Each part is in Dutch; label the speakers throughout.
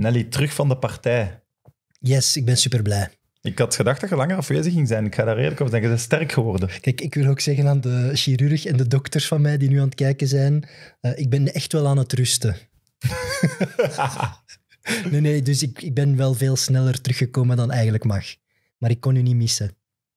Speaker 1: Nelly, terug van de partij.
Speaker 2: Yes, ik ben super blij.
Speaker 1: Ik had gedacht dat je langer afwezig ging
Speaker 2: zijn. Ik ga daar redelijk over denken. Ze is sterk geworden. Kijk, ik wil ook zeggen aan de chirurg en de dokters van mij die nu aan het kijken zijn: eh, ik ben echt wel aan het rusten. nee, nee, dus ik, ik ben wel veel sneller teruggekomen dan eigenlijk mag. Maar ik kon u niet missen.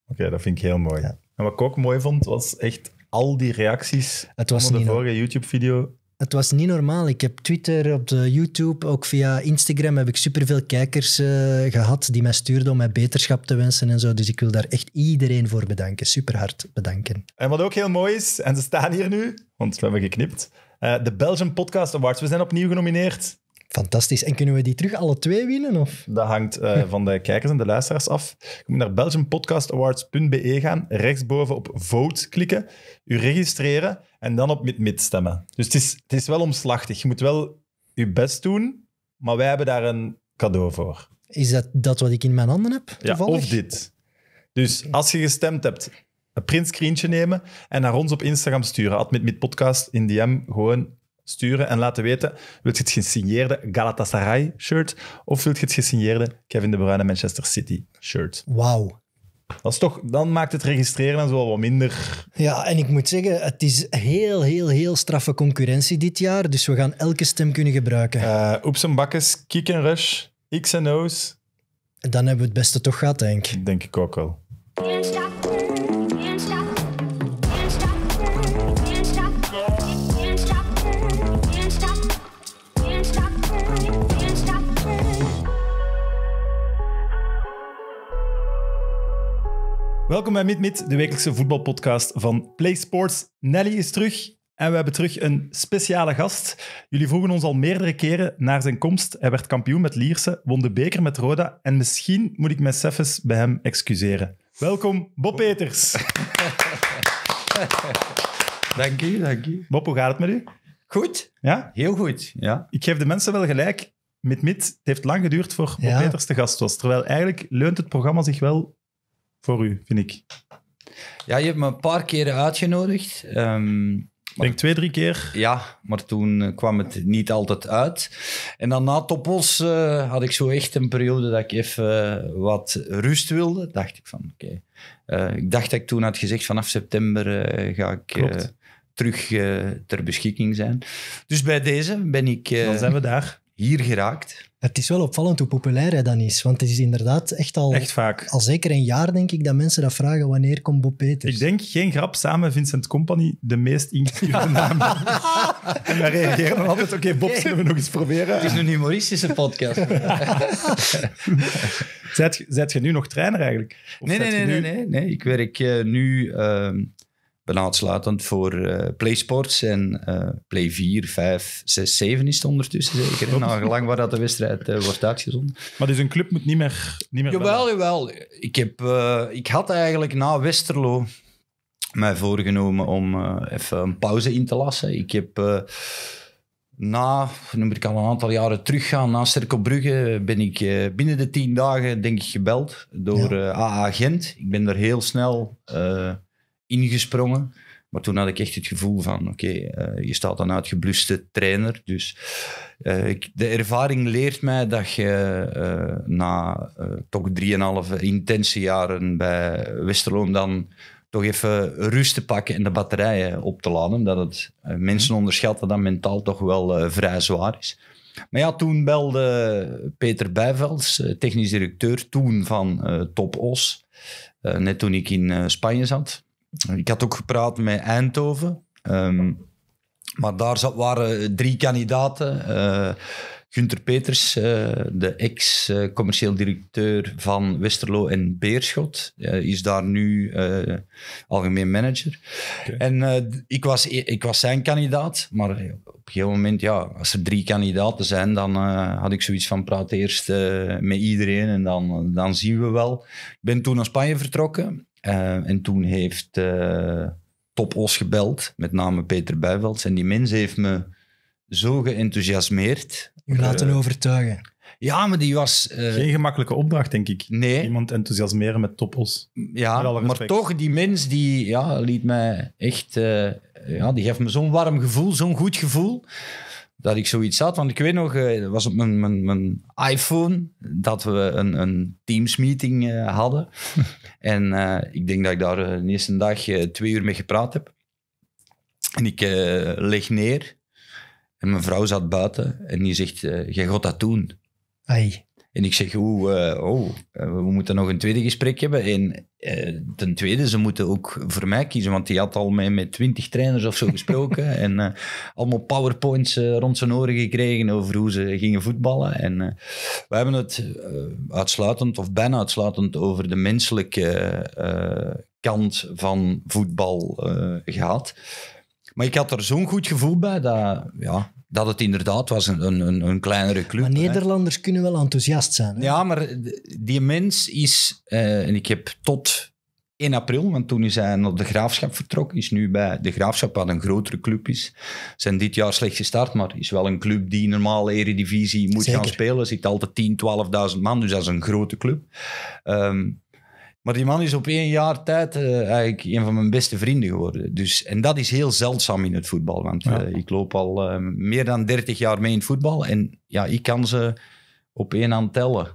Speaker 1: Oké, dat vind ik heel mooi. Ja. En wat ik ook mooi vond, was echt al die reacties het was de vorige YouTube-video
Speaker 2: het was niet normaal. Ik heb Twitter, op de YouTube, ook via Instagram heb ik superveel kijkers eh, gehad die mij stuurden om mij beterschap te wensen en zo. Dus ik wil daar echt iedereen voor bedanken. Super hard bedanken.
Speaker 1: En wat ook heel mooi is, en ze staan hier nu, want we hebben geknipt, eh, de Belgian Podcast Awards. We zijn opnieuw genomineerd. Fantastisch. En kunnen we die terug alle twee winnen? Of? Dat hangt eh, van de kijkers en de luisteraars af. Je moet naar belgiumpodcastawards.be gaan, rechtsboven op vote klikken, u registreren en dan op met mid stemmen. Dus het is, het is wel omslachtig. Je moet wel je best doen, maar wij hebben daar een cadeau voor.
Speaker 2: Is dat, dat wat ik in mijn handen heb? Toevallig? Ja, of
Speaker 1: dit. Dus als je gestemd hebt, een screentje nemen en naar ons op Instagram sturen. Admit Podcast in DM gewoon sturen en laten weten, wilt je het gesigneerde Galatasaray-shirt of wilt je het gesigneerde Kevin De Bruyne Manchester City-shirt? Wauw. Dat is toch, dan maakt het registreren dan zo wat minder.
Speaker 2: Ja, en ik moet zeggen, het is heel, heel, heel straffe concurrentie dit jaar. Dus we gaan elke stem kunnen gebruiken. Uh, Oeps en bakkes, kick
Speaker 1: and rush, X en O's.
Speaker 2: Dan hebben we het beste toch gehad, denk ik. Denk ik
Speaker 1: ook wel. Welkom bij MidMid, de wekelijkse voetbalpodcast van PlaySports. Nelly is terug en we hebben terug een speciale gast. Jullie vroegen ons al meerdere keren naar zijn komst. Hij werd kampioen met Lierse, won de beker met Roda en misschien moet ik mijn selfies bij hem excuseren. Welkom, Bob Peters. Dank u, dank u. Bob, hoe gaat het met u? Goed. Ja? Heel goed, ja. Ik geef de mensen wel gelijk. Mit Mit, het heeft lang geduurd voor Bob Peters te gast was. Terwijl eigenlijk leunt het programma zich wel voor u, vind ik. Ja, je hebt me een paar keren uitgenodigd. Um, denk
Speaker 3: twee, drie keer. Ja, maar toen eh, kwam het niet altijd uit. En dan na Toppos eh, had ik zo echt een periode dat ik even eh, wat rust wilde. Dacht ik van, oké. ik dacht dat ik toen had gezegd, vanaf september ga ik terug ter beschikking zijn. Dus bij deze ben ik... dan zijn we daar. Hier geraakt.
Speaker 2: Het is wel opvallend hoe populair hij dan is. Want het is inderdaad echt al... Al zeker een jaar, denk ik, dat mensen dat vragen wanneer komt Bob Peters.
Speaker 1: Ik denk, geen grap, samen Vincent Company de meest ingestuurde naam. en wij reageren dan altijd, oké, Bob, zullen we nog eens proberen? Het is een humoristische podcast. zijt, je nu nog trainer eigenlijk?
Speaker 3: nee, nee, nee, nee, Ik werk eh, nu... Ehm, benaadsluitend voor eh, Play Sports En eh, Play 4, 5, 6, 7 is het ondertussen zeker. Na gelang waar dat de wedstrijd eh, wordt uitgezonden.
Speaker 1: Maar dus een club moet niet meer. Niet meer jawel,
Speaker 3: jawel. Ik, heb, ik had eigenlijk na Westerlo mij voorgenomen om even een pauze in te lassen. Ik heb. na, noem ik al een aantal jaren teruggaan, na Sterkelbrugge, Brugge, ben ik binnen de tien dagen, denk ik, gebeld door ja. AA Gent. Ik ben er heel snel ingesprongen. Maar toen had ik echt het gevoel van, oké, eh, je staat dan uitgebluste trainer. Dus eh, ik, de ervaring leert mij dat je eh, na toch drieënhalf intense jaren bij Westerlo dan toch even rust te pakken en de batterijen op te laden. dat het, mensen onderschatten dat mentaal toch wel vrij zwaar is. Maar ja, toen belde Peter Bijvelds, technisch directeur toen van Top Os, net toen ik in Spanje zat. Ik had ook gepraat met Eindhoven. Ehm, maar daar zat, waren drie kandidaten. Uh, eh, Gunter Peters, eh, de ex-commercieel directeur van Westerlo en Beerschot, eh, is daar nu algemeen manager. En ik, was, e-, ik was zijn kandidaat, maar op een gegeven moment, ja, als er drie kandidaten zijn, dan had ik zoiets van praat eerst met iedereen en dan, dan zien we wel. Ik ben toen naar Spanje vertrokken eh, en toen heeft eh, Topos gebeld, met name Peter Bijveld. En die mens heeft me zo geënthousiasmeerd.
Speaker 2: U laten eh, overtuigen.
Speaker 1: Ja, maar die was... Geen gemakkelijke opdracht, denk ik. Nee. Iemand enthousiasmeren met Topos.
Speaker 3: Ja, maar toch, die mens die ja, liet mij echt... ja, die gaf me zo'n warm gevoel, zo'n goed gevoel dat ik zoiets had. Want ik weet nog, uh, was op mijn, mijn, mijn iPhone dat we een, een Teams-meeting eh, hadden. en eh, ik denk dat ik daar de eerste dag twee uur mee gepraat heb. En ik lig neer en mijn vrouw zat buiten en die zegt, jij gaat dat doen. Ai. En ik zeg, hoe eh, oh, eh, we moeten nog een tweede gesprek hebben. En eh, ten tweede, ze moeten ook voor mij kiezen, want die had al met twintig trainers of zo gesproken. en allemaal powerpoints rond zijn oren gekregen over hoe ze gingen voetballen. En we hebben het uitsluitend, of bijna uitsluitend, over de menselijke kant van voetbal gehad. Maar ik had er zo'n
Speaker 2: goed gevoel bij dat,
Speaker 3: ja, dat het inderdaad was een, een, een kleinere club. Maar Nederlanders
Speaker 2: kunnen wel enthousiast zijn. Hè?
Speaker 3: Ja, maar die mens is... Eh, en ik heb tot 1 april, want toen is hij naar de Graafschap vertrokken, is nu bij de Graafschap, wat een grotere club is. Zijn dit jaar slecht gestart, maar is wel een club die normaal eredivisie moet gaan spelen. Zit altijd 10, 12.000 man, dus dat is een grote club. Um, maar die man is op één jaar tijd uh, eigenlijk een van mijn beste vrienden geworden. Dus, en dat is heel zeldzaam in het voetbal. Want eh, ik loop al eh, meer dan 30 jaar mee in het voetbal. En ja, ik kan ze op één hand tellen.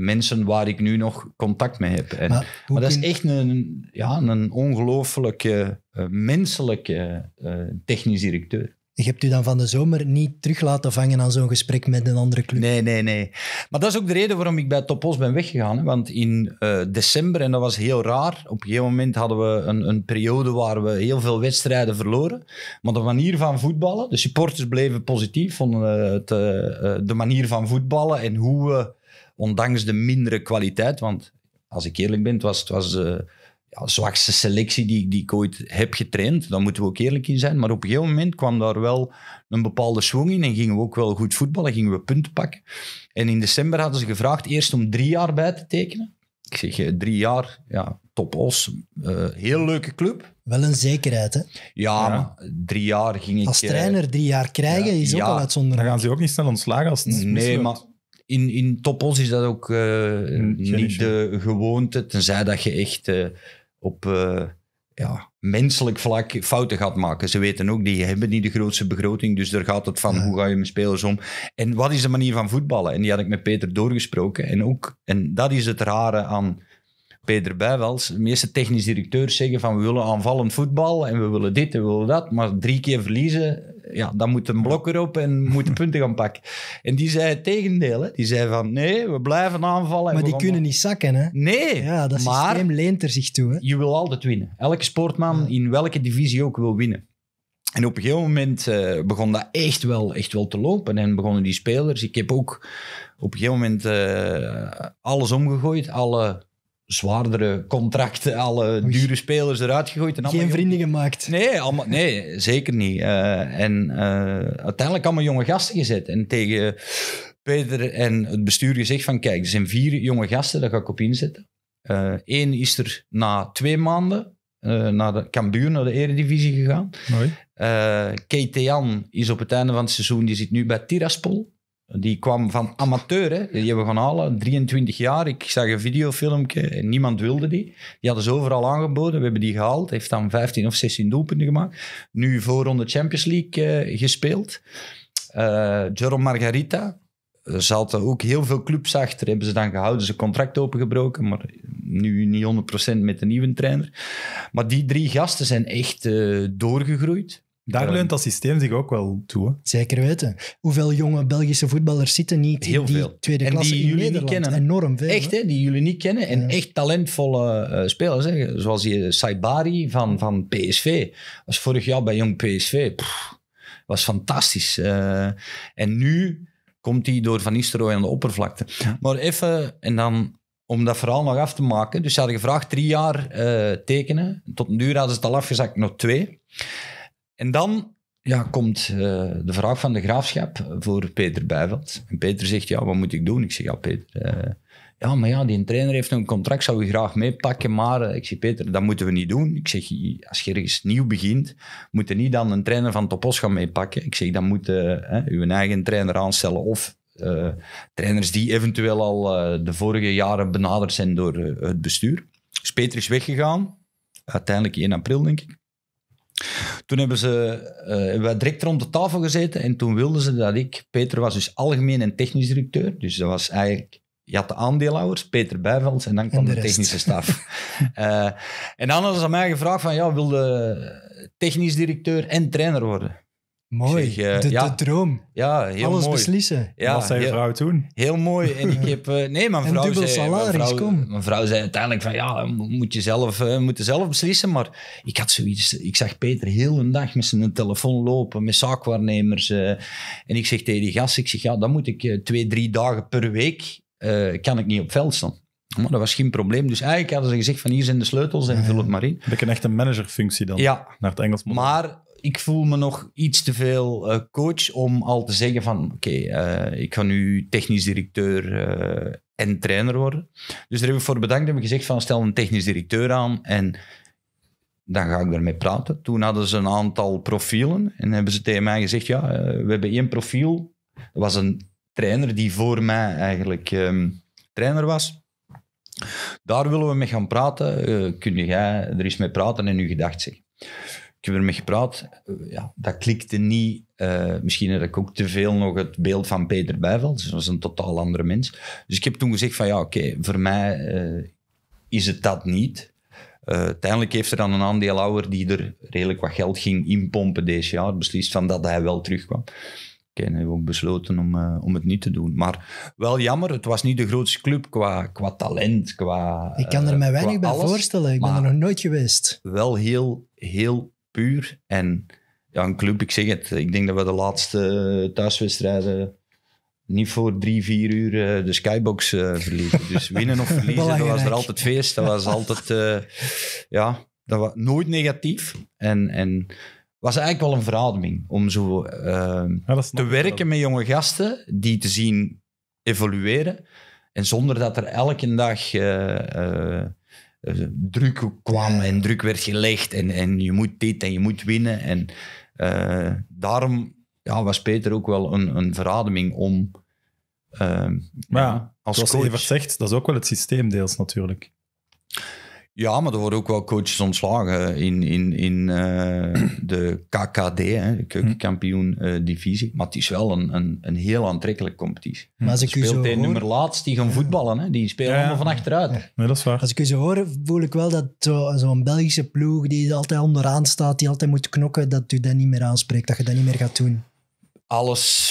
Speaker 3: mensen waar ik nu nog contact mee heb. En, maar, maar dat is echt een, ja, een ongelooflijke, menselijke technisch directeur.
Speaker 2: Je hebt u dan van de zomer niet terug laten vangen aan zo'n gesprek met een andere club. Nee, nee, nee.
Speaker 3: Maar dat is ook de reden waarom ik bij Topos ben weggegaan. Want in eh, december, en dat was heel raar, op een gegeven moment hadden we een, een, periode waar we heel veel wedstrijden verloren. Maar de manier van voetballen, de supporters bleven positief, vonden eh, het, eh, de manier van voetballen en hoe we, ondanks de mindere kwaliteit, want als ik eerlijk ben, was... Het was zwakste selectie die, die ik ooit heb getraind. Daar moeten we ook eerlijk in zijn. Maar op een gegeven moment kwam daar wel een bepaalde swing in en gingen we ook wel goed voetballen, gingen we punten pakken. En in december hadden ze gevraagd eerst om drie jaar bij te tekenen. Ik zeg eh, drie jaar, ja, top os. Eh, heel leuke club. Wel een zekerheid, hè? Ja, ja. Maar drie jaar ging ik... Als eh, trainer
Speaker 2: drie jaar krijgen is ook al
Speaker 1: uitzonderlijk. Dan gaan ze ook niet snel ontslagen als
Speaker 3: Nee, maar in, in topos is dat ook niet de gewoonte, tenzij dat je echt op uh, ja, menselijk vlak fouten gaat maken. Ze weten ook, die hebben niet de grootste begroting, dus daar gaat het van hoe ga je met spelers om en wat is de manier van voetballen. En die had ik met Peter doorgesproken. En, ook, en dat is het rare aan Peter Bijwels. De meeste technisch directeurs zeggen van we willen aanvallend voetbal en we willen dit en we willen dat, maar drie keer verliezen ja, dan moet een blok erop en moet de punten gaan pakken. En die zei het tegendeel. Die zei van, nee, we blijven aanvallen. Maar die kunnen niet
Speaker 2: zakken, hè? Nee. Ja, dat systeem leent
Speaker 3: er zich toe. Hè? Je wil altijd winnen. Elke sportman in welke divisie ook wil winnen. En op een gegeven moment eh, begon dat echt wel, echt wel te lopen. En begonnen die spelers. Ik heb ook op een gegeven moment eh, alles omgegooid. Alle zwaardere contracten, alle dure spelers eruit gegooid. En Geen vrienden gemaakt. Nee, allemaal, nee zeker niet. Eh, en eh, uiteindelijk allemaal jonge gasten gezet. En tegen Peter en het bestuur gezegd van, kijk, er zijn vier jonge gasten, daar ga ik op inzetten. Eén eh, is er na twee maanden naar de Cambuur, naar de eredivisie gegaan. Mooi. Uh, is op het einde van het seizoen, die zit nu bij Tiraspol. Die kwam van amateuren, die hebben we halen, 23 jaar. Ik zag een videofilmpje en niemand wilde die. Die hadden ze overal aangeboden, we hebben die gehaald. Heeft dan 15 of 16 doelpunten gemaakt. Nu voorronde Champions League eh, gespeeld. Uh, eh, Jerome Margarita, er eh, zaten ook heel veel clubs achter. Hebben ze dan gehouden, ze contract opengebroken. Maar nu niet 100% met de nieuwe trainer. Maar die drie gasten zijn echt doorgegroeid. Daar ehm, leunt dat
Speaker 2: systeem zich ook wel toe. Zeker weten. Hoeveel jonge Belgische voetballers zitten niet Heel in die veel. tweede en klasse die jullie Niet kennen. Enorm veel. Echt,
Speaker 3: hè? die jullie niet kennen. En echt talentvolle eh, spelers. Hè? Zoals die Saibari van, van PSV. Was vorig jaar bij Jong PSV. was fantastisch. Eh. en nu komt hij door Van Nistelrooy aan de oppervlakte. Maar even, en dan om dat verhaal nog af te maken. Dus ze hadden gevraagd drie jaar eh, tekenen. Tot nu duur hadden ze het al afgezakt, nog twee. En dan ja, komt eh, de vraag van de graafschap voor Peter Bijveld. En Peter zegt, ja, wat moet ik doen? Ik zeg, ja, Peter, eh, ja, maar ja, die trainer heeft een contract, zou je graag meepakken, maar eh, ik zeg, Peter, dat moeten we niet doen. Ik zeg, als je ergens nieuw begint, moet je niet dan een trainer van Topos gaan meepakken. Ik zeg, dan moet je uw eigen trainer aanstellen of trainers die eventueel al de vorige jaren benaderd zijn door het bestuur. Dus Peter is weggegaan, uiteindelijk 1 april, denk ik. Toen hebben, ze, uh, hebben wij direct rond de tafel gezeten en toen wilden ze dat ik... Peter was dus algemeen en technisch directeur, dus dat was eigenlijk... Je had de aandeelhouders, Peter Bijvelds, en dan kwam de, technische staf. Eh, en dan hadden ze aan mij gevraagd van, ja, wilde technisch directeur en trainer worden? Mooi, eh, de, droom. Ja, heel Alles beslissen. Wat zei je vrouw
Speaker 1: toen? Heel
Speaker 3: mooi. En ik heb... Eh, nee, mijn vrouw dubbel zei, salaris, mijn vrouw, kom. vrouw zei uiteindelijk van... Ja, moet je zelf, eh, moet je zelf beslissen. Maar ik had zoiets... Ik zag Peter heel een dag met zijn telefoon lopen. Met zaakwaarnemers. en ik zeg tegen die gast... Ik zeg, ja, dan moet ik twee, drie dagen per week... kan ik niet op veld staan. Maar dat was geen probleem. Dus eigenlijk hadden ze gezegd van hier zijn de sleutels en vul het maar in. Een echt een managerfunctie dan, ja, naar het Engels. Maar ik voel me nog iets te veel eh, coach om al te zeggen van oké, eh, ik ga nu technisch directeur eh, en trainer worden. Dus daar hebben we voor bedankt. Heb ik gezegd van stel een technisch directeur aan en dan ga ik daarmee praten. Toen hadden ze een aantal profielen en hebben ze tegen mij gezegd ja, we hebben één profiel. Dat was een trainer die voor mij eigenlijk ehm, trainer was. Daar willen we mee gaan praten. kun jij er eens mee praten en uw gedacht zeggen ik heb ermee gepraat. Eh, ja, dat klikte niet. Eh, misschien had ik ook te veel nog het beeld van Peter Bijveld. Dus dat was een totaal andere mens. Dus ik heb toen gezegd van ja, oké, voor mij eh, is het dat niet. uiteindelijk heeft er dan een aandeelhouder die er redelijk wat geld ging inpompen deze jaar beslist van dat hij wel terugkwam. Oké, okay, hebben we ook besloten om, om het niet te doen. Maar wel jammer, het was niet de grootste club qua, qua talent, qua Ik kan er mij weinig bij voorstellen, ik ben er nog
Speaker 2: nooit geweest.
Speaker 3: Wel heel, heel puur. En ja, een club, ik zeg het, ik denk dat we de laatste eh, thuiswedstrijden niet voor drie, vier uur eh, de skybox eh, verliezen. Dus winnen of verliezen, dat was er altijd feest. Dat was altijd, ja, dat was nooit negatief. En, en was eigenlijk wel een verademing om zo ehm, te werken met jonge gasten, die te zien evolueren. En zonder dat er elke dag eh, druk kwam en druk werd gelegd en, en je moet dit en je moet winnen. En eh, daarom ja, was Peter ook wel een, een verademing om... Uh,
Speaker 1: maar ja, als zoals coach, zegt, dat is ook wel het systeem deels natuurlijk.
Speaker 3: Ja, maar er worden ook wel coaches ontslagen in, in, in eh, de KKD, hè, de keukenkampioen eh, divisie. Maar het is wel een, een, een heel aantrekkelijke competitie.
Speaker 2: Maar als ik speelt u hoor... nummer laatst, die gaan
Speaker 3: voetballen. Hè. Die spelen ja, allemaal van achteruit. Ja.
Speaker 2: Nee, dat is waar. Als ik u zo hoor, voel ik wel dat zo'n zo Belgische ploeg die altijd onderaan staat, die altijd moet knokken, dat u dat niet meer aanspreekt, dat je dat niet meer gaat doen.
Speaker 3: Alles,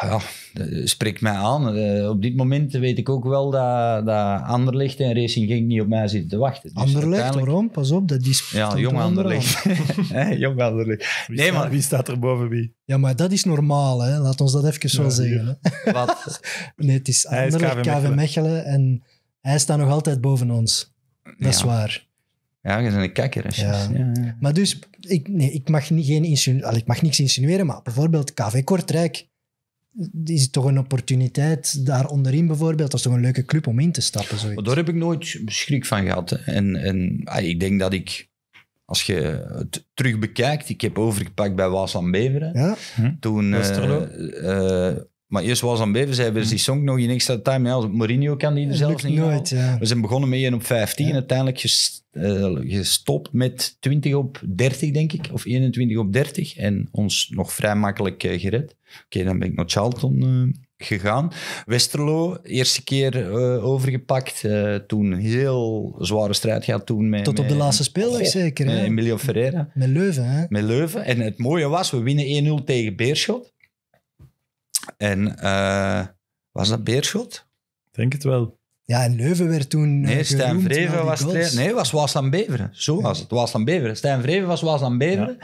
Speaker 3: ja, eh, spreekt mij aan. Eh, op dit moment weet ik ook wel dat, dat Anderlecht en Racing Genk niet op mij zitten te wachten. Dus
Speaker 2: waarom? Pas op, dat is... Ja, jong Anderlecht.
Speaker 1: jong Anderlecht. Wie, nee, staat, maar... wie staat er boven
Speaker 2: wie? Ja, maar dat is normaal, hè? laat ons dat even zo zeggen. Wat? nee, het is Anderlecht, KV Mechelen. en hij staat nog altijd boven ons. Dat is ja. waar.
Speaker 3: Ja, je bent een kekker. Ja.
Speaker 2: Maar dus, ik, nee, ik mag, niet geen insinu ik mag niks insinueren, maar bijvoorbeeld KV Kortrijk is het toch een opportuniteit daar onderin bijvoorbeeld? Dat is toch een leuke club om in te stappen? Zoiets.
Speaker 3: Daar heb ik nooit schrik van gehad. En, en ah, ik denk dat ik, als je het terug bekijkt, ik heb overgepakt bij Waasland Beveren.
Speaker 2: Ja?
Speaker 1: Toen...
Speaker 3: Maar eerst was aan Beven, zei die mm. song nog in extra time. Ja, Mourinho kan die er zelfs niet nooit, ja. We zijn begonnen met 1 op 15 uiteindelijk eh, gestopt met 20 op 30, denk ik. Of 21 op 30. En ons nog vrij makkelijk eh, gered. Oké, dan ben ik naar Charlton eh, gegaan. Westerlo, eerste keer overgepakt. toen een heel zware strijd gehad toen. Met, Tot op de laatste speeldag zeker. Met Emilio Ferreira.
Speaker 2: Met Leuven, hè?
Speaker 3: Met Leuven. En het mooie was, we winnen 1-0 tegen Beerschot. En eh, was dat Beerschot?
Speaker 1: Denk het wel.
Speaker 2: Ja, en Leuven werd toen. Eh, nee, Stijn Vreven was Het
Speaker 3: Nee, was Waasland Beveren. Zo was het, Waasland Beveren. Stijn Vreven was Waasland Beveren.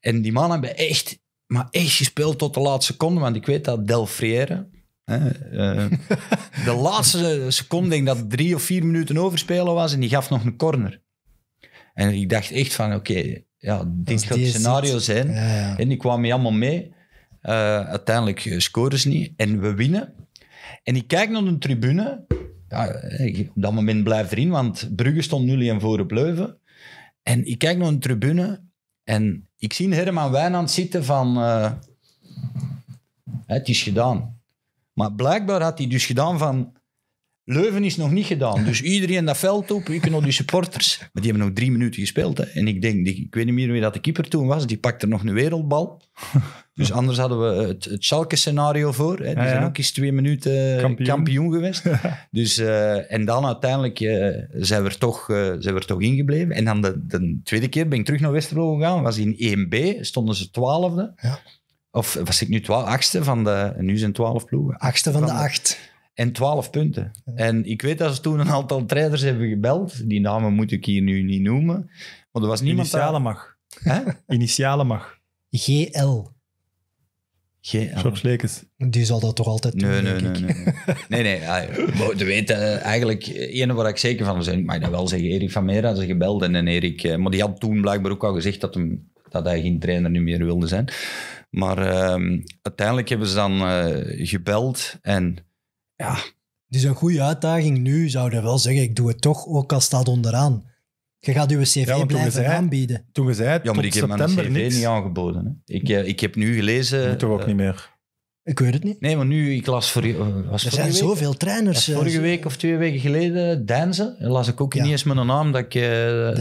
Speaker 3: En die mannen hebben echt, maar echt gespeeld tot de laatste seconde. Want ik weet dat Hè, Uh, de laatste seconde, denk dat drie of vier minuten overspelen was. En die gaf nog een corner. En ik dacht echt van: oké, ja, dit gaat het scenario zijn. En die kwam me allemaal mee. Eh, uiteindelijk eh, scoren ze niet en we winnen. En ik kijk naar de tribune. Ja, eh, op dat moment blijf erin, want Brugge stond 0 0 voor op Leuven. En ik kijk naar de tribune en ik zie Herman Wijnand zitten van... Uh, het is gedaan. Maar blijkbaar had hij dus gedaan van... Leuven is nog niet gedaan. Dus iedereen dat veld op, ik al die supporters. Maar die hebben nog drie minuten gespeeld. Hè. En ik denk, ik weet niet meer wie dat de keeper toen was, die pakte nog een wereldbal. Dus anders hadden we het, het Schalke-scenario voor. Hè. Die zijn ook eens twee minuten eh, kampioen, geweest. Dus, eh, en dan uiteindelijk eh, zijn, we er toch, zijn we er toch ingebleven. En dan de, tweede keer ben ik terug naar Westerlo gegaan. was in 1B, stonden ze twaalfde. Of was ik nu twaalf, achtste van de... nu zijn twaalf ploegen. Achtste van, van de acht. En 12 punten. En ik weet dat ze toen een aantal trainers hebben gebeld. Die namen moet ik hier nu niet
Speaker 2: noemen. Maar er was niemand. Initialen mag. Hè? Initialen mag. GL. George Die zal dat toch altijd doen, nee, nee, nee,
Speaker 1: nee, nee.
Speaker 3: nee, eh, eigenlijk, eh, ene waar ik zeker van ben, ik mag dat wel zeggen, Erik van had ze gebeld en, en Erik, eh, maar die had toen blijkbaar ook al gezegd dat, hem, dat hij geen trainer nu meer wilde zijn. Maar ehm, uiteindelijk hebben ze dan gebeld en
Speaker 2: ja, het is een goede uitdaging. Nu zou je wel zeggen, ik doe het toch, ook al staat onderaan. Je gaat je cv blijven aanbieden. Toen gezegd, het. ja, maar ik heb mijn cv
Speaker 3: niet aangeboden. Hè. Ik, eh, ik heb nu gelezen... Moet toch ook eh, niet meer? Ik weet het niet. Nee, maar nu, ik las voor, eh, was Er zijn zoveel
Speaker 2: trainers. vorige
Speaker 3: week of twee weken geleden, Danzen, las ik ook niet eens mijn naam dat ik,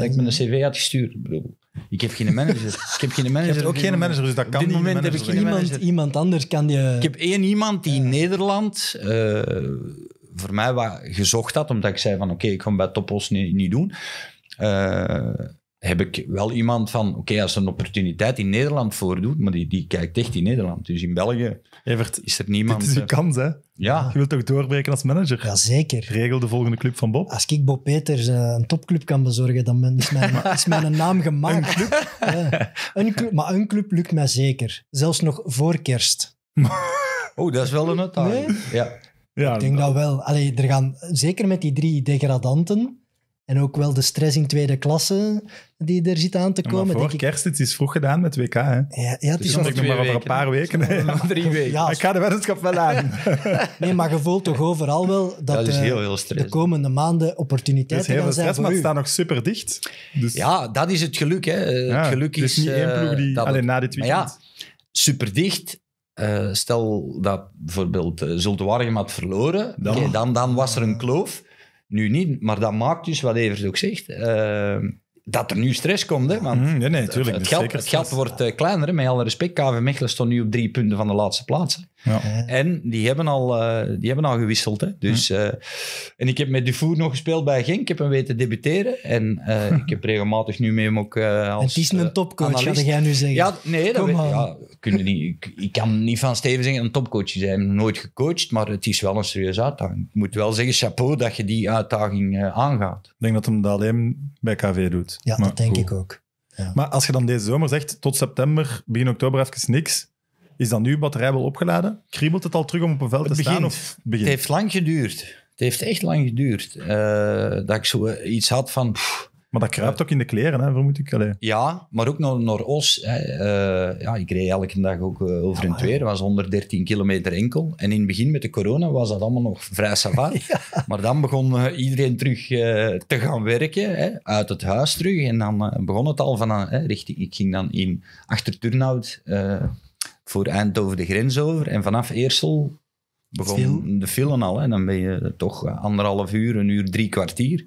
Speaker 3: ik mijn cv had gestuurd. Ik bedoel, ik heb geen manager. Ik heb geen manager. Je hebt ook geen manager, dus dat kan Op dit moment heb ik iemand,
Speaker 2: Iemand anders kan je... Ik heb
Speaker 3: één iemand die in Nederland eh, voor mij wat gezocht had, omdat ik zei van oké, ik ga bij Topos niet, niet doen. Eh, heb ik wel iemand van, oké, okay, als een opportuniteit in Nederland voordoet, maar die, die kijkt echt in Nederland. Dus in België Evert, is er niemand... Dit is je eh, kans, hè?
Speaker 1: Ja.
Speaker 2: Je wilt toch doorbreken als manager? Jazeker. Regel de volgende club van Bob. Als ik Bob Peters eh, een topclub kan bezorgen, dan is mijn, is mijn naam gemaakt. een club? Een club, maar een club lukt mij zeker. Zelfs nog voor kerst.
Speaker 3: oh, dat is wel een uitdaging. Ja.
Speaker 2: ja. Ik denk dat wel. Allee, er gaan, zeker met die drie degradanten en ook wel de stress in tweede klasse die er zit aan te komen. voor
Speaker 1: kerst, het is vroeg gedaan met WK. Hè? Ja, ja, het is dus nog maar over een paar weken. Nee. drie weken. ik ga de wetenschap wel aan. nee, maar je voelt toch overal
Speaker 2: wel dat, eh, de komende maanden opportuniteiten heel veel stress, zijn maar het staat nog superdicht.
Speaker 3: Dus... Ja, dat is het geluk. Hè. het geluk is, niet eh, alleen na dit weekend... ja, super dicht. Eh, stel dat bijvoorbeeld uh, Zultuarium had verloren, dan. dan, dan was er een kloof. Nu niet, maar dat maakt dus, wat Evers ook zegt, dat er nu stress komt. Hè, mhm, want nee, nee, het, het, geld, wordt eh, kleiner. met alle respect, KV Mechelen stond nu op drie punten van de laatste plaatsen. Ja. En die hebben al, eh, die hebben al gewisseld. Hè? Dus, eh, en ik heb met Dufour nog gespeeld bij Genk. Ik heb hem weten debuteren. En eh, ik heb regelmatig nu mee hem ook En Het is een
Speaker 2: topcoach, wat jij nu zeggen. Ja,
Speaker 3: nee, dat ja, kunnen niet, ik, ik, kan niet van Steven zeggen een topcoach. Ze hebben nooit gecoacht, maar het is wel een serieuze uitdaging. Ik
Speaker 1: moet wel zeggen, chapeau dat je die uitdaging aangaat. Ik denk dat hem dat alleen bij KV doet.
Speaker 2: Ja, maar, dat denk ik ook.
Speaker 1: Ja. Maar als je dan deze zomer zegt, tot september, begin oktober even niks is dan nu je batterij wel opgeladen? Kriebelt het al terug om op een veld te beginnen? staan? Of Het heeft lang geduurd.
Speaker 3: Het heeft echt lang geduurd. Eh, dat ik zoiets eh, had van... maar dat kruipt ook in
Speaker 1: de kleren, hè, vermoed ik. Allee.
Speaker 3: Ja, maar ook naar, naar Os. Hè. Eh, ja, ik reed elke dag ook over en weer. Dat was 113 kilometer enkel. En in het begin met de corona was dat allemaal nog vrij savant. Maar dan begon iedereen terug te gaan werken. Hè, uit het huis terug. En dan begon het al van... richting, ik ging dan in achter Turnhout voor Eindhoven de grens over. En vanaf Eersel begon de film al. En dan ben je toch eh, anderhalf uur, een uur, drie kwartier.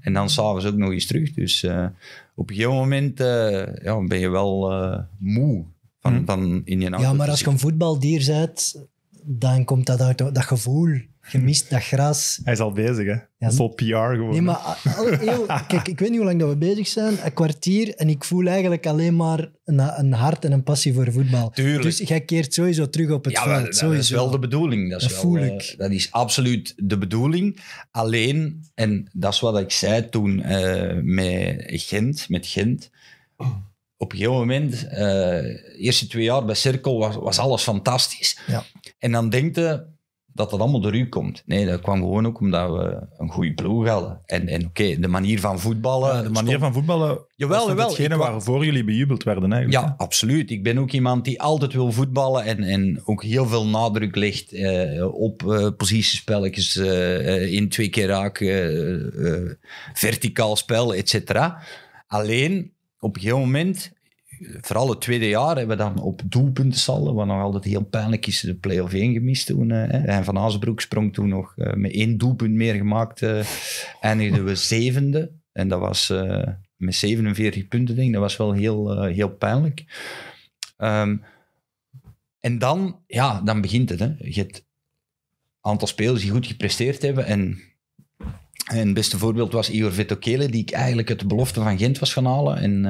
Speaker 3: En dan s'avonds ook nog eens terug. Dus eh, op een gegeven moment eh, ja, ben je wel moe van, hm. van in je auto. Ja, maar als je een
Speaker 2: voetbaldier bent, dan komt dat, uit, dat gevoel gemist dat gras.
Speaker 1: Hij is al bezig, hè? Vol PR gewoon. Nee, maar
Speaker 2: ah, kijk, ik weet niet hoe lang dat we bezig zijn. Een kwartier en ik voel eigenlijk alleen maar een, hart en een passie voor voetbal. Tuurlijk. Dus jij keert sowieso terug op het ja, veld. Dat, sowieso. is wel de bedoeling. Dat, is dat voel eh, ik.
Speaker 3: dat is absoluut de bedoeling. Alleen, en dat is wat ik zei toen eh, met Gent, met Gent. op een gegeven moment, eh, de eerste twee jaar bij Cirkel, was, was alles fantastisch. Ja. En dan denk je, dat dat allemaal door u komt. Nee, dat kwam gewoon ook omdat we een goede ploeg hadden. En, en oké, de manier van voetballen... de manier van voetballen jawel, jawel, hetgene waarvoor jullie bejubeld werden eigenlijk. Ja, absoluut. Ik ben ook iemand die altijd wil voetballen en, en ook heel veel nadruk legt eh, op eh, positiespelletjes, eh, eh in twee keer raken, eh, eh, verticaal spel, et cetera. Alleen, op een gegeven moment vooral het tweede jaar hebben we dan op doelpunten saldo, wat nog altijd heel pijnlijk is, de play-off 1 gemist toen. En eh, Van Azenbroek sprong toen nog eh, met één doelpunt meer gemaakt. Uh, eindigden we zevende. En dat was met 47 punten, denk ik. Dat was wel heel, heel pijnlijk. Ehm, en dan, ja, dan begint het. Hè. Je hebt een aantal spelers die goed gepresteerd hebben en... En het beste voorbeeld was Ior Vetokele, die ik eigenlijk het belofte van Gent was gaan halen. En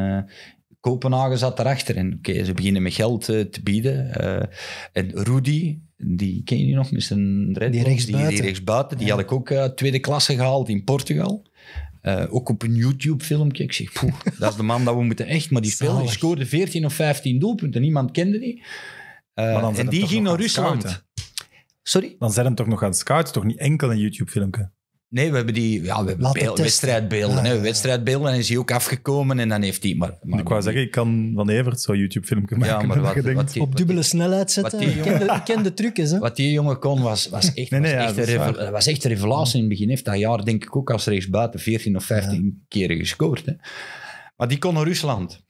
Speaker 3: Kopenhagen zat erachter En oké, ze beginnen met geld eh, te bieden. Eh, en Rudy, die ken je nog, is een Die rechtsbuiten. Die, die, rechtsbuiten, die had ik ook eh, tweede klasse gehaald in Portugal. ook op een YouTube-filmpje. Ik zeg, dat is de man dat we moeten echt. Maar die speelde, die scoorde 14 of 15 doelpunten. Niemand kende die.
Speaker 1: en die ging naar Rusland. Sorry? Dan zijn hem toch nog aan het scouten, toch niet enkel een YouTube-filmpje?
Speaker 3: Nee, we hebben die ja, we wedstrijdbeelden. Ja, wedstrijdbeelden en is hij ook afgekomen
Speaker 1: en dan heeft hij maar, maar... ik wou zeggen, ik kan van Evert zo'n YouTube-filmpje maken. Ja, maar
Speaker 2: wat, Op dubbele snelheid zetten. ik, ken de, ken de, trucjes. Hè? Wat die jongen kon, was, was, echt, was, echt, een was echt
Speaker 3: revelatie in het begin. heeft dat jaar denk ik ook als rechtsbuiten 14 of 15 keren gescoord. Hè. Maar die kon naar Rusland.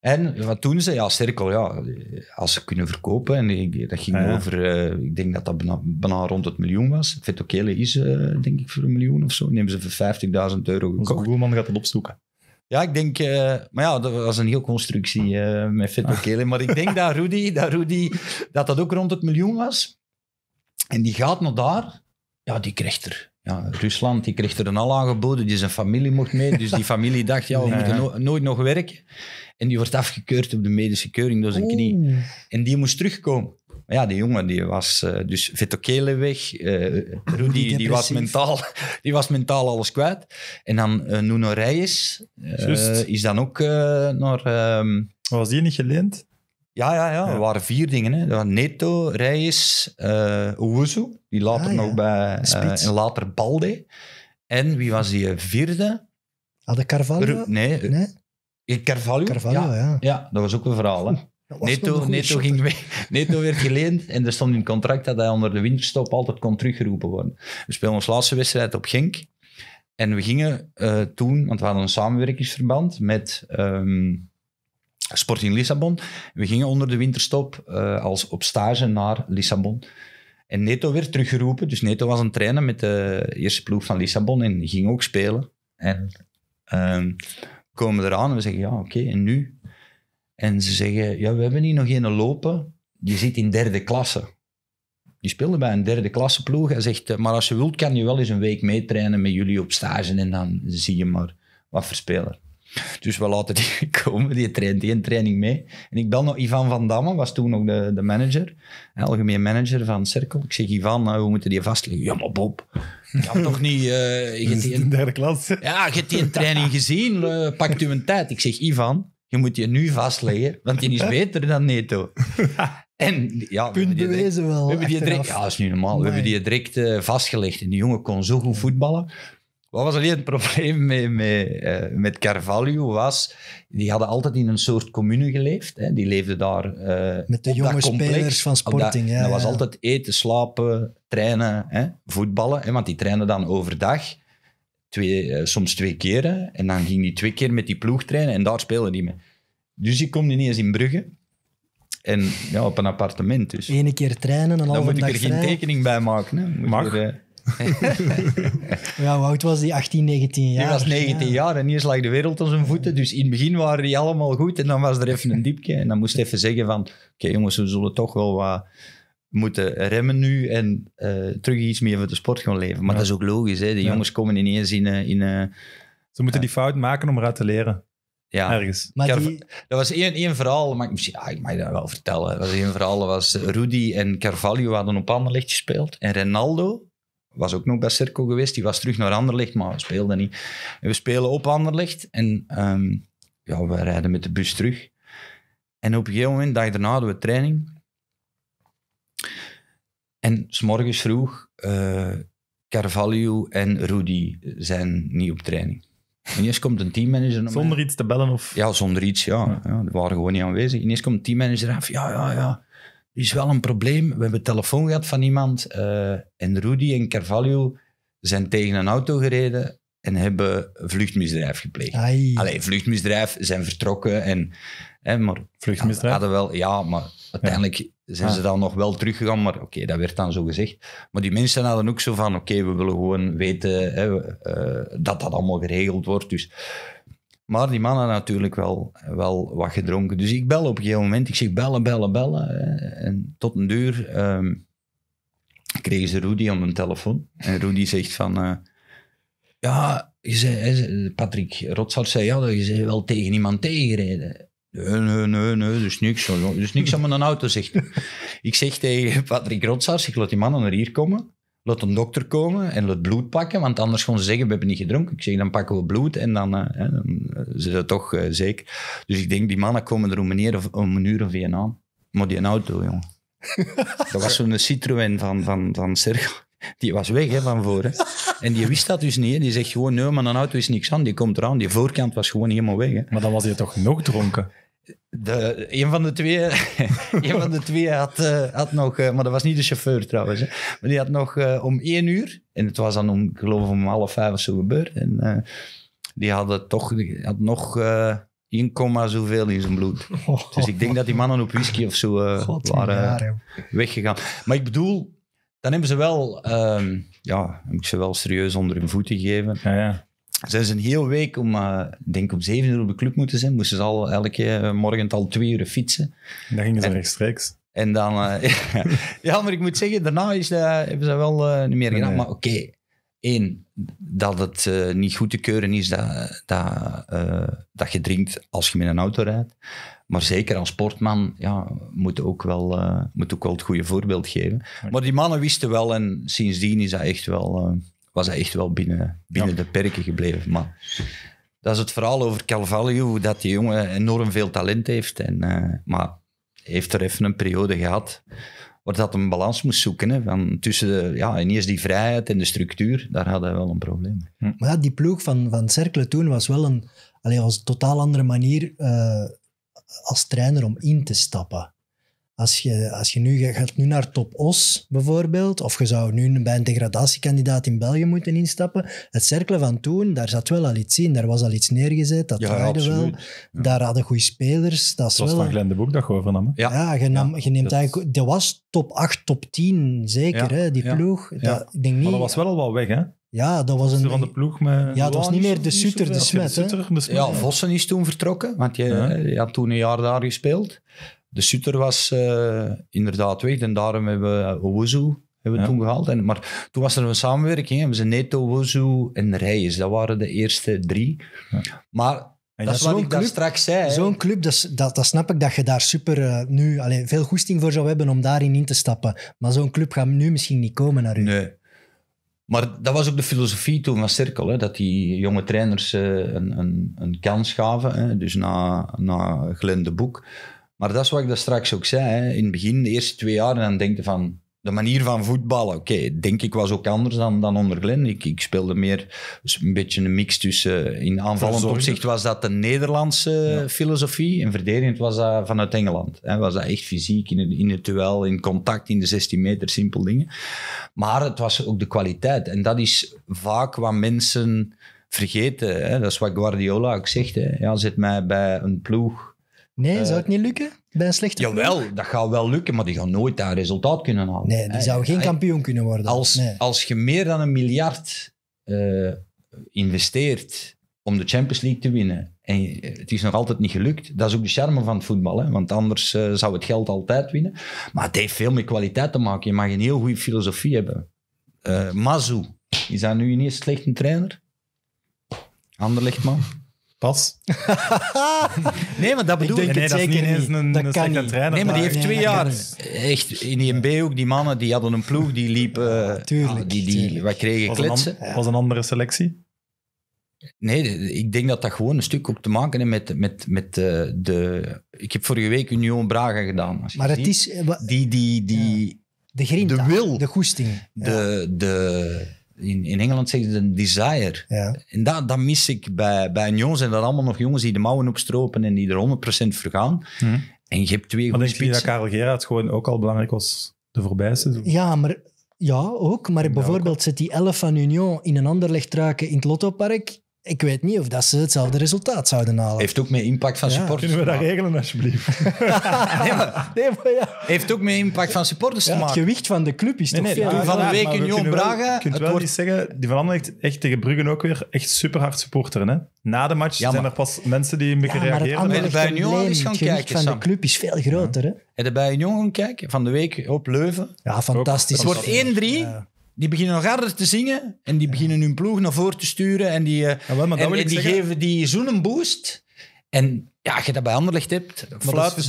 Speaker 3: En wat doen ze? Ja, Cirkel, ja, als ze kunnen verkopen. En dat ging ah, over, eh, ik denk dat dat bijna, rond het miljoen was. Vetokele is, eh, denk ik, voor een miljoen of zo. Neem ze voor 50.000 euro gekocht. man gaat het opzoeken. Ja, ik denk, eh, maar ja, dat was een heel constructie met Vetokele. Ah. Maar ik denk dat Rudy, dat Rudy, dat dat ook rond het miljoen was. En die gaat nog daar, ja, die krijgt er ja, Rusland, die kreeg er een al aangeboden, die zijn familie mocht mee. Dus die familie dacht, ja, we moeten nooit nog werken. En die wordt afgekeurd op de medische keuring door zijn knie. En die moest terugkomen. Maar ja, die jongen die was uh, dus vetokele weg. Uh, Rudy die was, mentaal, die was mentaal alles kwijt. En dan uh, Nuno Reyes is dan ook naar... Ehm, was die niet geleend? Ja, ja, ja. Er waren vier dingen. Hè. Neto, reis uh, eh, die later ah, nog bij... Uh, en later Balde. En wie was die eh, vierde?
Speaker 2: de Carvalho? nee.
Speaker 3: Carvalho? Carvalho ja. ja. dat was ook een verhaal. Hè. Neto, Neto, ging Neto werd geleend en er stond in contract dat hij onder de winterstop altijd kon teruggeroepen worden. We speelden onze laatste wedstrijd op Genk. En we gingen toen, want we hadden een samenwerkingsverband met ehm, sport in Lissabon. We gingen onder de winterstop eh, als op stage naar Lissabon. En Neto werd teruggeroepen. Dus Neto was het trainen met de eerste ploeg van Lissabon en ging ook spelen. En komen ehm, komen eraan en we zeggen, ja, oké, en nu? En ze zeggen, ja, we hebben hier nog geen lopen. Je zit in derde klasse. Je speelde bij een derde klasse ploeg. Hij zegt, eh, maar als je wilt, kan je wel eens een week meetrainen met jullie op stage en dan zie je maar wat voor speler. Dus we laten die komen, die traint één training mee. En ik bel nog Ivan van Damme, was toen nog de, de manager, algemeen manager van Cirkel. Ik zeg, Ivan, nou, we moeten die vastleggen. Ja, maar Bob, ik had toch niet... Uh, je een, in derde klas. Ja, je hebt die een training gezien, eh, pakt u een tijd. Ik zeg, Ivan, je moet je nu vastleggen, want die is beter dan Neto. En ja, Punt we bewezen wel. hebben die direct, ja, dat is nu normaal. We hebben die direct vastgelegd. En die jongen kon zo goed voetballen. Wat was alleen het probleem met, met, eh, met Carvalho was, die hadden altijd in een soort commune geleefd. Hè. Die leefden daar... Uh, met de jonge spelers van Sporting. Dat, was altijd eten, slapen, trainen, hè, voetballen. Hè, want die trainen dan overdag, twee, eh, soms twee keren. En dan ging die twee keer met die ploeg trainen en daar speelden die mee. Dus die komt eens in Brugge. En ja, op een appartement dus.
Speaker 2: keer trainen en al Dan moet ik er geen tekening
Speaker 3: bij maken. Hè.
Speaker 2: ja, hoe oud was die? 18, 19 jaar? Die was 19
Speaker 3: jaar en hier lag de wereld aan zijn voeten. Dus in het begin waren die allemaal goed en dan was er even een diepje. En dan moest even zeggen van, oké jongens, we zullen toch wel wat moeten remmen nu en eh, terug iets meer van de sport gaan leven. Maar dat is
Speaker 1: ook logisch, hè. Die jongens komen ineens in... in Ze moeten die fout maken om eraan te leren. Ja. Ergens.
Speaker 3: Maar die... Dat was één, één verhaal, maar ik, misschien, ah, ik mag dat wel vertellen. Dat was één verhaal, dat was Rudy en Carvalho hadden op licht gespeeld. En Ronaldo was ook nog bij Circo geweest. Die was terug naar Anderlicht, maar speelde niet. En we spelen op Anderlicht en ehm, ja, we rijden met de bus terug. En op een gegeven moment, dag daarna, hadden we training. En s'morgens vroeg, eh, Carvalho en Rudy zijn niet op training. En eerst komt een teammanager... zonder iets te bellen of... Ja, zonder iets, ja. ja. die waren gewoon niet aanwezig. En eerst komt een teammanager af, ja, ja, ja is wel een probleem. We hebben telefoon gehad van iemand eh, en Rudy en Carvalho zijn tegen een auto gereden en hebben vluchtmisdrijf gepleegd. Allee, vluchtmisdrijf, zijn vertrokken en... Hè, maar vluchtmisdrijf? Hadden wel, ja, maar uiteindelijk zijn ze dan nog wel teruggegaan, maar oké, dat werd dan zo gezegd. Maar die mensen hadden ook zo van, oké, we willen gewoon weten hè, eh, dat dat allemaal geregeld wordt, dus... Maar die man had natuurlijk wel, wel wat gedronken. Dus ik bel op een gegeven moment. Ik zeg bellen, bellen, bellen. En tot een duur ehm, kregen ze Rudy aan mijn telefoon. En Rudy zegt van... Eh, ja, je zei, Patrick Rotsart zei... Ja, je zei wel tegen iemand tegenrijden. Nee, nee, nee, nee, Dus niks. dus niks aan mijn auto, zegt Ik zeg tegen Patrick Rotsars, ik laat die mannen naar hier komen. Laat een dokter komen en laat bloed pakken, want anders gewoon ze zeggen, we hebben niet gedronken. Ik zeg, dan pakken we bloed en dan, uh, hè, eh, toch uh, eh, zeker. Dus ik denk, die mannen komen er om een uur of, een uur of één aan. Maar die een auto, jongen. dat was zo'n Citroën van, van, van Sergio. Die was weg hè, van voren. En die wist dat dus niet. Hè. Die zegt gewoon, nee, maar een auto is niks aan. Die komt eraan. Die voorkant was gewoon helemaal weg. Hè.
Speaker 1: Maar dan was hij toch nog dronken?
Speaker 3: de, een, van de twee, een van de twee had, eh, had nog, eh, maar dat was niet de chauffeur trouwens, maar die had nog eh, om één uur, en het was dan om, ik geloof om half vijf of zo gebeurd, en die hadden toch, had nog 1, zoveel in zijn bloed. Dus ik denk dat die mannen op whisky of zo waren weggegaan. Maar ik bedoel, dan hebben ze wel, ehm, ja, heb ik ze wel serieus onder hun voeten gegeven. Ja, ja. Ze een heel week om, uh, denk om zeven uur op de club moeten zijn. Moesten ze al elke eh, morgen al twee uur fietsen. Dan gingen ze rechtstreeks. En dan, eh, ja, maar ik moet zeggen, daarna is, hebben ze wel niet meer gedaan. Maar oké, okay. één, dat het niet goed te keuren is dat, dat, dat je drinkt als je met een auto rijdt. Maar zeker als sportman ja, moet, ook wel, moet ook wel het goede voorbeeld geven. Maar die mannen wisten wel en sindsdien is dat echt wel was hij echt wel binnen, binnen de perken gebleven. Maar dat is het verhaal over Calvalio, dat die jongen enorm veel talent heeft. En, uh, maar heeft er even een periode gehad waar dat een balans moest zoeken. Hè, van tussen ja, en eerst die vrijheid en de structuur, daar had hij wel een probleem.
Speaker 2: Hm. Maar ja, die ploeg van, van Cercle toen was wel een, alleen, was totaal andere manier eh, als trainer om in te stappen. Als je, als je nu gaat nu naar Top Os bijvoorbeeld, of je zou nu bij een degradatiekandidaat in België moeten instappen. Het cerkelen van toen, daar zat wel al iets in. Daar was al iets neergezet, dat ja, draaide wel. Daar hadden goede spelers. Dat, is was wel... van Glenn
Speaker 1: de Boek dat je overnam. Ja, ja, je, nam, je neemt
Speaker 2: eigenlijk... Dat was top 8, top 10 zeker, hè, die ploeg. ik denk niet... Maar dat was
Speaker 1: wel al wat weg, hè?
Speaker 2: Ja, dat was een... Van de ploeg met... Ja, het was niet meer de Suter, de Smet. Ja, Vossen is toen
Speaker 3: vertrokken, want je, je had toen een jaar daar gespeeld de Sutter was eh, inderdaad weg en daarom hebben we eh, Owozu hebben we toen gehaald. En, maar toen was er een samenwerking. Hè. We zijn Neto, Wozu en Reyes. Dat waren de eerste drie. Maar dat, is wat ik daar straks
Speaker 2: zei. Zo'n club, dat, dat, snap ik dat je daar super eh, nu alleen, veel goesting voor zou hebben om daarin in te stappen. Maar zo'n club gaat nu misschien niet komen naar u.
Speaker 3: Nee. Maar dat was ook de filosofie toen van Cirkel, hè, dat die jonge trainers een, een, een, kans gaven. Hè. Dus na, na Glenn de Boek maar dat is wat ik daar straks ook zei. Hè. In het begin, de eerste twee jaar, dan denk je van... De manier van voetballen, oké, denk ik was ook anders dan, dan onder Glenn. Ik, ik speelde meer dus een beetje een mix tussen... Eh, in aanvallend opzicht was dat de Nederlandse filosofie. In verdedigend was dat vanuit Engeland. Hè. Was dat echt fysiek, in het, in het duel, in contact, in de 16 meter, simpel dingen. Maar het was ook de kwaliteit. En dat is vaak wat mensen vergeten. Hè. Dat is wat Guardiola ook zegt. Hè. Ja, zet mij bij een ploeg
Speaker 2: Nee, zou eh, het niet lukken? Bij een slechte
Speaker 3: Jawel, dat gaat wel lukken, maar die gaan nooit dat resultaat kunnen halen.
Speaker 2: Nee, die zou geen kampioen kunnen worden. Als,
Speaker 3: als je meer dan een miljard eh, investeert om de Champions League te winnen en het is nog altijd niet gelukt, dat is ook de charme van het voetbal. Hè? Want anders eh, zou het geld altijd winnen. Maar het heeft veel met kwaliteit te maken. Je mag een heel goede filosofie hebben. Uh, Mazou, is dat nu ineens slecht een trainer? Anderlecht man. Pas. nee, maar dat bedoel ik. Denk nee, het is niet een, dat een kan niet. Nee, maar die heeft nee, twee jaar. Echt, in die MB ook, die mannen die hadden een ploeg, die liepen. Uh, tuurlijk. Die, die, tuurlijk. kregen was kletsen. was een andere selectie? Nee, ik denk dat dat gewoon een stuk ook te maken heeft met, met, met uh, de... Ik heb vorige week Union Braga gedaan. Als
Speaker 2: je maar het is... Eh, die, die, die, De grinta, de wil. De goesting.
Speaker 3: De, de, in, in Engeland zeggen ze een desire. Ja. En dat, mis ik bij, bij Union. Zijn dat allemaal nog jongens die de mouwen
Speaker 1: opstropen en die er 100% vergaan. Hm. En je hebt twee goede spitsen. dat Karel Gerard gewoon ook al belangrijk was de voorbijste?
Speaker 2: Ja, maar, ja ook. Maar bijvoorbeeld zet die 11 van Union in een ander lichtraken in het Lottopark ik weet niet of dat ze hetzelfde resultaat zouden halen.
Speaker 1: Heeft ook
Speaker 3: meer impact van supporters. Kunnen we dat
Speaker 2: regelen, alsjeblieft? nee,
Speaker 3: maar, nee, maar ja. Heeft ook meer
Speaker 2: impact van supporters te maken. Het gewicht van de club is nee, toch nee, veel. van de week in Jong we Braga...
Speaker 1: Je wel wordt... zeggen... Die verandert echt tegen Bruggen ook weer echt super hard supporteren. Hè? Na de match zijn er pas mensen die een beetje
Speaker 2: reageren. Maar het bij Union gaan kijken, van de club is veel groter. Hè?
Speaker 1: Heb je bij Union gaan kijken? Van
Speaker 3: de week op Leuven.
Speaker 2: Ja, fantastisch. Het wordt 1-3... Die
Speaker 3: beginnen nog harder te zingen en die beginnen hun ploeg naar voren te sturen. En die, eh, ah, wel, die geven die zo'n boost. En ja, als je dat bij Anderlecht hebt,
Speaker 1: dus, De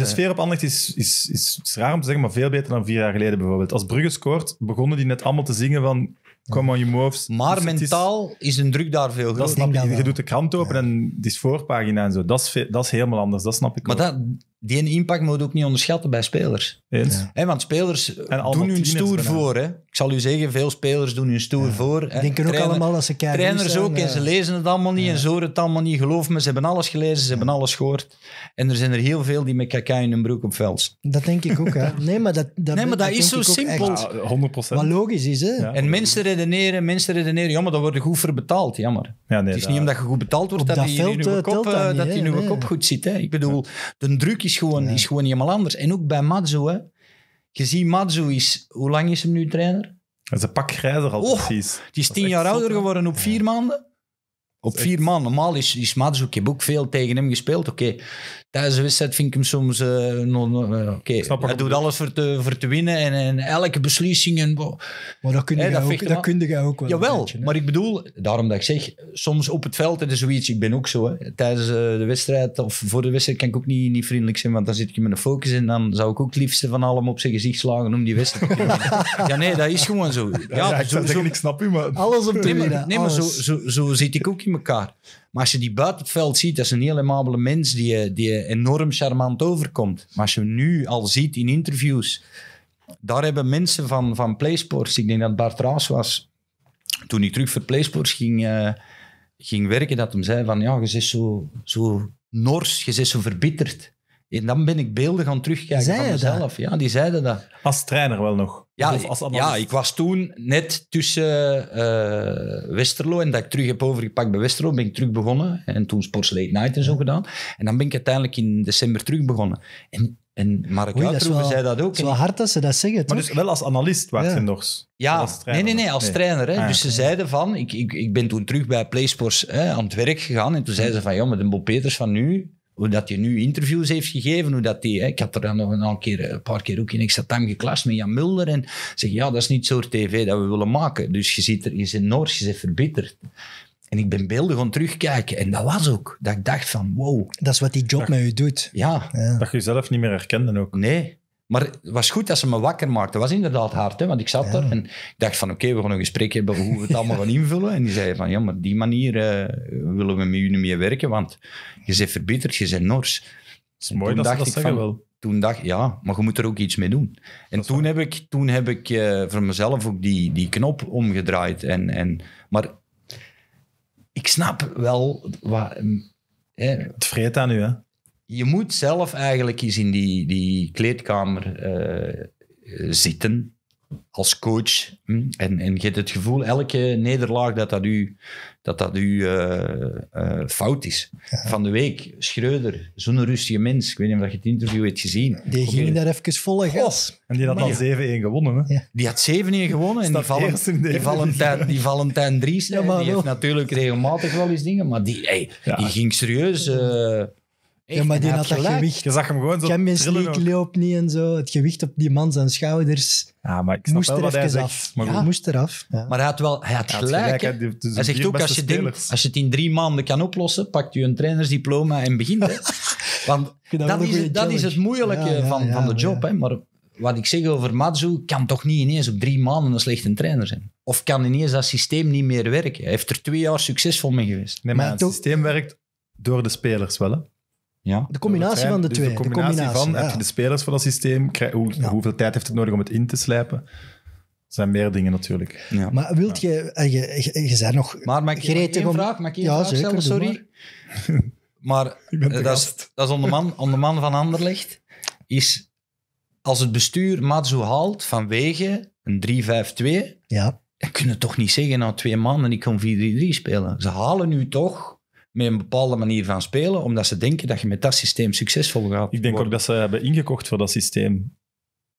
Speaker 1: sfeer op Anderlecht is, is, is, is, raar om te zeggen, maar veel beter dan vier jaar geleden bijvoorbeeld. Als Brugge scoort, begonnen die net allemaal te zingen van... Come on, you moves. Maar dus mentaal
Speaker 3: is, een druk daar veel groter. je
Speaker 1: doet de krant open en het is voorpagina en zo. Dat is, dat is helemaal anders, dat snap ik Maar dat, die impact moet ook niet onderschatten bij spelers. Ja. want
Speaker 3: spelers doen hun stoer voor. Hè. Ik zal u zeggen, veel spelers doen hun stoer voor. Die denken ook allemaal dat ze kijken. Trainers ook, en ze eh. lezen het allemaal niet en ze het allemaal niet. Geloof me, ze hebben alles gelezen, ze hebben alles gehoord. En er zijn er heel veel die met kaka in hun broek op veld
Speaker 2: Dat denk ik ook. Hè. Nee, maar dat, dat, is zo simpel. maar Wat logisch is. Hè?
Speaker 3: En mensen redeneren, mensen redeneren, ja, maar wordt worden goed voor betaald. Jammer. Nee, het is niet omdat je goed betaald wordt dat, dat, je in een kop, dat, kop goed zit. Ik bedoel, de druk is is gewoon, is gewoon helemaal anders. En ook bij Matsu, hè. Je ziet Matsu is... Hoe lang is hem nu trainer? Dat is een pak grijzer al oh, precies. Die is tien jaar ouder geworden op vier maanden. Op vier man. Normaal is, is Maders, ik ook veel tegen hem gespeeld. Oké, tijdens de wedstrijd vind ik hem soms... Uh, Oké, hij doet alles voor te, voor te winnen en, en elke beslissing... Maar dat kun je, ook, dat ook wel. Jawel, maar ik bedoel, daarom dat ik zeg, soms op het veld, en is zoiets, ik ben ook zo. Hè. Tijdens eh, de wedstrijd of voor de wedstrijd kan ik ook niet, niet vriendelijk zijn, want dan zit ik met een focus en dan zou ik ook het liefste van allem op zijn gezicht slagen om die wedstrijd te
Speaker 1: Ja, nee, dat is gewoon zo. Ja, ik, zo, zo, ik snap u, maar... Alles op de nee, maar, nee, maar zo, zo,
Speaker 3: zo zit ik ook in tegen elkaar. Maar als je die buiten het veld ziet, dat is een heel amabele mens die, eh, die enorm charmant overkomt. Maar als je nu al ziet in interviews, daar hebben mensen van, van PlaySports, ik denk dat Bart Raas was, toen ik terug voor PlaySports ging, eh, ging werken, dat hem zei van, ja, je zit zo, zo nors, je is zo verbitterd. En dan ben ik beelden gaan terugkijken van mezelf. Ja, die zeiden dat.
Speaker 1: Als trainer wel nog? Ja, ja, ik
Speaker 3: was toen net tussen eh, Westerlo en dat ik terug heb overgepakt bij Westerlo, ben ik terug begonnen. En toen Sports Late Night en zo gedaan. En dan ben ik uiteindelijk in december terug begonnen. En, en Mark Oei, zei dat ook. Het is wel
Speaker 2: hard dat ze
Speaker 1: dat zeggen, Maar dus wel als analist waar ja. nog...
Speaker 3: Ja, nee, nee, nee, als trainer. Hè. Ah, dus ze zeiden van... Ik, ik, ik ben toen terug bij PlaySports hè, aan het werk gegaan. En toen zeiden ze van, ja, met de Bob Peters van nu hoe dat hij nu interviews heeft gegeven, hoe dat hè, Ik had er dan nog een, keer, een paar keer ook in Exatam geklast met Jan Mulder en zeg, ja, dat is niet soort tv dat we willen maken. Dus je ziet er, je zit Noors, je zit verbitterd. En ik ben beelden gaan terugkijken. En dat was ook. Dat ik dacht van, wow. Dat is
Speaker 2: wat die job dat, met u doet. Ja. ja.
Speaker 3: Dat je jezelf niet meer herkende ook. Nee. Maar het was goed dat ze me wakker maakte. Dat was inderdaad hard, hè, want ik zat daar er en ik dacht van oké, we gaan een gesprek hebben hoe we het allemaal gaan invullen. En die zei van ja, maar die manier eh, willen we met jullie meer werken, want je bent verbitterd, je bent nors. Het mooi dacht dat ik van, wel. Toen dacht ja, maar je moet er ook iets mee doen. En toen heb, ik, toen heb ik eh, voor mezelf ook die, die knop omgedraaid. En, en, maar ik snap wel... Wat, eh, het vreet aan u, hè? je moet zelf eigenlijk eens in die, die kleedkamer eh, zitten als coach. Hm? En, en je hebt het gevoel, elke nederlaag, dat dat u, dat dat u eh, eh, fout is. Van de week, Schreuder, zo'n rustige mens. Ik weet niet of je het interview hebt gezien. Die ging
Speaker 2: daar even volle gas. en die had al 7-1
Speaker 1: gewonnen. Hè?
Speaker 3: Die had 7-1 gewonnen. En die, Valent, die, Valentijn, die Valentijn Dries, ja, die heeft natuurlijk regelmatig wel eens dingen. Maar die, hey, die ging serieus ja, maar die had, dat gewicht. Je zag hem gewoon zo Champions League
Speaker 2: loopt niet en zo. Het gewicht op die man zijn schouders. Ja, maar ik moest wel er wat Maar ja, moest eraf. Maar
Speaker 3: hij had wel hij had, gelijk. Hij, zegt ook, als je, als je het in drie maanden kan oplossen, pakt u een trainersdiploma en begint. Want dat, is, het, dat is, het moeilijke van, van de job. Hè. Maar wat ik zeg over Matsu, kan toch niet ineens op drie maanden een slechte trainer zijn. Of kan ineens dat systeem niet meer
Speaker 1: werken. Hij heeft er twee jaar succesvol mee geweest. Nee, maar, maar het systeem werkt door de spelers wel, hè? Ja. De combinatie van dus de twee. De combinatie, de combinatie van, ja. heb je de spelers van dat systeem? Krijg, hoe, ja. Hoeveel tijd heeft het nodig om het in te slijpen? Er zijn meer dingen natuurlijk. Ja.
Speaker 2: Maar wilt eh, je, je, je,
Speaker 1: bent nog... Maar
Speaker 3: ik, om... vraag, mag ik één vraag zeker, Sorry.
Speaker 1: Maar, eh, dat,
Speaker 3: is, dat is man, van Anderlecht. Is als het bestuur Matsu haalt vanwege een 3-5-2, ja. dan kunnen toch niet zeggen na nou, twee maanden ik kom 4-3-3 spelen. Ze halen nu toch met een bepaalde manier van spelen, omdat ze denken dat
Speaker 1: je met dat systeem succesvol gaat. Ik denk ook dat ze hebben ingekocht voor dat systeem.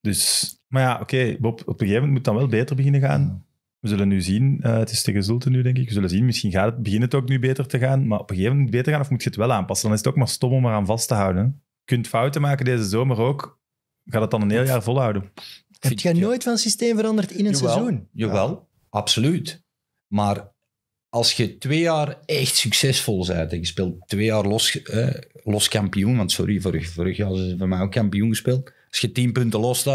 Speaker 1: Dus, maar ja, oké, Bob, op een gegeven moment moet dan wel beter beginnen gaan. We zullen nu zien, eh, het is tegen Zulten nu, denk ik. We zullen zien, misschien gaat het, begint het ook nu beter te gaan. Maar op een gegeven moment beter gaan of moet je het wel aanpassen? Dan is het ook maar stom om eraan vast te houden. Je kunt fouten maken deze zomer ook. Gaat het dan een heel jaar volhouden? Heb jij nooit van systeem
Speaker 2: veranderd in een seizoen?
Speaker 1: Jawel, absoluut. Maar
Speaker 3: als je twee jaar echt succesvol bent en je speelt twee jaar los, los kampioen, want sorry, vorig, vorig jaar ze van mij ook kampioen gespeeld. Als je tien punten los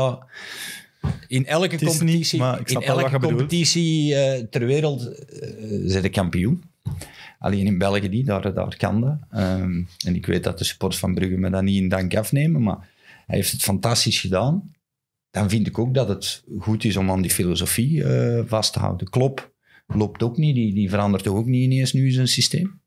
Speaker 3: in elke competitie, in elke competitie eh, ter wereld uh, eh, ik kampioen. Alleen in België niet, daar, daar kan dat. Ehm, en ik weet dat de supporters van Brugge me dat niet in dank afnemen, maar hij heeft het fantastisch gedaan. Dan vind ik ook dat het goed is om aan die filosofie uh, vast te houden. Klopt loopt ook niet. Die,
Speaker 1: die verandert ook niet ineens nu zijn systeem.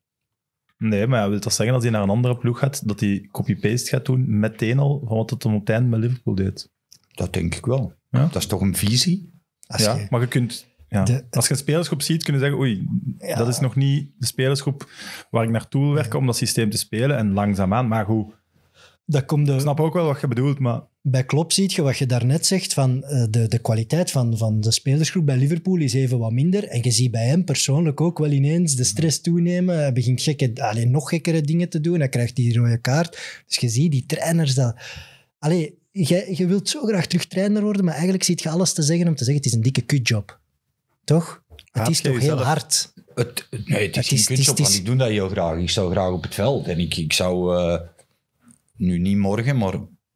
Speaker 1: Nee, maar wil dat zeggen dat hij naar een andere ploeg gaat, dat hij copy-paste gaat doen meteen al van wat het hem op het einde met Liverpool deed? Dat denk ik wel. Ja? Dat is toch een visie? Als ja, je... maar je kunt... Ja. als je een spelersgroep ziet, kunnen zeggen, oei, dat is nog niet de spelersgroep waar ik naartoe wil werken om dat systeem te spelen. En langzaamaan, maar goed,
Speaker 2: dat komt de... Ik snap ook
Speaker 1: wel wat je bedoelt, maar...
Speaker 2: Bij Klopp ziet je wat je daarnet zegt, van eh, de, de kwaliteit van, van de spelersgroep bij Liverpool is even wat minder. En je ziet bij hem persoonlijk ook wel ineens de stress toenemen. Hij begint gekke, alleen nog gekkere dingen te doen. Hij krijgt die rode kaart. Dus je ziet die trainers dat... Allee, je, je wilt zo graag terug trainer worden, maar eigenlijk ziet je alles te zeggen om te zeggen het is een dikke kutjob. Toch? Het is toch heel hard? Het, nee, het is, het kutjob. want ik
Speaker 3: doe dat heel graag. Ik zou graag op het veld. En ik, ik zou... Eh, nu niet morgen, maar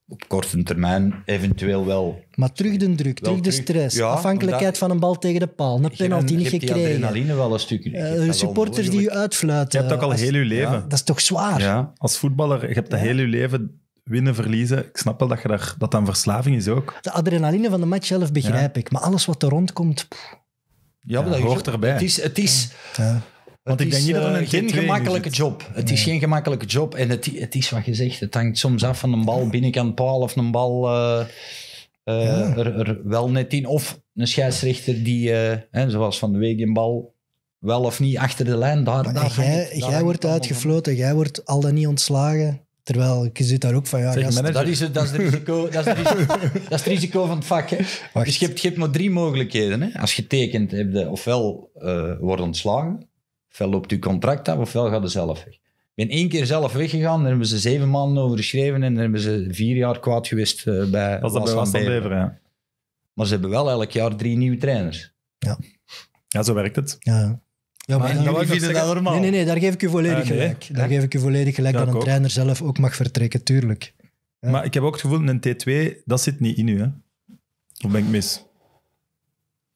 Speaker 3: op korte termijn eventueel wel.
Speaker 2: Maar terug de druk, terug de stress. afhankelijkheid van een bal tegen de paal. Een penalty niet gekregen. de adrenaline wel een
Speaker 1: stukje.
Speaker 3: Uh, eh,
Speaker 2: supporters die je uitfluiten. Je hebt ook al heel je leven. dat is toch zwaar? Ja, als voetballer,
Speaker 1: je hebt dat heel je leven winnen, verliezen. Ik snap wel dat je daar, dat dan verslaving is ook.
Speaker 2: De adrenaline van de match zelf begrijp ik. Maar alles wat er rondkomt... Ja, dat hoort erbij. Het is... Het is want het ik is, denk niet dat een eh, geen gemakkelijke
Speaker 3: job. Het is geen gemakkelijke job. En het, het is wat je zegt, het hangt soms af van een bal binnenkant paal of een bal eh, eh, er, wel net in. Of een scheidsrechter die, hè, zoals van de week, een bal wel of niet achter de lijn. Daar, daar jij, jij wordt
Speaker 2: uitgefloten, jij wordt al dan niet ontslagen. Terwijl je zit daar ook van, ja, dat, is het, dat, is het risico, dat, is risico, van het vak.
Speaker 3: Dus je hebt, je maar drie mogelijkheden. Hè. Als je tekent, heb ofwel wordt ontslagen, Ofwel loopt uw contract af, ofwel gaat er zelf weg. Ik ben één keer zelf weggegaan, daar hebben ze zeven man over geschreven en daar hebben ze vier jaar kwaad geweest eh, bij Was dat Las ja. Maar ze hebben wel elk jaar drie nieuwe trainers. Ja, ja zo werkt het.
Speaker 2: Ja. Ja, maar, maar dat vinden dat normaal. Nee, nee, nee, daar geef ik u volledig ah, gelijk. Daar geef ik u volledig gelijk dat een trainer zelf ook mag vertrekken, tuurlijk.
Speaker 1: Ja. Maar ik heb ook het gevoel, een T2, dat zit niet in u, hè? Of ben ik mis?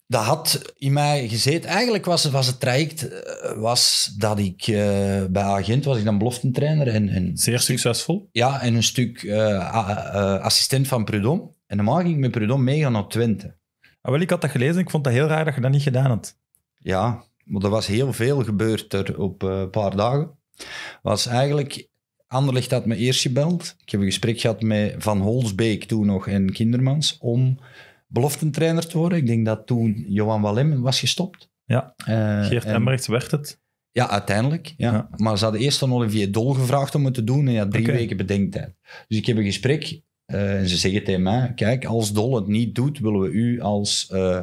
Speaker 1: dat had in mij gezeten. Eigenlijk was, was het traject
Speaker 3: eh, was dat ik eh, bij Agent was, ik dan beloftentrainer. En, en Zeer succesvol. Ja, en een stuk eh, assistent van Prudhomme. En normaal ging ik met Prudhomme meegaan naar Twente. Ah, wel, ik had dat gelezen en ik vond dat heel raar dat je dat niet gedaan had. Ja, want er was heel veel gebeurd er op een paar dagen. Was eigenlijk, anderlicht had me eerst gebeld. Ik heb een gesprek gehad met Van Holsbeek toen nog en Kindermans om beloftentrainer te worden. Ik denk dat toen Johan Wallem was gestopt. Ja, eh, Geert Emmerichs werd het. Ja, uiteindelijk. Ja. Maar ze hadden eerst aan Olivier Dol gevraagd om het te doen en ja, drie weken bedenktijd. Dus ik heb een gesprek eh, en ze zeggen tegen mij, kijk, als Dol het niet doet, willen we u als... Uh,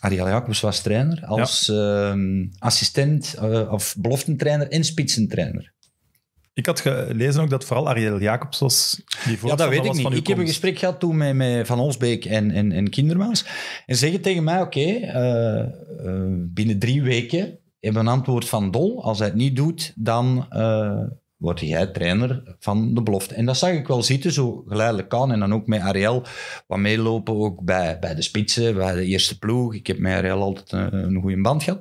Speaker 3: Ariel Jacobs was trainer, als ehm, assistent of beloftentrainer en spitsentrainer. Ik had gelezen ook dat vooral Ariel Jacobs was die Ja, dat weet ik niet. Ik heb een gesprek gehad toen met, met Van Olsbeek en, en, en Kindermans. En zeggen tegen mij, oké, eh, eh, binnen drie weken hebben we een antwoord van Dol. Als hij het niet doet, dan eh, word jij trainer van de belofte. En dat zag ik wel zitten, zo geleidelijk aan. En dan ook met Ariel wat meelopen, ook bij, bij de spitsen, bij de eerste ploeg. Ik heb met Ariel altijd een goede band gehad.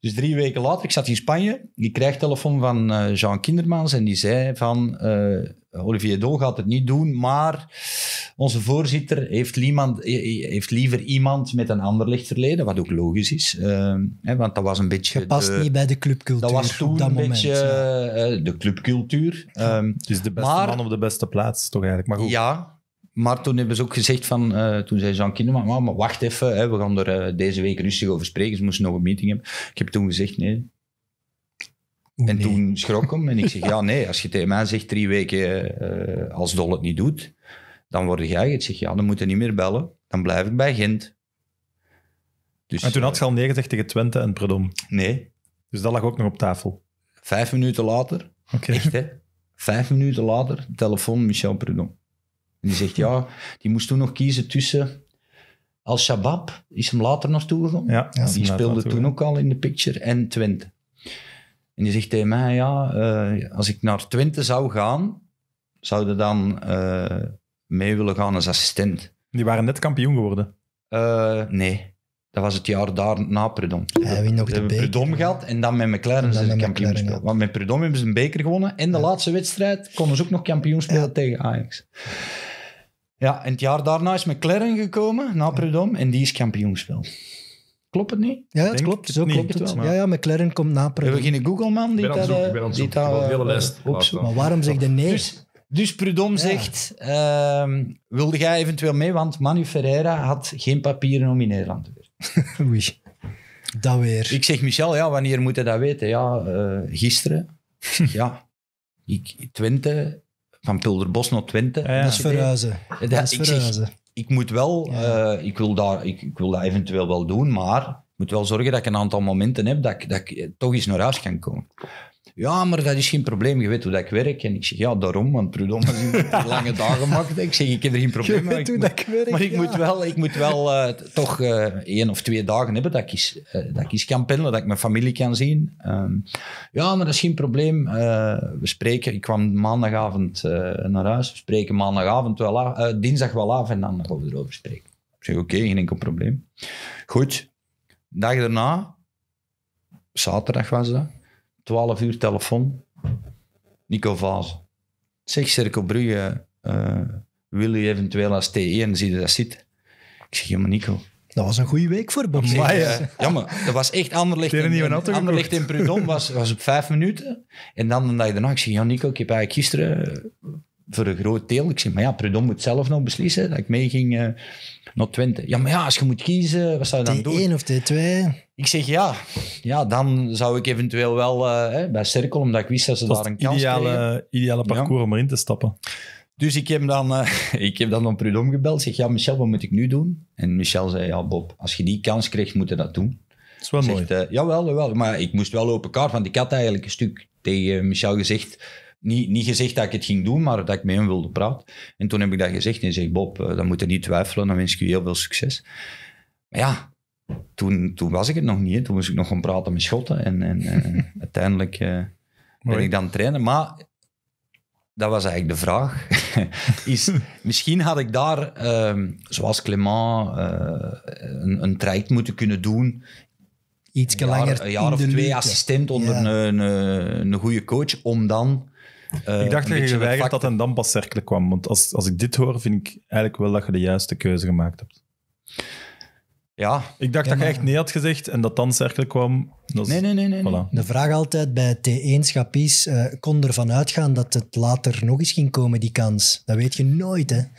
Speaker 3: Dus drie weken later, ik zat in Spanje, ik krijg telefoon van eh, Jean Kindermans en die zei van eh, Olivier Do gaat het niet doen, maar onze voorzitter heeft, eh, heeft liever iemand met een ander licht verleden, wat ook logisch is. hè, want dat was een beetje... Je past niet
Speaker 2: bij de clubcultuur Dat was toen een
Speaker 3: beetje de clubcultuur. Um, dus de beste man op de beste plaats toch eigenlijk, maar goed. Ja, maar toen hebben ze ook gezegd van, eh, toen zei Jean Kinderman, maar wacht even, hè, we gaan er eh, deze week rustig over spreken. Ze moesten nog een meeting hebben. Ik heb toen gezegd nee. en toen schrok hem en ik zeg, ja nee, als je tegen mij zegt drie weken eh, als Dol het niet doet, dan word jij. het. zeg, ja, dan moet je niet meer bellen.
Speaker 1: Dan blijf ik bij Gent. Dus,
Speaker 3: en
Speaker 2: toen
Speaker 1: had je al gezegd tegen Twente en Predom? Nee. Dus dat lag ook nog op tafel? Vijf minuten later, okay. echt hè, vijf
Speaker 3: minuten later, telefoon Michel Predom. En die zegt, ja, die moest toen nog kiezen tussen... Al-Shabaab is hem later naartoe toegekomen. Ja, die speelde toen ook al in de picture. En Twente. En die zegt tegen mij, ja, eh, als ik naar Twente zou gaan, zouden dan eh, mee willen gaan als assistent. Die waren net kampioen geworden. Eh, nee, dat was het jaar daar na Predom. Hij wint nog de, Predom gehad en dan met McLaren zijn ze kampioen Want met Predom hebben ze een beker gewonnen en de laatste wedstrijd konden ze ook nog kampioen spelen tegen Ajax. Ja, en het jaar daarna is McLaren gekomen, na Prudhomme, en die is kampioenspel. Klopt het niet? Ja, dat klopt. Zo klopt het. Wel, ja, ja, McLaren komt na Prudhomme. we geen Google-man die dat... Ik eh, die dat, eh, hele Maar waarom zegt de nee? Dus, dus Prudhomme zegt, ehm, wilde jij eventueel mee? Want Manu Ferreira had geen papieren om in Nederland te
Speaker 2: werken. Oei, dat weer.
Speaker 3: Ik zeg, Michel, ja, wanneer moet je dat weten? Ja, uh, gisteren. ja, ik, Twente, van Pulderbos naar Twente. dat is verhuizen. Dat, is ik verhuizen. ik moet wel, eh, ik, wil daar, ik, ik, wil dat eventueel wel doen, maar ik moet wel zorgen dat ik een aantal momenten heb dat ik, dat ik toch eens naar huis kan komen. Ja, maar dat is geen probleem. Je weet hoe dat ik werk. En ik zeg, ja, daarom. Want Prudhomme heeft lange dagen maakt. Ik zeg, ik heb er geen probleem mee. Maar, ik moet wel, ik moet wel eh, toch uh, één of twee dagen hebben dat ik, eens, eh, dat ik eens kan pendelen. Dat ik mijn familie kan zien. Ehm, ja, maar dat is geen probleem. we spreken... Ik kwam maandagavond naar huis. We spreken maandagavond wel dinsdag wel af. En dan gaan we erover spreken. Ik zeg, oké, geen enkel probleem. Goed. Dag daarna... Zaterdag was dat 12 uur telefoon. Nico Vaas. Zeg, Cirkel Brugge, eh, eh, wil e je eventueel als T1 zien dat zit?
Speaker 2: Ik zeg, jammer Nico, dat was een goede week voor Bob. Eh, ja,
Speaker 3: jammer. Dat was echt Anderlecht in, in, licht in Prudon was, was op vijf minuten. En dan de dag daarna, ik zeg, ja Nico, ik heb eigenlijk gisteren voor een groot deel... Ik zeg, maar ja, Prudon moet zelf nog beslissen dat ik meeging uh, naar Twente. Ja, maar ja, als je moet kiezen, wat zou je dan doen? T1 of T2? Ik zeg ja, ja dan zou ik eventueel wel eh, bij Cirkel, omdat ik wist dat ze dat daar een kans ideale, kregen. ideale parcours ja. om erin te stappen. Dus ik heb dan, uh, ik heb dan op Prudhomme gebeld. Zeg, ja, Michel, wat moet ik nu doen? En Michel zei, ja, Bob, als je die kans krijgt, moet je dat doen. Dat is wel mooi. Uh, jawel, jawel, maar ik moest wel open kaart, want ik had eigenlijk een stuk tegen Michel gezegd. Niet, niet gezegd dat ik het ging doen, maar dat ik met hem wilde praten. En toen heb ik dat gezegd en zeg, Bob, dan moet je niet twijfelen, dan wens ik je heel veel succes. Maar ja, toen, toen was ik het nog niet. Toen moest ik nog gaan praten met schotten. En, en uiteindelijk uh, ben ik dan trainen. Maar dat was eigenlijk de vraag. Is, misschien had ik daar, ehm, zoals Clement, eh, een, een traject moeten kunnen doen. Iets langer. Jaar, een jaar of twee assistent
Speaker 1: onder een, een, een goede coach, om dan. Eh, ik dacht dat je geweigerd dat en dan pas cerkelen kwam. Want als, als ik dit hoor, vind ik eigenlijk wel dat je de juiste keuze gemaakt hebt. Ja. Ik dacht dat je echt nee had gezegd en dat dan cirkel kwam. Dus, nee, nee,
Speaker 3: nee. nee,
Speaker 2: De vraag altijd bij T1 is: uh, kon ervan uitgaan dat het later nog eens ging komen, die kans? Dat weet je nooit, hè. Er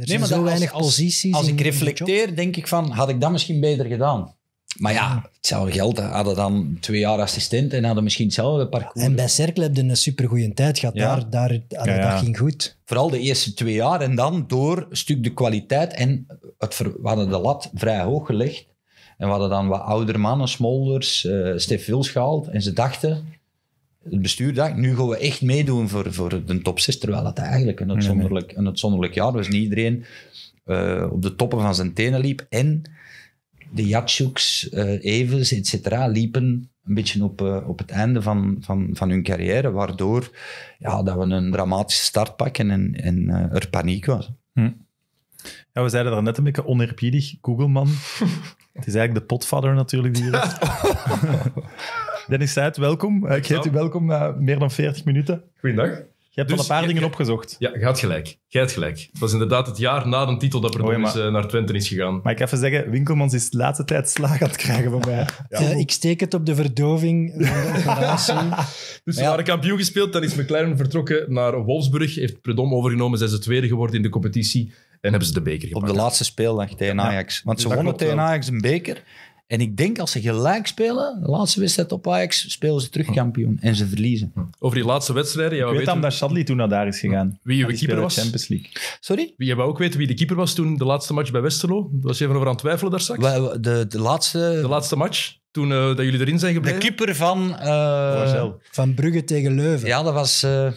Speaker 2: zijn zo weinig posities
Speaker 3: Als, ik reflecteer, denk ik van, had ik dat misschien beter gedaan? Maar ja, het hetzelfde geld. Hadden dan twee jaar assistent en hadden misschien hetzelfde parcours. En bij
Speaker 2: Cercle heb je een supergoeie tijd gehad. Daar, daar, dat
Speaker 3: ging goed. Vooral de eerste twee jaar en dan door een stuk de kwaliteit en het, we hadden de lat vrij hoog gelegd. En we hadden dan wat oudere mannen, smolders, uh, Stef Wils gehaald. En ze dachten, het bestuur dacht, nu gaan we echt meedoen voor, voor de top 6. Terwijl dat eigenlijk een uitzonderlijk, een uitzonderlijk jaar was. niet iedereen eh, op de toppen van zijn tenen liep. En de Jatsuks, uh, eh, Evens, et cetera, liepen een beetje op, op het einde van, van, van hun carrière, waardoor ja, dat we een dramatische start pakken en, en er paniek was.
Speaker 1: Hm. Ja, we zeiden daar net een beetje oneerbiedig, Googleman. het is eigenlijk de potfather natuurlijk die hier is. Dennis Zuid, welkom. Eh, ik heet u welkom na eh, meer dan 40 minuten. Goeiedag. Je
Speaker 4: hebt al een dus paar dingen opgezocht. Ja, je had gelijk. Je had gelijk. Het was inderdaad het jaar na de titel dat Berdoris oh, eh, naar Twente is gegaan.
Speaker 1: Maar ik even zeggen, Winkelmans is de laatste tijd slaag aan het krijgen van mij. ja. ik steek het op de
Speaker 2: verdoving van de operatie.
Speaker 4: dus had waren kampioen gespeeld, dan is McLaren vertrokken naar Wolfsburg. Heeft Predom overgenomen, zijn ze tweede geworden in de competitie. En hebben ze de beker gepakt. Op de laatste speeldag tegen Ajax. Want ze wonnen tegen Ajax een beker. En ik denk als ze gelijk spelen, de laatste wedstrijd
Speaker 3: op Ajax, spelen ze terugkampioen hm. En ze verliezen. Hm.
Speaker 4: Over die laatste wedstrijden... Ja, ik weet dat Shadley toen naar daar is gegaan. Hm. Wie je keeper was. Sorry? Wie, je wou ook weten wie de keeper was toen de laatste match bij Westerlo. Dat was je even over aan het twijfelen daar straks. De, de, laatste... De laatste match toen eh, dat jullie erin zijn gebleven? De keeper van... Eh,
Speaker 3: van Brugge tegen Leuven. Ja, dat was uh,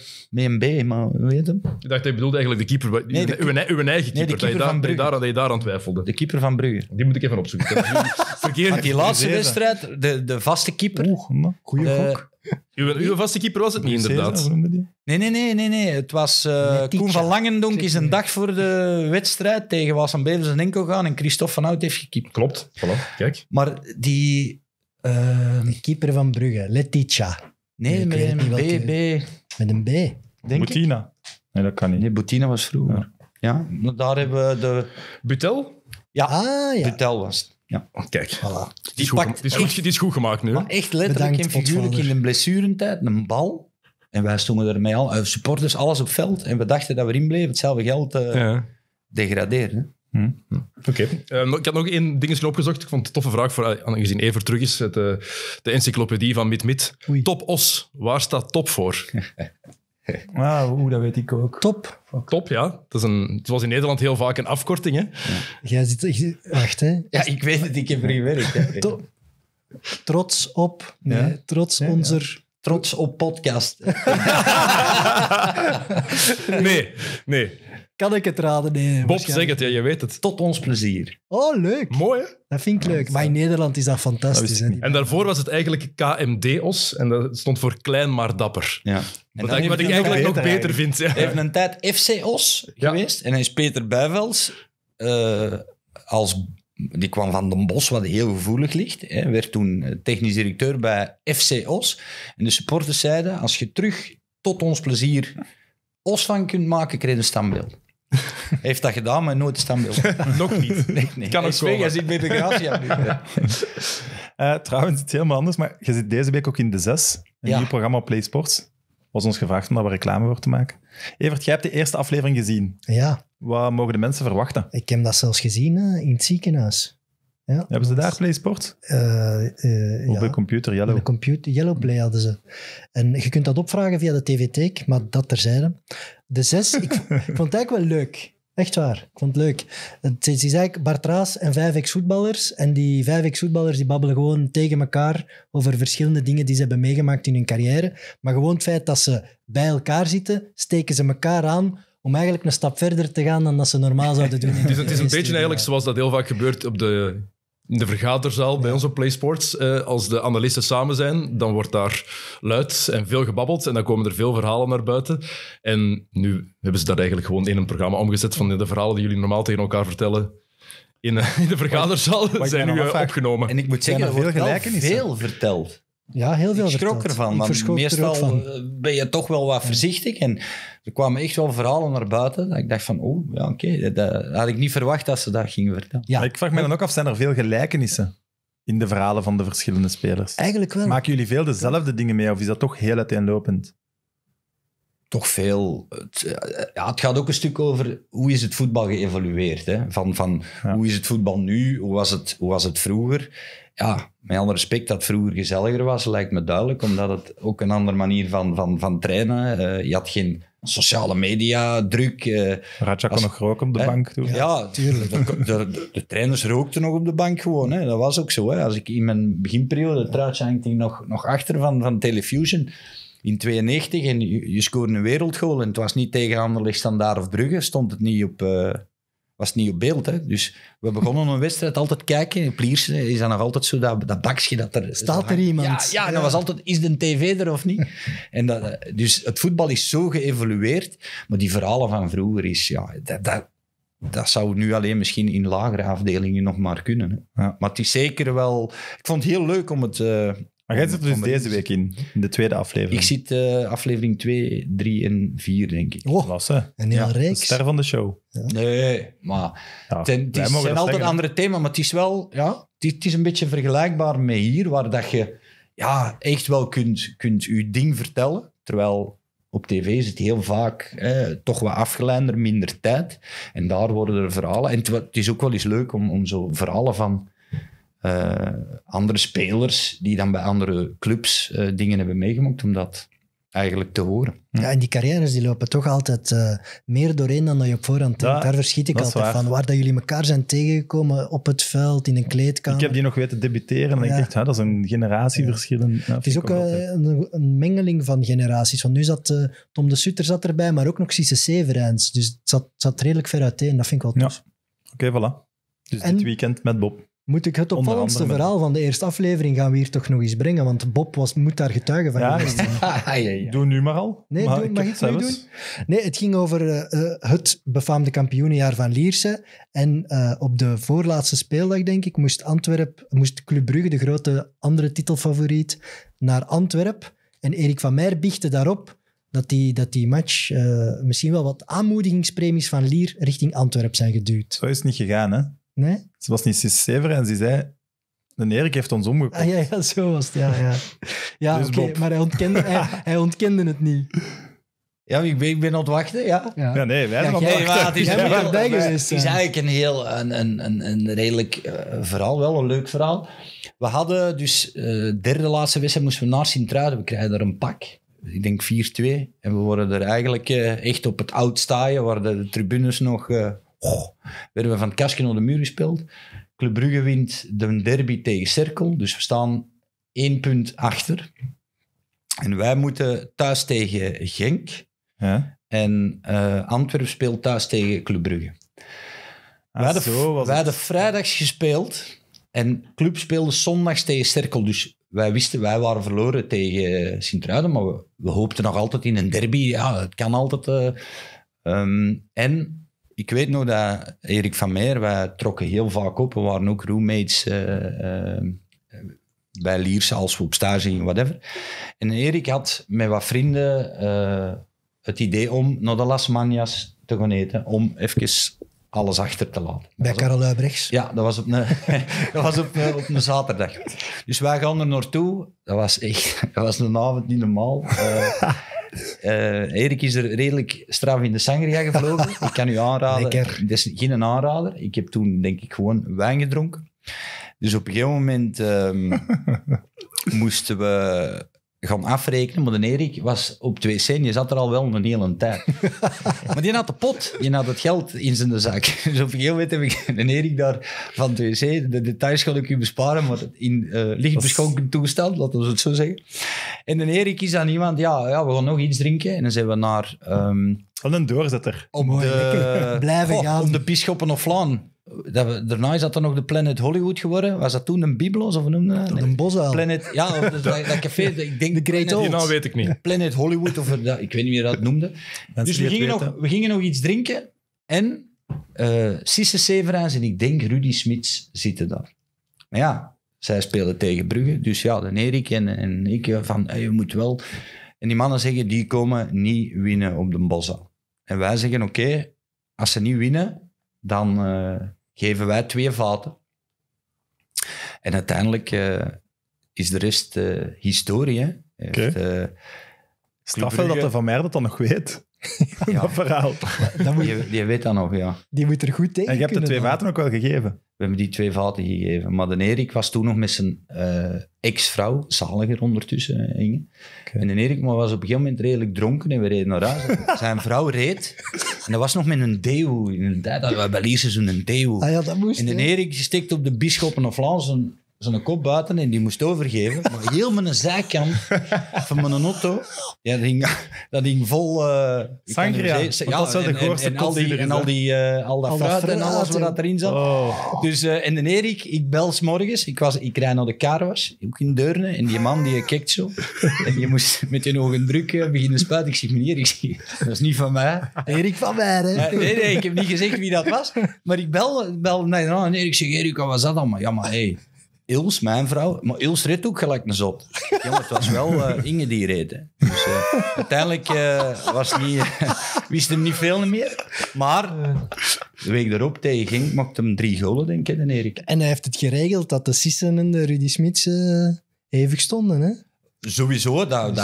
Speaker 3: maar weet hem?
Speaker 4: Ik dacht, je bedoelde eigenlijk de keeper. Nee, uw, uw, eigen keeper. dat, je daar, dat, je daar, aan twijfelde. De keeper van Brugge. Die moet ik even opzoeken. Verkeerd. die laatste wedstrijd, de, de vaste keeper.
Speaker 1: Oeh, goeie gok. Uw, uw, vaste keeper was het niet, inderdaad.
Speaker 3: Nee, nee, nee, nee, nee. Het was Koen van Langendonk is een dag voor de wedstrijd tegen Wassen Bevers en Enkel gaan en Christophe van Hout heeft gekiept. Klopt, kijk.
Speaker 2: Maar die Ehm, keeper van Brugge, Letitia. Nee, met een B, Met een B. Denk Boutina.
Speaker 3: Nee, dat kan niet. Nee, Boutina was vroeger. Ja, ja nou, daar hebben we de... Butel? Ja, ah, ja. Butel was het. Ja. Oh, kijk, die, is goed, die, is goed, gemaakt nu. Maar echt letterlijk Bedankt, in een blessurentijd een bal. En wij stonden ermee al, eh, supporters, alles op veld. En we dachten dat we inbleven. Hetzelfde geld uh, degraderen. Hm.
Speaker 4: Oké. Ehm, ik had nog één dingetje opgezocht. Ik vond het een toffe vraag, voor, eh, aangezien even terug is. Eh, de encyclopedie van mid -Mid. Top os. Waar staat top voor?
Speaker 1: Ah, dat weet
Speaker 4: ik ook. Top. Top, ja. Het, is een, was in Nederland heel vaak een afkorting, hè? Jij
Speaker 2: zit... wacht, hè. Ja, ik weet het. Ik heb er
Speaker 4: gewerkt. Top.
Speaker 2: Trots op... Nee, trots ja, onze Trots op podcast.
Speaker 4: nee, nee. Kan ik het raden? Nee. Bob, zeg het, ja, je weet het. Tot ons plezier.
Speaker 2: Oh, leuk. Mooi, hè? Dat vind ik leuk. Maar in Nederland is dat fantastisch. hè?
Speaker 4: En daarvoor was het eigenlijk KMD-os. En dat stond voor klein maar dapper. Ja. En wat, ik, wat ik eigenlijk nog beter, vind. Ja. heeft een
Speaker 3: tijd FC-os geweest. En hij
Speaker 4: is Peter Bijvels. Eh,
Speaker 3: als, die kwam van Den Bos, wat heel gevoelig ligt. Hè. Werd toen eh, technisch directeur bij FC-os. En de supporters zeiden, als je terug tot ons plezier... Os van kunt maken, kreeg een standbeeld heeft dat gedaan, maar nooit standbeeld. Nog niet. Nee,
Speaker 4: nee. Kan ook komen. Hij ziet met de eh, is
Speaker 1: nu. trouwens, helemaal anders, maar je zit deze week ook in De Zes. Een ja. nieuw programma op Play Sports. Was ons gevraagd om daar reclame voor te maken. Evert, jij hebt de eerste aflevering gezien. Ja. Wat mogen de mensen verwachten?
Speaker 2: Ik heb dat zelfs gezien in het ziekenhuis. Ja, Hebben ze daar Play Sport? Eh, eh, op ja. de computer, Yellow. De computer, Yellow Play hadden ze. En je kunt dat opvragen via de tv maar dat terzijde. De zes, ik, vond het eigenlijk wel leuk. Echt waar, ik vond het leuk. Het is, eigenlijk Raas en vijf ex-voetballers. En die vijf ex-voetballers die babbelen gewoon tegen elkaar over verschillende dingen die ze hebben meegemaakt in hun carrière. Maar gewoon het feit dat ze bij elkaar zitten, steken ze elkaar aan om eigenlijk een stap verder te gaan dan dat ze normaal zouden doen. dus het is een beetje eigenlijk
Speaker 4: zoals dat heel vaak gebeurt op de de vergaderzaal bij onze op PlaySports, eh, als de analisten samen zijn, dan wordt daar luid en veel gebabbeld en dan komen er veel verhalen naar buiten. En nu hebben ze dat eigenlijk gewoon in een programma omgezet van de verhalen die jullie normaal tegen elkaar vertellen. In, eh, in de vergaderzaal zijn nu eh, opgenomen. En ik moet zeggen, er veel heel veel verteld. Ja,
Speaker 3: heel veel. Ik schrok ervan, want meestal eh, ben je toch wel wat voorzichtig. En er kwamen
Speaker 1: echt wel verhalen naar buiten. Dat ik dacht van, oh, ja, oké. dat had ik niet verwacht dat ze dat gingen vertellen. Ja. Ik vraag me dan ook af, zijn er veel gelijkenissen in de verhalen van de verschillende spelers?
Speaker 2: Eigenlijk wel. Maken
Speaker 1: jullie veel dezelfde dingen mee of is dat toch heel uiteenlopend? toch veel. Het, eh, eh, ja, het gaat ook een stuk over hoe is het voetbal geëvolueerd. Hè? Van, van hoe is het
Speaker 3: voetbal nu? Hoe was het, hoe was het vroeger? Ja, met alle respect dat het vroeger gezelliger was, lijkt me duidelijk, omdat het ook een andere manier van, van, van trainen. Uh, je had geen sociale media, druk. Uh, kon nog roken op de bank toen. Ja, tuurlijk. De, trainers rookten nog op de bank gewoon. Hè? Dat was ook zo. Hè? Als ik in mijn beginperiode, het truitje nog, nog achter van, van Telefusion in 92 en je, scoorde een wereldgoal. En het was niet tegen Anderlecht, Standaard of Brugge, stond het niet op, eh, was het niet op beeld. Hè? Dus we begonnen een wedstrijd altijd kijken. In Pliersen is dat nog altijd zo, dat, dat bakje dat er... Staat
Speaker 2: er iemand? Ja, ja,
Speaker 3: en dat was altijd, is de tv er of niet? en dat, eh, dus het voetbal is zo geëvolueerd. Maar die verhalen van vroeger is, ja, dat, dat, dat zou nu alleen misschien in lagere afdelingen nog maar kunnen. Hè? Ja. Maar het is zeker wel... Ik vond het heel leuk om het... Eh, maar jij zit er dus deze
Speaker 1: week in, in de tweede aflevering. Ik zit eh, aflevering 2, 3 en 4, denk ik. Oh, Klasse. een heel De reeks. ster van de show.
Speaker 3: Nee, maar
Speaker 1: het, het is, een altijd zeggen. andere
Speaker 3: thema, maar het is wel, ja, het, is- een beetje vergelijkbaar met hier, waar dat je ja, echt wel kunt, kunt je ding vertellen. Terwijl op tv is het heel vaak toch wat afgeleider, minder tijd. En daar worden er verhalen. En het, is ook wel eens leuk om, om zo verhalen van eh, andere spelers die dan bij andere clubs eh, dingen hebben meegemaakt, dat eigenlijk te horen.
Speaker 2: Ja, en die carrières die lopen toch altijd eh, meer doorheen dan dat je op voorhand denkt. Daar verschiet ik altijd van. Waar dat jullie elkaar zijn tegengekomen op het veld, in een kleedkamer. Ik heb
Speaker 1: die nog weten debuteren en ik dacht, dat is een generatieverschil. Ja.
Speaker 2: het is ook een, een, mengeling van generaties. Want nu zat Tom de Sutter zat erbij, maar ook nog Cisse Severijns. Dus het zat, zat redelijk ver uiteen. Dat vind ik wel tof.
Speaker 1: Oké, voilà. Dus dit weekend met Bob.
Speaker 2: Moet ik het opvallendste verhaal van de eerste aflevering gaan we toch nog eens brengen? Want Bob was, moet daar getuige van ja,
Speaker 1: Doe nu maar al. Nee, doe, mag ik het nu doen?
Speaker 2: Nee, het ging over eh, eh, het befaamde kampioenenjaar van Lierse. En eh, op de voorlaatste speeldag, denk ik, moest Antwerp, moest Club Brugge, de grote andere titelfavoriet, naar Antwerp. En Erik van Meijer biechtte daarop dat die, dat die match misschien wel wat aanmoedigingspremies van Lier richting Antwerp zijn geduwd.
Speaker 1: Zo is het niet gegaan, hè? Ze was niet Sissever en ze zei... De Erik heeft ons omgekocht. Ah, ja, ja, zo was het. Ja, ja.
Speaker 3: ja dus oké,
Speaker 2: maar hij ontkende, hij, ontkende het niet.
Speaker 3: Ja, ik ben, ik ben het wachten, ja. ja. nee, wij zijn ja, wachten. het is, heel, eigenlijk een heel, een, een, een, een redelijk uh, verhaal, wel een leuk verhaal. We hadden dus, uh, derde laatste wedstrijd moesten we naar Sint-Truiden. We krijgen daar een pak, ik denk 4-2. En we worden er eigenlijk eh, echt op het oud staaien, waar de, de tribunes nog oh, werden we van het kastje de muur gespeeld. Club Brugge wint de derby tegen Cirkel. Dus we staan één punt achter. En wij moeten thuis tegen Genk. Ja. En uh, Antwerpen speelt thuis tegen Club Brugge. Ah, wij hadden, vrijdags gespeeld. En Club speelde zondags tegen Cirkel. Dus wij wisten, wij waren verloren tegen eh, Sint-Truiden. Maar we, hoopten nog altijd in een derby. Ja, het kan altijd. Eh, ehm, en ik weet nog dat Erik van Meer, wij trokken heel vaak op. We waren ook roommates eh, eh, bij liers als we op stage gingen, whatever. En Erik had met wat vrienden eh, het idee om naar de Las Manias te gaan eten, om even alles achter te laten.
Speaker 2: Bij Karel Uibrechts? Ja,
Speaker 3: dat was, op een, dat was op, een, op een zaterdag. Dus wij gaan er naartoe. Dat was echt dat was een avond niet normaal. Uh, Erik is er redelijk straf in de sangria gevlogen. ik kan u aanraden. Lekker. Het is geen aanrader. Ik heb toen, denk ik, gewoon wijn gedronken. Dus op een gegeven moment ehm, moesten we gaan afrekenen, maar de Erik was op 2 cent, je zat er al wel een hele tijd. maar die had de pot, die had het geld in zijn zak. Dus op een gegeven moment heb ik de Erik daar van twee cent, de details ga ik u besparen, maar in uh, eh, licht beschonken toestand, laten we het zo zeggen. En de Erik is aan iemand, ja, ja, we gaan nog iets drinken. En dan zijn we naar... Um, een doorzetter. Om de, Blijven gaan. Om de Bisschoppen of dat we, daarna is dat dan nog de Planet Hollywood geworden. Was dat toen een Biblos of noemde dat? Een bosuil. Planet, ja, of dat, café. Ik denk de Great Planet, Nou weet ik niet. Planet Hollywood, of dat, ik weet niet meer dat noemde. dus we gingen, nog, we gingen nog iets drinken. En uh, Sisse Severaans en ik denk Rudy Smits zitten daar. Maar ja, zij speelden tegen Brugge. Dus ja, dan Erik en, en ik van, je moet wel... En die mannen zeggen, die komen niet winnen op de Bosuil. En wij zeggen, oké, als ze niet winnen, dan... Eh, geven wij twee vaten. En uiteindelijk eh, is de rest eh,
Speaker 1: historie. Eh, Staf wel dat de Van Merde dat nog weet. ja. dat verhaal. die, weet dat nog, ja.
Speaker 2: Die moet er goed tegen En je hebt de twee
Speaker 1: vaten ook wel gegeven. We
Speaker 3: hebben die twee vaten gegeven. Maar de Erik was toen nog met zijn eh, ex-vrouw, zaliger ondertussen, eh, Inge. En de Erik maar was op een gegeven moment redelijk dronken en we reden naar huis. zijn vrouw reed en dat was nog met een deeuw. In de tijd hadden we bij zo'n deeuw. Ah ja, en de Erik steekt op de Bisschoppen of Vlaamse zo'n kop buiten en die moest overgeven. Maar heel mijn zijkant van mijn auto, ja, dat, ging dat vol... Uh, Sangria, ja, dat de grootste en, al die, al, die eh, al dat al fruit, en alles wat dat erin zat. Oh. Dus, uh, en de Erik, ik bel s'morgens, ik, was, ik rijd naar de carwas, ook in Deurne, en die man die kijkt zo. en je moest met je ogen druk beginnen spuiten. Ik zeg, meneer, ik dat is niet van mij. Erik van mij, hè? nee, nee, ik heb niet gezegd wie dat was. Maar ik bel, bel nee, nee, en Erik zeg, Erik, wat was dat allemaal? ja, maar hey, Ils, mijn vrouw. Maar Ils reed ook gelijk een zot. Jongen, het was wel eh, Inge die reed. Hè. Dus eh, uiteindelijk eh, was niet, wist hem niet veel meer. Maar de week erop tegen ging, maakte hem drie golen, denk ik, en
Speaker 2: Erik. En hij heeft het geregeld dat de Sissen en de Rudy Smits even stonden, hè?
Speaker 3: Sowieso, dat,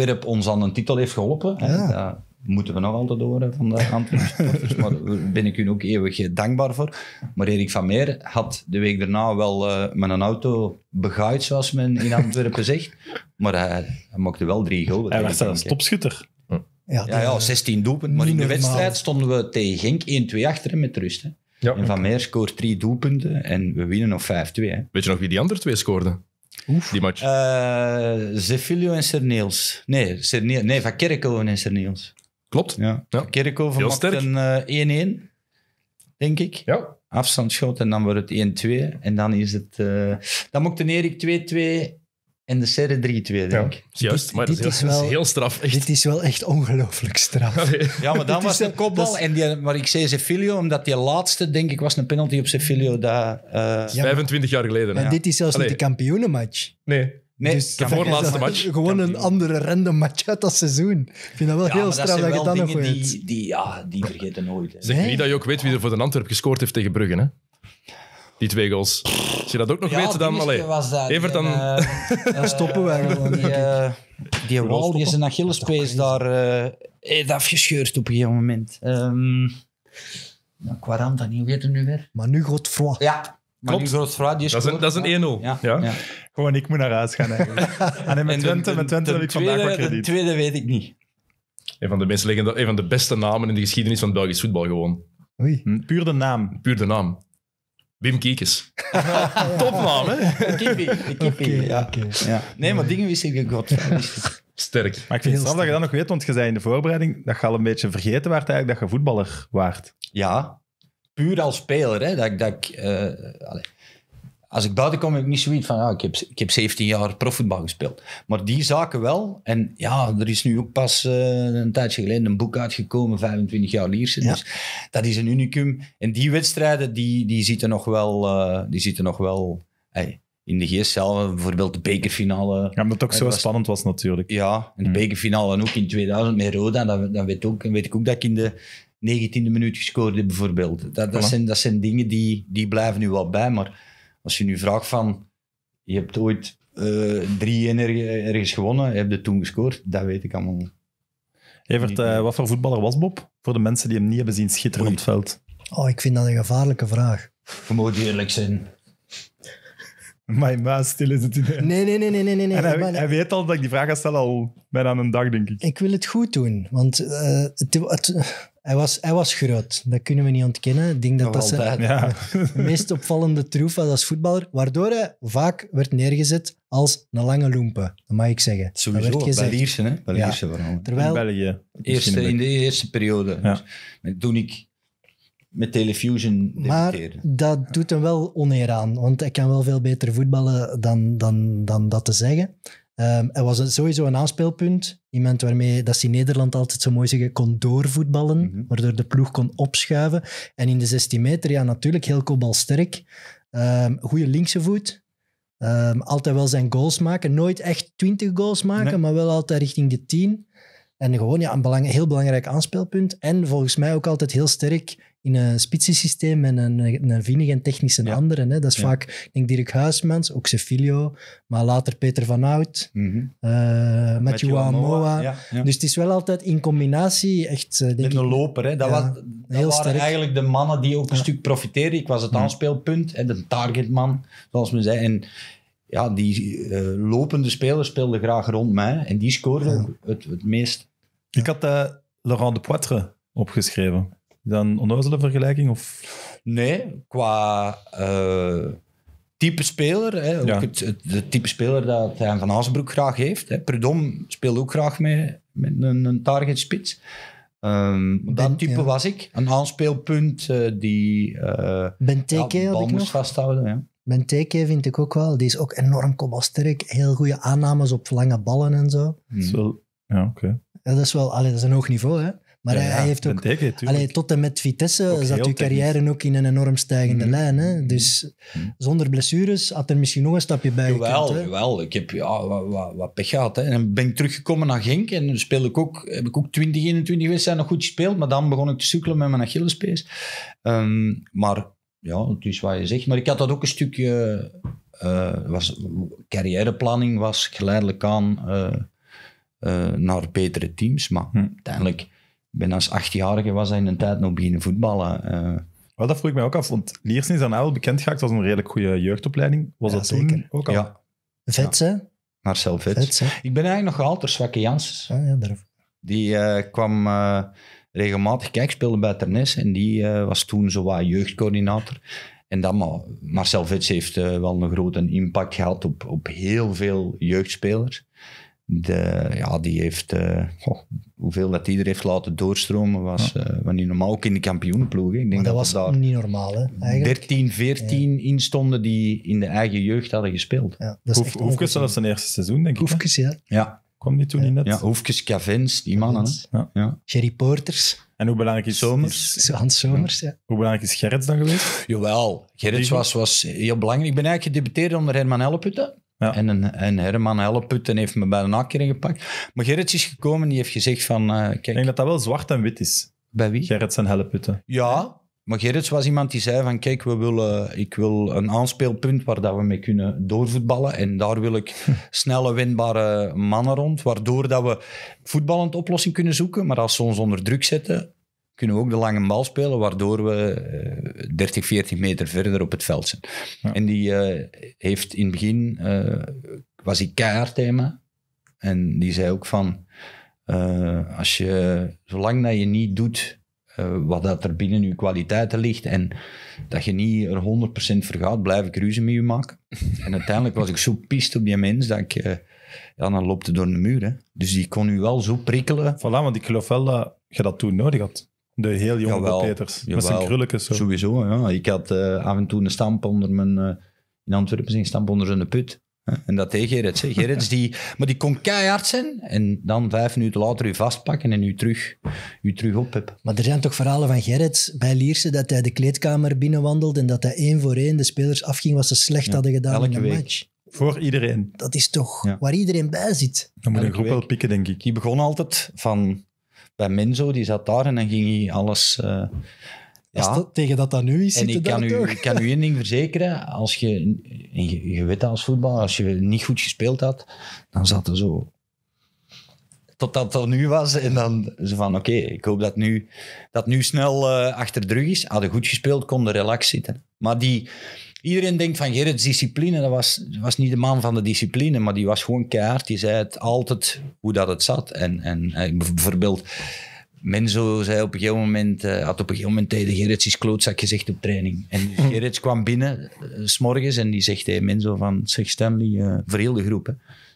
Speaker 3: dat ons aan een titel heeft geholpen. Hè, moeten we nog altijd horen van de Antwerpse maar daar ben ik u ook eeuwig eh, dankbaar voor. Maar Erik van Meer had de week daarna wel eh, met een auto begaaid, zoals men in Antwerpen zegt. Maar hij, hij maakte wel drie goals. Hij was een
Speaker 1: topschutter. Ja,
Speaker 3: ja, 16 doelpunten. Maar in de wedstrijd stonden we tegen Genk 1-2 achter met rust. Hè. En Van Meer scoort drie doelpunten en we winnen nog 5-2. Weet je nog wie die andere twee scoorden? Oef. Die match. Eh, Zefilio en Serneels. Nee, nee, Van Kerkhoven en Serneels. Klopt. Ja. ja. Kerkhoven een 1-1, eh, denk ik. Ja. Afstandsschot en dan wordt het 1-2. En dan is het... Eh, dan mocht de Erik 2-2... En de serre 3-2, denk ja. ik. Juist, maar dit, is, heel, wel,
Speaker 2: heel straf. Dit is wel echt ongelooflijk straf. Ja, maar
Speaker 3: dan was een kopbal. En die, maar ik zei Sefilio, omdat die laatste, denk ik, was een penalty op Sefilio. Dat,
Speaker 4: uh, eh, 25 jaar geleden. En dit is zelfs niet de
Speaker 2: kampioenenmatch. Nee. Nee, dus de voorlaatste match. Gewoon een andere random match uit dat seizoen. Ik vind dat wel heel straf dat, je dat nog weet. Die, die,
Speaker 3: ja, die vergeten nooit. Hè. Zeg niet dat
Speaker 4: je ook weet wie er voor de Antwerp gescoord heeft tegen Brugge, hè? Die twee goals. Als je dat ook nog ja, weet, dan... Allee, was
Speaker 3: eh, dan... stoppen eh, we gewoon. Die, uh, die wal, die zijn Achillespees daar uh, heeft afgescheurd op een gegeven
Speaker 1: moment. Um, dan, dat niet, weten nu weer. Maar nu Godfroy.
Speaker 4: Ja, dat, is een, dat 1-0. Ja.
Speaker 1: Gewoon, ik moet naar huis gaan
Speaker 4: eigenlijk. en in met Twente, heb ik vandaag wat krediet. De tweede weet ik niet. Een van, de van de beste namen in de geschiedenis van Belgisch voetbal gewoon. Hm. Puur de naam. Puur de naam. Wim Kiekes.
Speaker 2: Topnaam, hè? Kiepie. Kiepie, ja. Nee, maar dingen wist
Speaker 4: ik ook Sterk.
Speaker 1: Maar ik vind het dat je dat nog weet, want je zei in de voorbereiding dat je al een beetje vergeten waart eigenlijk dat je voetballer waard. Ja, puur als speler. Hè, dat, dat ik, uh,
Speaker 3: als ik buiten kom, heb ik niet zoiets van, ja, ah, ik, heb, ik heb 17 jaar profvoetbal gespeeld. Maar die zaken wel. En ja, er is nu ook pas eh, een tijdje geleden een boek uitgekomen, 25 jaar Liersen. Dus dat is een unicum. En die wedstrijden, die, die zitten nog wel... Eh, die zitten nog wel in de geest zelf, bijvoorbeeld de bekerfinale. Ja, omdat het ook zo spannend was natuurlijk. Ja, en de mm. bekerfinale en ook in 2000 met Roda. Dan, dan, weet, ook, dan weet ik ook dat ik in de 19e minuut gescoord bijvoorbeeld. Dat, dat, zijn, dat zijn dingen die, die blijven nu wel bij. Maar als je nu vraagt van, je hebt ooit uh, eh, 3-1 ergens
Speaker 1: gewonnen, heb je toen gescoord? Dat weet ik allemaal Evert, eh, wat voor voetballer was Bob? Voor de mensen die hem niet hebben zien schitteren op het veld.
Speaker 2: Oh, ik vind dat een gevaarlijke vraag. Je moet eerlijk zijn. Mijn maat stil is het Nee, nee, nee, nee, nee. nee. hij,
Speaker 1: weet al dat ik die vraag ga stellen al bijna een dag, denk ik.
Speaker 2: Ik wil het goed doen, want eh, het, hij was, hij was groot, dat kunnen we niet ontkennen. Ik denk dat dat, de meest opvallende troef was als voetballer. Waardoor hij vaak werd neergezet als een lange loempe, dat mag ik zeggen. Sowieso, Belgierse, hè? bij ja.
Speaker 3: vooral. Terwijl, in België. Eerste, in de eerste periode. toen ik met Telefusion Maar
Speaker 2: dat doet hem wel oneer aan, want hij kan wel veel beter voetballen dan, dan, dan dat te zeggen. Um, hij was sowieso een aanspeelpunt Iemand waarmee, dat ze in Nederland altijd zo mooi zeggen, kon doorvoetballen, waardoor mhm. de ploeg kon opschuiven. En in de 16 meter, ja, natuurlijk heel kopbalsterk. Um, ehm, goede linkse voet. Ehm, altijd wel zijn goals maken. Nooit echt 20 goals maken, maar wel altijd richting de 10. En gewoon ja, een belang, heel belangrijk aanspeelpunt. En volgens mij ook altijd heel sterk in een spitsensysteem en een, een en technische ja. andere. Hè. Dat is vaak, ik denk Dirk Huismans, ook Cefilio, maar later Peter van Hout, mm -hmm. uh, dus het is wel altijd in combinatie echt... Eh, denk Met een loper, hè. dat, was, dat waren sterk.
Speaker 3: eigenlijk de mannen die ook een stuk profiteren. Ik was het aanspeelpunt, en de targetman, zoals men zei. En, ja, die eh, lopende spelers speelden
Speaker 1: graag rond mij en die scoorde ook het, het meest. Ik had uh, Laurent de Poitre opgeschreven. Dan een onnozele vergelijking? Of? Nee, qua
Speaker 3: eh, type speler. Hè, ook het, het, type speler dat hij Van Haasbroek graag heeft. Hè. Prudom speelde ook graag mee met een, een target spits. Ehm, dat type was ik. Een aanspeelpunt eh, die uh, bal moest
Speaker 2: vasthouden. Ja. Benteke vind ik ook wel. Die is ook enorm kopbalsterk. Heel goede aannames op lange ballen en zo. ja, oké. Dat is wel allee, dat is een hoog niveau, hè? Maar hij, heeft ook... Deke, tot en met Vitesse zat uw carrière ook in een enorm stijgende mhm. lijn. Hè? Mhm. Dus mhm. zonder blessures had er misschien nog een stapje bij jawel,
Speaker 3: gekund. ik heb ja, wat, wat, pech gehad. Hè. En ben ik teruggekomen naar Genk en speelde ik ook, heb ik ook 20, 21 wedstrijden nog goed gespeeld. Maar dan begon ik te sukkelen met mijn Achillespees. Ehm, maar ja, het is wat je zegt. Maar ik had dat ook een stukje... Eh, was, carrièreplanning was geleidelijk aan... Eh, eh, naar betere teams. Maar hm. uiteindelijk ben als achtjarige
Speaker 1: was hij in een tijd nog beginnen voetballen. Eh. wel, dat vroeg ik mij ook af, want Liersen is daarna wel bekend geraakt als een redelijk goede jeugdopleiding. Was dat zeker. ook Ja. Vets, hè? Marcel Vets.
Speaker 3: Ik ben eigenlijk nog altijd zwakke Janssens. Ah, ja, daarvoor. Die eh, kwam eh, regelmatig kijk, speelde bij Ternes en die was toen zo jeugdcoördinator. En dan, Marcel Vets heeft wel een grote impact gehad op, op heel veel jeugdspelers. De, ja, die heeft, eh, hoeveel dat ieder heeft laten doorstromen, was, ja. Eh, niet normaal ook in de kampioenploeg. Ik denk maar dat, was niet
Speaker 2: normaal, 13,
Speaker 3: 14 instonden die in de eigen jeugd hadden gespeeld.
Speaker 2: Ja, dat Hoefkes
Speaker 3: zelfs zijn eerste seizoen, denk ik. Hoefkes,
Speaker 1: ja. Ja. Kwam die toen niet net? Ja, Hoefkes, Cavens, die mannen. Hè. Ja. Jerry Porters. En hoe belangrijk is... Somers. Hans Somers, ja. Hoe belangrijk is Gerrits dan geweest? Jawel, Gerrits was,
Speaker 3: was heel belangrijk. Ik ben eigenlijk gedebuteerd onder Herman Helleputten. En, een, en Herman Helleputten heeft me
Speaker 1: bij een keer gepakt. Maar Gerrit is gekomen die heeft gezegd van... Eh, kijk, ik denk dat dat wel zwart en wit is. Bij wie? Gerrits en Helleputten.
Speaker 3: Ja, maar Gerrits was iemand die zei van kijk, we willen, ik wil een aanspeelpunt waar dat we mee kunnen doorvoetballen. En daar wil ik snelle winbare mannen rond, waardoor dat we voetballend oplossing kunnen zoeken. Maar als ze ons onder druk zetten, kunnen ook de lange bal spelen, waardoor we 30, eh, 40 meter verder op het veld zijn. En die eh, heeft in het begin, eh, was hij keihard thema. En die zei ook van, als je, zolang dat je niet doet wat dat er binnen je kwaliteiten ligt en dat je niet er 100% vergaat blijf ik ruzie met je maken. en uiteindelijk was ik zo pist op die mens dat ik ja, dan
Speaker 1: loopt het door de muur. Hè. Dus die kon u wel zo prikkelen. Voilà, want ik geloof wel dat je dat toen nodig had. De heel
Speaker 3: jonge Bob Peters, met zijn krulletjes. Zo. Sowieso, ja. Ik had eh, af en toe een stamp onder mijn... Eh, in Antwerpen zijn stamp onder zijn put. En dat deed Gerrits. Gerrits die, maar die kon keihard zijn en dan vijf minuten later u vastpakken en u terug, u terug op
Speaker 2: Maar er zijn toch verhalen van Gerrits bij Lierse dat hij de kleedkamer binnenwandelde en dat hij één voor één de spelers afging wat ze slecht hadden gedaan in de match. Voor iedereen. Dat is toch waar iedereen bij zit. Dan moet een groep
Speaker 3: wel pikken, denk ik. Die begon altijd van bij Menzo, die zat daar en dan ging hij alles... Eh, ja. Dat,
Speaker 2: tegen dat dat nu is, en ik kan, u, kan
Speaker 3: u één ding verzekeren, als je, je, je weet als voetballer, als je niet goed gespeeld had, dan zat er zo totdat dat nu was. En dan ze van, oké, ik hoop dat nu, dat nu snel uh, achter de rug is. Hadden goed gespeeld, konden relax zitten. Maar die, Iedereen denkt van Gerrit, discipline, dat was, was niet de man van de discipline, maar die was gewoon keihard. Die zei het altijd hoe dat het zat. En, en, eh, bijvoorbeeld, Menzo zei op een gegeven moment, eh, had op een gegeven moment tegen Gerrits is klootzak gezegd op training. En dus hm. Gerrit kwam binnen, eh, s'morgens, en die zegt tegen Menzo van, zeg Stanley, uh, voor heel de groep, hè,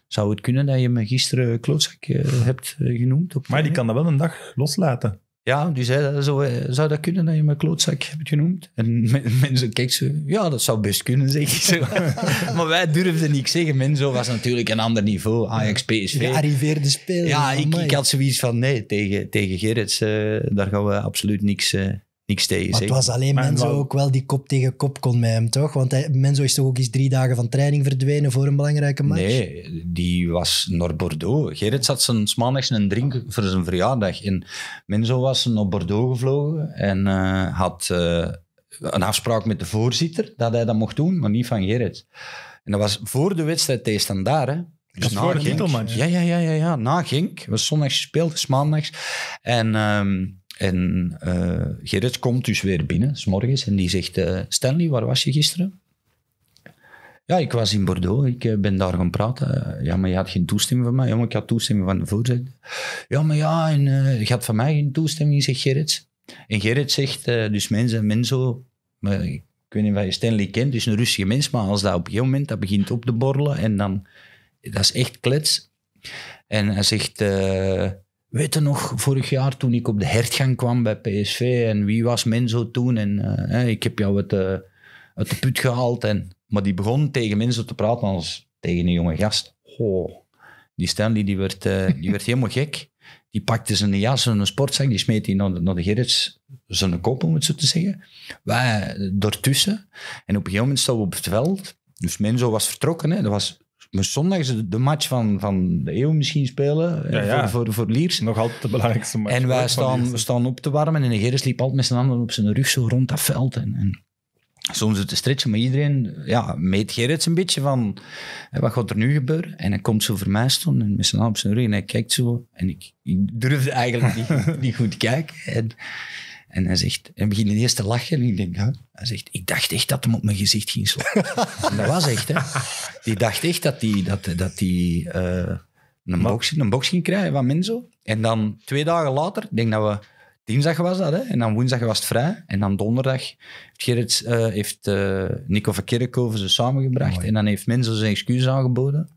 Speaker 3: zou het kunnen dat je me gisteren klootzak hebt genoemd? Op maar die kan dat wel een dag loslaten. Ja, die zei, eh, zou, eh, zou dat kunnen dat je mijn klootzak hebt genoemd? En mensen kijken zo, ja, dat zou best kunnen, zeg ik zo. maar wij durfden niks zeggen. Menzo was natuurlijk een ander niveau, Ajax, PSV.
Speaker 2: Gearriveerde speler. Ja, ik, ik, had
Speaker 3: zoiets van, nee, tegen, tegen Gerrits, eh, daar gaan we absoluut niks, uh, niks tegen. Maar het was alleen maar Menzo ook
Speaker 2: wel die kop tegen kop kon met hem, toch? Want hij, Menzo is toch ook eens drie dagen van training verdwenen voor een belangrijke match?
Speaker 3: Nee, die was naar Bordeaux. Gerrit zat zijn maandags een drink voor zijn verjaardag. En Menzo was naar Bordeaux gevlogen en eh, had eh, een afspraak met de voorzitter dat hij dat mocht doen, maar niet van Gerrit. En dat was voor de wedstrijd tegen Standaard, hè? Dus na voor Ja, ja, ja, ja, ja. Na We was zondags gespeeld, is maandags. En... Ehm, en uh, Gerrit komt dus weer binnen, s morgens, en die zegt, eh, Stanley, waar was je gisteren? Ja, ik was in Bordeaux, ik eh, ben daar gaan praten. ja, maar je had geen toestemming van mij. Ja, maar ik had toestemming van de voorzitter. Ja, maar ja, en, je had van mij geen toestemming, zegt Gerrit. En Gerrit zegt, dus mensen, mensen, maar ik weet niet wat je Stanley kent, dus een rustige mens, maar als dat op een gegeven moment, dat begint op te borrelen en dan, dat is echt klets. En hij zegt, Weet je nog, vorig jaar toen ik op de hertgang kwam bij PSV en wie was Menzo toen? En eh, ik heb jou uit de, uit de put gehaald. En, maar die begon tegen Menzo te praten als tegen een jonge gast. Oh. Die Stanley die werd, eh, die werd helemaal gek. Die pakte zijn jas en een sportzak, die smeet hij naar de, naar de Gerrits zijn kop, om het zo te zeggen. Wij eh, daartussen. En op een gegeven moment stonden we op het veld. Dus Menzo was vertrokken, hè. dat was maar zondag is de match van, van de eeuw misschien spelen. Eh, voor, voor, voor Liers. Nog altijd de belangrijkste match. En wij staan, we staan op te warmen. En de Geris liep altijd met zijn handen op zijn rug zo rond dat veld. En, en soms het te stretchen. Maar iedereen ja, meet Gerrits een beetje van... Hè, eh, wat gaat er nu gebeuren? En hij komt zo voor mij staan en met zijn handen op zijn rug. En hij kijkt zo. En ik, durfde eigenlijk niet, niet goed kijken. En, en hij zegt, hij begint eerst te lachen. En ik denk, huh? hij zegt, ik dacht echt dat hem op mijn gezicht ging slaan. en dat was echt, hè. Die dacht echt dat hij dat, dat die, eh, een, box, een box ging krijgen van Menzo. En dan twee dagen later, ik denk dat we... Dinsdag was dat, hè? en dan woensdag was het vrij. En dan donderdag heeft, Gerrit, eh, heeft eh, Nico van Kerkhoven ze samengebracht. Mooi. En dan heeft Menzo zijn excuus aangeboden.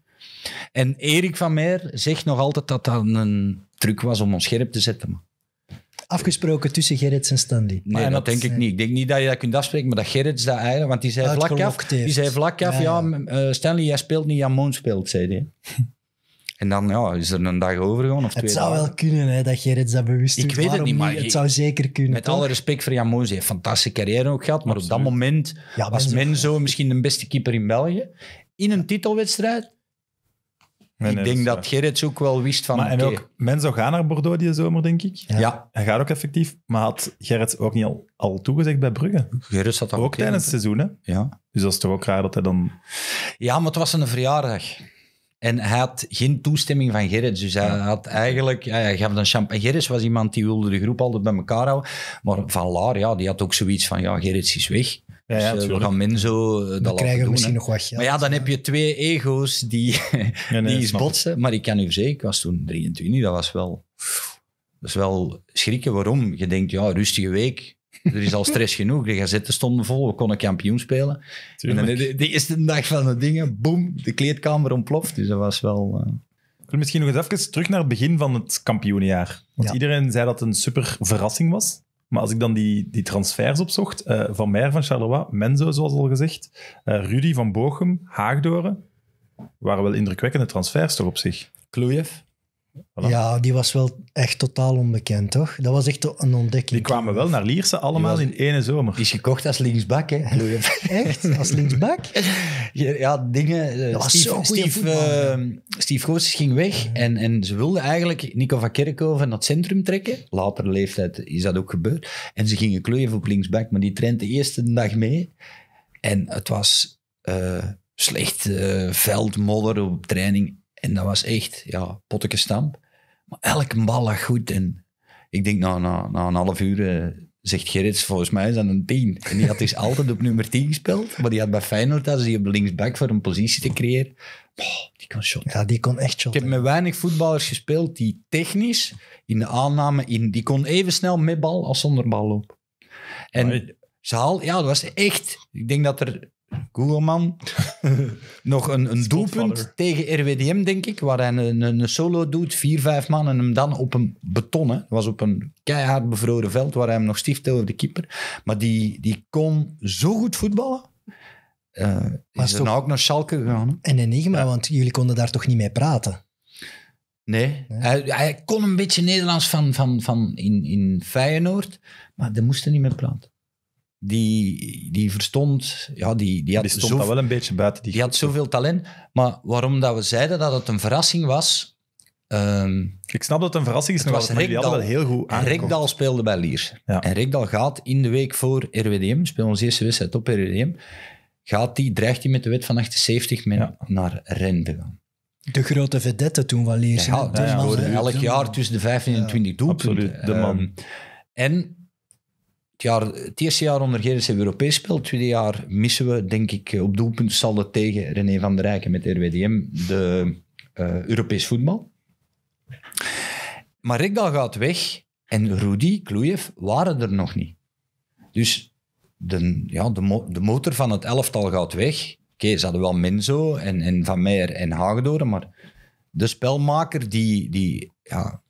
Speaker 3: En Erik van Meer zegt nog altijd dat dat een truc was om ons scherp te zetten
Speaker 2: afgesproken tussen Gerrits en Stanley. Nee, ah, dat,
Speaker 3: denk ik niet. Ik denk niet dat je dat kunt afspreken, maar dat Gerrits dat eigenlijk... Want die zei vlak af, die zei vlak ja, eh, Stanley, jij speelt niet, Jan Moon speelt, zei hij. En dan ja, is er een dag overgegaan of twee Het zou wel
Speaker 2: kunnen hè, dat Gerrits dat bewust ik doet. Ik weet het niet, maar... Het zou
Speaker 3: zeker kunnen. Met alle respect voor Jan Ze ze heeft een fantastische carrière ook gehad. Maar op dat moment was was Menzo misschien de beste keeper in België. In een titelwedstrijd ik denk dat, dat
Speaker 1: Gerrits ook wel wist van... Maar, ook, men zou gaan naar Bordeaux die zomer, denk ik. Ja. Hij gaat ook effectief. Maar had Gerrits ook niet al, al toegezegd bij Brugge? Gerrits had dat ook Ook tijdens het seizoen, hè? Ja. Dus dat is toch ook raar dat hij dan... Ja, maar het was een verjaardag. En hij had geen
Speaker 3: toestemming van Gerrits. Dus hij had eigenlijk... Hij gaf dan champagne. Gerrits was iemand die wilde de groep altijd bij elkaar houden. Maar Van Laar, ja, die had ook zoiets van... Ja, Gerrits is weg. Ja, ja, dus, eh, we gaan Minzo eh, dat dan krijgen we misschien nog wat Maar ja, dan heb je twee ego's die, die botsen. Maar ik kan u zeggen, ik was toen 23, dat was wel, dat is wel schrikken. Waarom? Je denkt, ja, rustige week. Er is al stress genoeg. De gazetten stonden vol, we konden kampioen spelen. Tuurlijk. En dan, de,
Speaker 1: de eerste dag van de dingen, boem, de kleedkamer ontploft. Dus dat was wel... Uh... Misschien nog eens even terug naar het begin van het kampioenjaar? Want iedereen zei dat het een super verrassing was. Maar als ik dan die, die transfers opzocht, eh, Van Mer van Charleroi, Menzo zoals al gezegd, uh, Rudy van Bochum, Haagdoren, waren wel indrukwekkende transfers toch op zich.
Speaker 2: Kloejev. Ja, die was wel echt totaal onbekend, toch? Dat was echt een ontdekking.
Speaker 1: Die kwamen wel naar Lierse, allemaal in één zomer. Die is gekocht als linksbak, hè?
Speaker 2: echt? Als
Speaker 3: linksbak? Ja, dingen... Steve, eh, was Steve, Steve eh, ging weg en, en ze wilden eigenlijk Nico van Kerkhoven naar het centrum trekken. Later leeftijd is dat ook gebeurd. En ze gingen kleuven op linksbak, maar die traint de eerste dag mee. En het was... Eh, slecht veld veldmodder op training. En dat was echt, ja, stamp. Maar elke bal lag goed. En ik denk, na, nou, na, na een half uur eh, zegt Gerrits, volgens mij is dat een tien En die had dus altijd op nummer 10 gespeeld. Maar die had bij Feyenoord, als hij op linksback voor een positie te creëren, die kon shotten. Ja, die kon echt shotten. Ik heb met weinig voetballers gespeeld die technisch, in de aanname, in, die kon even snel met bal als zonder bal lopen. En... Ze haal, ja, dat was echt. Ik denk dat er Googleman. nog een, een doelpunt tegen RWDM, denk ik. Waar hij een, een, solo doet, vier, vijf man. En hem dan op een betonnen. was op een keihard bevroren veld waar hij hem nog stift over de keeper. Maar die, die kon zo goed voetballen. Uh, is er nou ook naar Schalke gegaan. En Enigma, Nijmegen, want jullie konden daar toch niet mee praten? Nee, Hij, kon een beetje Nederlands van, van, van in, in Feyenoord, maar daar moesten niet mee praten die, die verstond, ja, die, die had stond zo, wel een beetje buiten. Die, had zoveel talent. Maar waarom dat we zeiden dat het een verrassing was... Ehm, ik snap dat het een verrassing is, het nog was maar Rikdal, wel heel goed Rikdal speelde bij Lier. En Rikdal gaat in de week voor RWDM, speelt onze eerste wedstrijd op RWDM, gaat die, dreigt hij met de wet van 78 ja. naar Rennes gaan.
Speaker 2: De grote vedette toen van Lier. Ja, ja, elk jaar tussen
Speaker 3: de 15 en 20 doelpunten. Absoluut, de man. Ehm, en het, jaar, het eerste jaar onder Gerrits Europees gespeeld. Het tweede jaar missen we, denk ik, op doelpunt saldo tegen René van der Rijken met RWDM de eh, Europees voetbal. Maar Rekdal gaat weg en Rudy, Kloejev waren er nog niet. Dus de, ja, de, mo de motor van het elftal gaat weg. Oké, okay, ze hadden wel Menzo en, en Van Meijer en Hagedoren, maar de spelmaker die, die ja,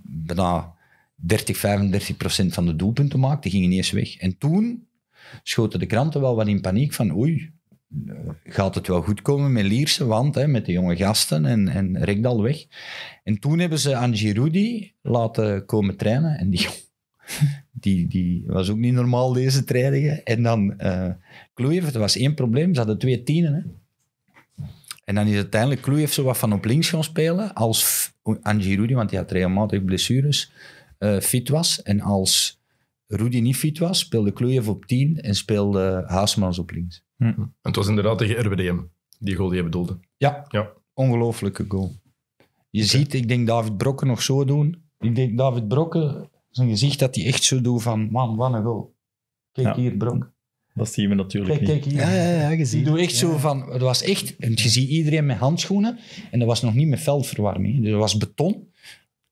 Speaker 3: bijna 30, 35 procent van de doelpunten maakt, die gingen eerst weg. En toen schoten de kranten wel wat in paniek van oei, eh, gaat het wel goed komen met Lierse, want hè, met de jonge gasten en, en Rekdal weg. En toen hebben ze Angiroudi laten komen trainen en die, die, die was ook niet normaal deze trainingen. En dan uh, er was één probleem, ze hadden twee tienen. Hè. En dan is uiteindelijk Kluivert zo wat van op links gaan spelen als Angiroudi, want die had regelmatig blessures eh, fit was. En als Rudy niet fit was, speelde Kluyev op 10 en speelde Haasmans op links. Hm. Het was inderdaad tegen RWDM, die goal die je bedoelde. Ja, ja. ongelooflijke goal. Je ziet, ik denk David Brokken nog zo doen. Ik denk David Brokken, zijn gezicht dat hij echt zo doet van, man, wat een goal. Kijk hier, Bronk.
Speaker 1: Dat zien we natuurlijk
Speaker 3: kijk, kijk, niet.
Speaker 2: Ja, ja, ja, je
Speaker 3: ziet. doet echt zo van... Het was echt... En je ziet iedereen met handschoenen. En dat was nog niet met veldverwarming. Dus dat was beton.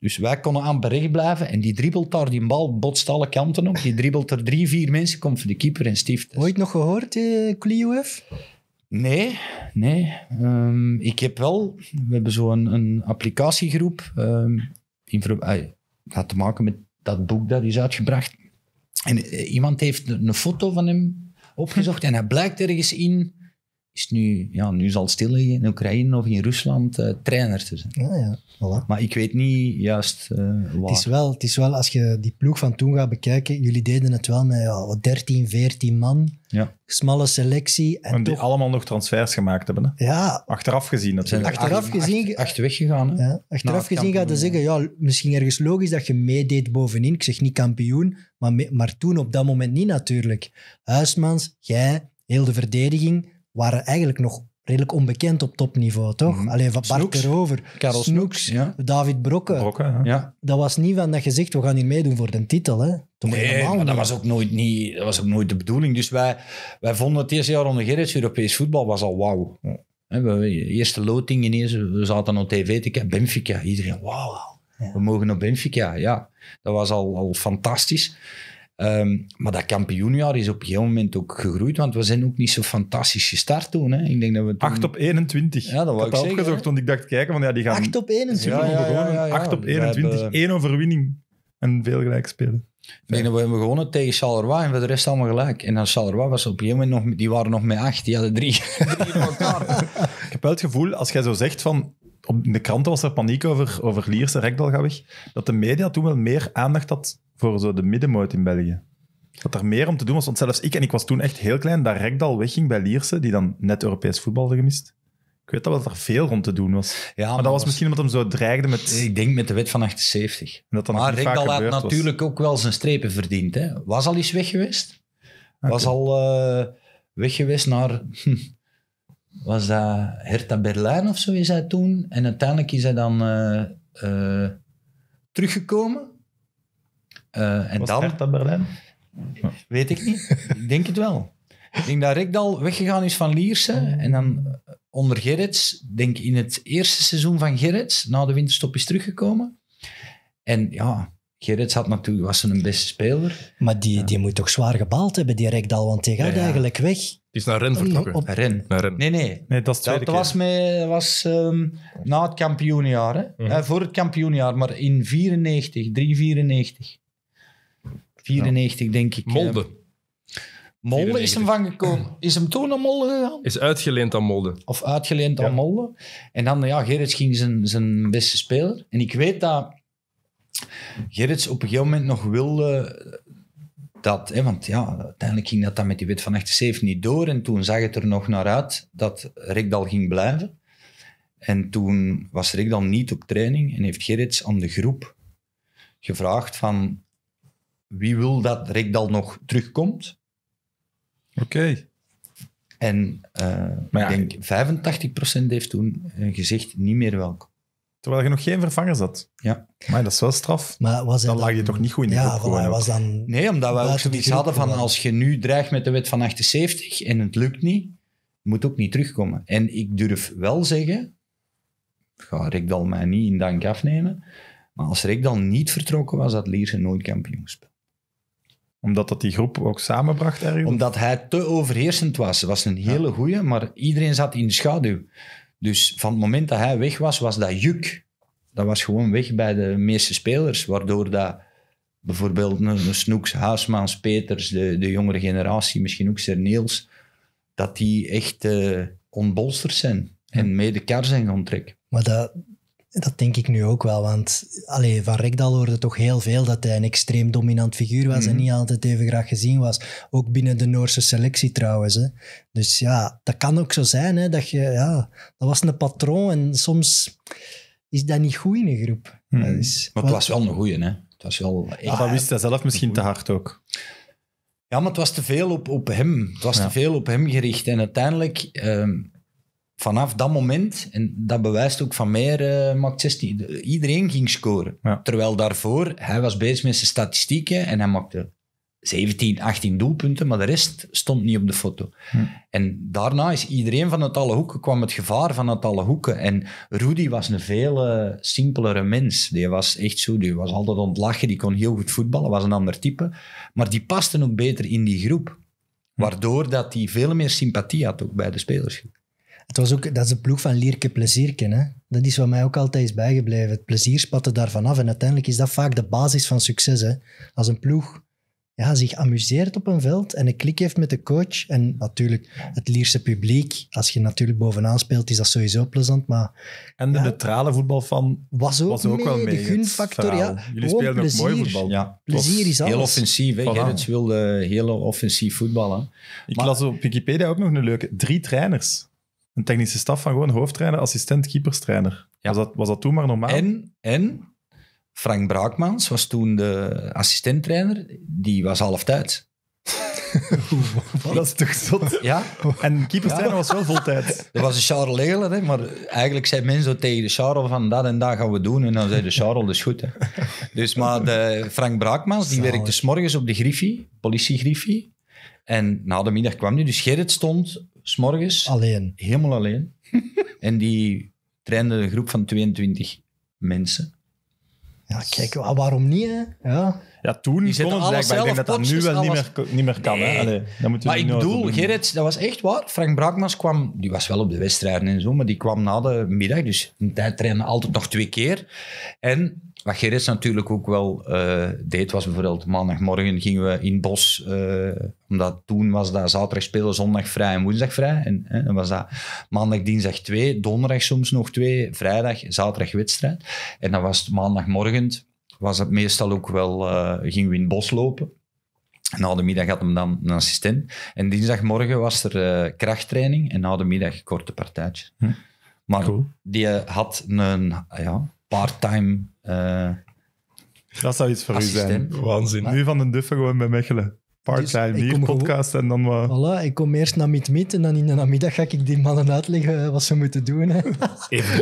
Speaker 3: Dus wij konden aan bericht blijven en die dribbelt daar, die bal botst alle kanten op. Die dribbelt er drie, vier mensen, komt voor de keeper en stift. Ooit nog gehoord, eh, Nee, nee. Ehm, ik heb wel, we hebben zo'n een, applicatiegroep, um, in, uh, te maken met dat boek dat is uitgebracht. En eh, iemand heeft een, een foto van hem opgezocht en hij blijkt ergens in is nu, ja, nu zal het stil liggen in Oekraïne of in Rusland, uh, trainer te zijn. Ja, ja. Voilà. Maar ik weet niet juist uh, Het is, wel,
Speaker 2: het is wel, als je die ploeg van toen gaat bekijken, jullie deden het wel met ja, 13, 14 man, ja. smalle selectie. En, die
Speaker 1: allemaal nog transfers gemaakt hebben. Hè? Ja. Achteraf gezien natuurlijk. Achteraf gezien... Acht, acht Ja. Achteraf gezien gaat je
Speaker 2: zeggen, ja, misschien ergens logisch dat je meedeed bovenin. Ik zeg niet kampioen, maar, maar toen op dat moment niet natuurlijk. Huismans, jij, heel de verdediging waren eigenlijk nog redelijk onbekend op topniveau, toch? Mhm. Alleen van Bart erover. Karel Snoeks. David Brokke. ja. Dat was niet van dat je zegt, we gaan hier meedoen voor de titel. Hè?
Speaker 3: Toen nee, maar dat was, ook nooit niet, dat was ook nooit de bedoeling. Dus wij, wij vonden het eerste jaar onder Gerrits, Europees voetbal was al wauw. eerste loting ineens, we zaten op tv te kijken, Benfica. Iedereen, wauw, we mogen op Benfica. Ja, dat was al, al fantastisch. Ehm, maar dat kampioenjaar is op een gegeven moment ook gegroeid, want we zijn ook niet zo fantastisch
Speaker 1: gestart toen. Hè. Ik denk dat we 8 op 21. Ja, dat had ik opgezocht, want ik dacht kijken, van ja, die gaan... 8 op 21. Ja, ja, ja, 8 op 21, één overwinning en veel gelijk spelen. Ik denk dat we
Speaker 3: hebben gewonnen tegen Charleroi en we de rest allemaal gelijk. En dan Charleroi was op een gegeven moment nog, die waren nog met 8, die hadden drie.
Speaker 1: ik heb wel het gevoel, als jij zo zegt van op de kranten was er paniek over, over Rekdal ga weg, dat de media toen wel meer aandacht had voor zo de middenmoot in België. Dat er meer om te doen was, want zelfs ik, en ik was toen echt heel klein, dat Rekdal wegging bij Lierse, die dan net Europees voetbal had gemist. Ik weet dat er veel rond te doen was. Ja, maar, dat was misschien omdat hem zo
Speaker 3: dreigde met... Ik denk met de wet van 78. maar Rekdal had natuurlijk ook wel zijn strepen verdiend. Hè? Was al eens weg geweest. Was al uh, weg geweest naar was dat Hertha Berlijn of zo is hij toen. En uiteindelijk is hij dan eh, eh, teruggekomen. Eh, en was dan, Hertha Berlijn? Weet ik niet. ik denk het wel. Ik denk dat Rikdal weggegaan is van Liersen En dan onder Gerrits, denk in het eerste seizoen van Gerrits, na de winterstop is teruggekomen. En ja, Gerrits had natuurlijk, was een beste speler.
Speaker 2: Maar die, die moet toch zwaar gebaald hebben, die Rekdal, want die gaat eigenlijk weg
Speaker 4: is naar Ren vertrokken. Op...
Speaker 3: Ren.
Speaker 1: Naar Ren. Nee, nee. nee dat,
Speaker 3: is dat was,
Speaker 2: mee, was ehm, na het
Speaker 3: kampioenjaar. Hè? Mhm. Eh, voor het kampioenjaar, maar in 94, 394. 94, ja. denk ik. Molde. Ehm. Molde is hem van gekomen. Is hem toen naar Molde gegaan? Is uitgeleend aan Molde. Of uitgeleend aan Molde. En dan, ja, Gerrits ging zijn, zijn beste speler. En ik weet dat Gerrits op een gegeven moment nog wilde dat, hè, want ja, uiteindelijk ging dat dan met die wet van 78 niet door. En toen zag het er nog naar uit dat Rekdal ging blijven. En toen was Rikdal niet op training en heeft Gerrits aan de groep gevraagd van wie wil dat Rekdal nog terugkomt. Oké. En
Speaker 1: eh, ik denk 85% heeft toen eh, gezegd niet meer welkom. Terwijl je nog geen vervanger zat, Ja. Maar dat is wel straf. Maar was dan, lag je toch niet goed in de ja, was dan nee,
Speaker 3: omdat we ook zoiets hadden van als je nu dreigt met de wet van 78 en het lukt niet, moet ook niet terugkomen. En ik durf wel zeggen, ga Rekdal mij niet in dank afnemen, maar als dan niet vertrokken was, had Lierse nooit kampioen omdat dat die groep ook samenbracht ergens? Omdat hij te overheersend was. Het was een hele goeie, maar iedereen zat in de schaduw. Dus van het moment dat hij weg was, was dat juk. Dat was gewoon weg bij de meeste spelers, waardoor dat bijvoorbeeld een, Snoeks, Huismans, Peters, de, de jongere generatie, misschien ook Serneels, dat die echt uh, zijn en medekar kar zijn gaan trekken.
Speaker 2: Maar dat, dat denk ik nu ook wel, want allee, van Rekdal hoorde toch heel veel dat hij een extreem dominant figuur was en mhm. niet altijd even graag gezien was. Ook binnen de Noorse selectie trouwens. Hè. Dus ja, dat kan ook zo zijn, hè, dat je, ja, dat was een patroon en soms is dat niet goed in een groep. Mhm. maar het was
Speaker 1: wel een goeie, hè. Het was wel... Ja, ah, dat wist hij zelf misschien te hard
Speaker 3: ook. Ja, maar het was te veel op, op hem. Het was te veel op hem gericht. En uiteindelijk, ehm, vanaf dat moment, en dat bewijst ook van meer, uh, eh, 16, iedereen ging scoren. Terwijl daarvoor, hij was bezig met zijn statistieken en hij maakte 17, 18 doelpunten, maar de rest stond niet op de foto. Hm. En daarna is iedereen van het alle hoeken, kwam het gevaar van het alle hoeken. En Rudy was een veel eh, simpelere mens. Die was echt zo, die was altijd ontlachen, die kon heel goed voetballen, was een ander type. Maar die paste ook beter in die groep. Hm. Waardoor dat hij veel meer sympathie had ook bij de
Speaker 2: spelers. Het was ook, dat is de ploeg van Lierke Plezierken. Hè? Dat is wat mij ook altijd is bijgebleven. Het plezier spatte daarvan af. En uiteindelijk is dat vaak de basis van succes. Hè? Als een ploeg ja, zich amuseert op een veld en een klik heeft met de coach. En natuurlijk het Lierse publiek. Als je natuurlijk bovenaan speelt, is dat sowieso plezant. Maar, en de neutrale voetbalfan was ook, was ook wel mee. De gunfactor, ja. Jullie spelen plezier. ook mooi voetbal. Ja, plezier is alles. Heel
Speaker 3: offensief. Hè.
Speaker 1: wilde eh, heel offensief voetballen. Ik las op Wikipedia ook nog een leuke. Drie trainers. Een technische staf van gewoon hoofdtrainer, assistent, keeperstrainer. Was, dat, was dat toen maar normaal? En, en Frank Braakmans was toen de assistenttrainer, die
Speaker 3: was half tijd. dat is toch zot? Ja. En keeperstrainer was wel voltijd. Er was een Charles Legler, maar eigenlijk zei men zo tegen de Charles van dat en dat gaan we doen. En dan zei de Charles, dus goed. Hè. Dus maar de Frank Braakmans, die werkte s morgens op de Griffie, politiegriffie. En na de middag kwam hij. Dus Gerrit stond s'morgens. Alleen. Helemaal alleen. en die trainde een groep van 22
Speaker 1: mensen.
Speaker 2: Ja, kijk, waarom niet, Ja.
Speaker 1: Ja, toen kon het
Speaker 3: blijkbaar. Ik denk dat dat nu wel niet, meer,
Speaker 1: niet meer kan. Hè? maar ik bedoel,
Speaker 3: Gerrit, dat was echt waar. Frank Braakmans kwam, die was wel op de wedstrijden en zo, maar die kwam na de middag. Dus in tijd altijd nog twee keer. En wat Gerrit natuurlijk ook wel eh, deed, was bijvoorbeeld maandagmorgen gingen we in het bos, eh, omdat toen was dat zaterdag spelen, zondag vrij en woensdag vrij. En, eh, dan was dat maandag, dinsdag twee, donderdag soms nog twee, vrijdag, zaterdag wedstrijd. En dan was het maandagmorgen, was het meestal ook wel, gingen we in het bos lopen. Na de middag had hem dan een assistent. En dinsdagmorgen was er krachttraining en na de middag korte partijtjes. Hm. Maar die had een ja,
Speaker 1: part-time uh, dat zou iets voor u zijn. Waanzin. nu van de Duffe gewoon bij Mechelen. part dus hier, podcast en dan
Speaker 2: wat... ik kom eerst naar MIT en dan in de namiddag ga ik die mannen uitleggen eh, wat ze moeten doen.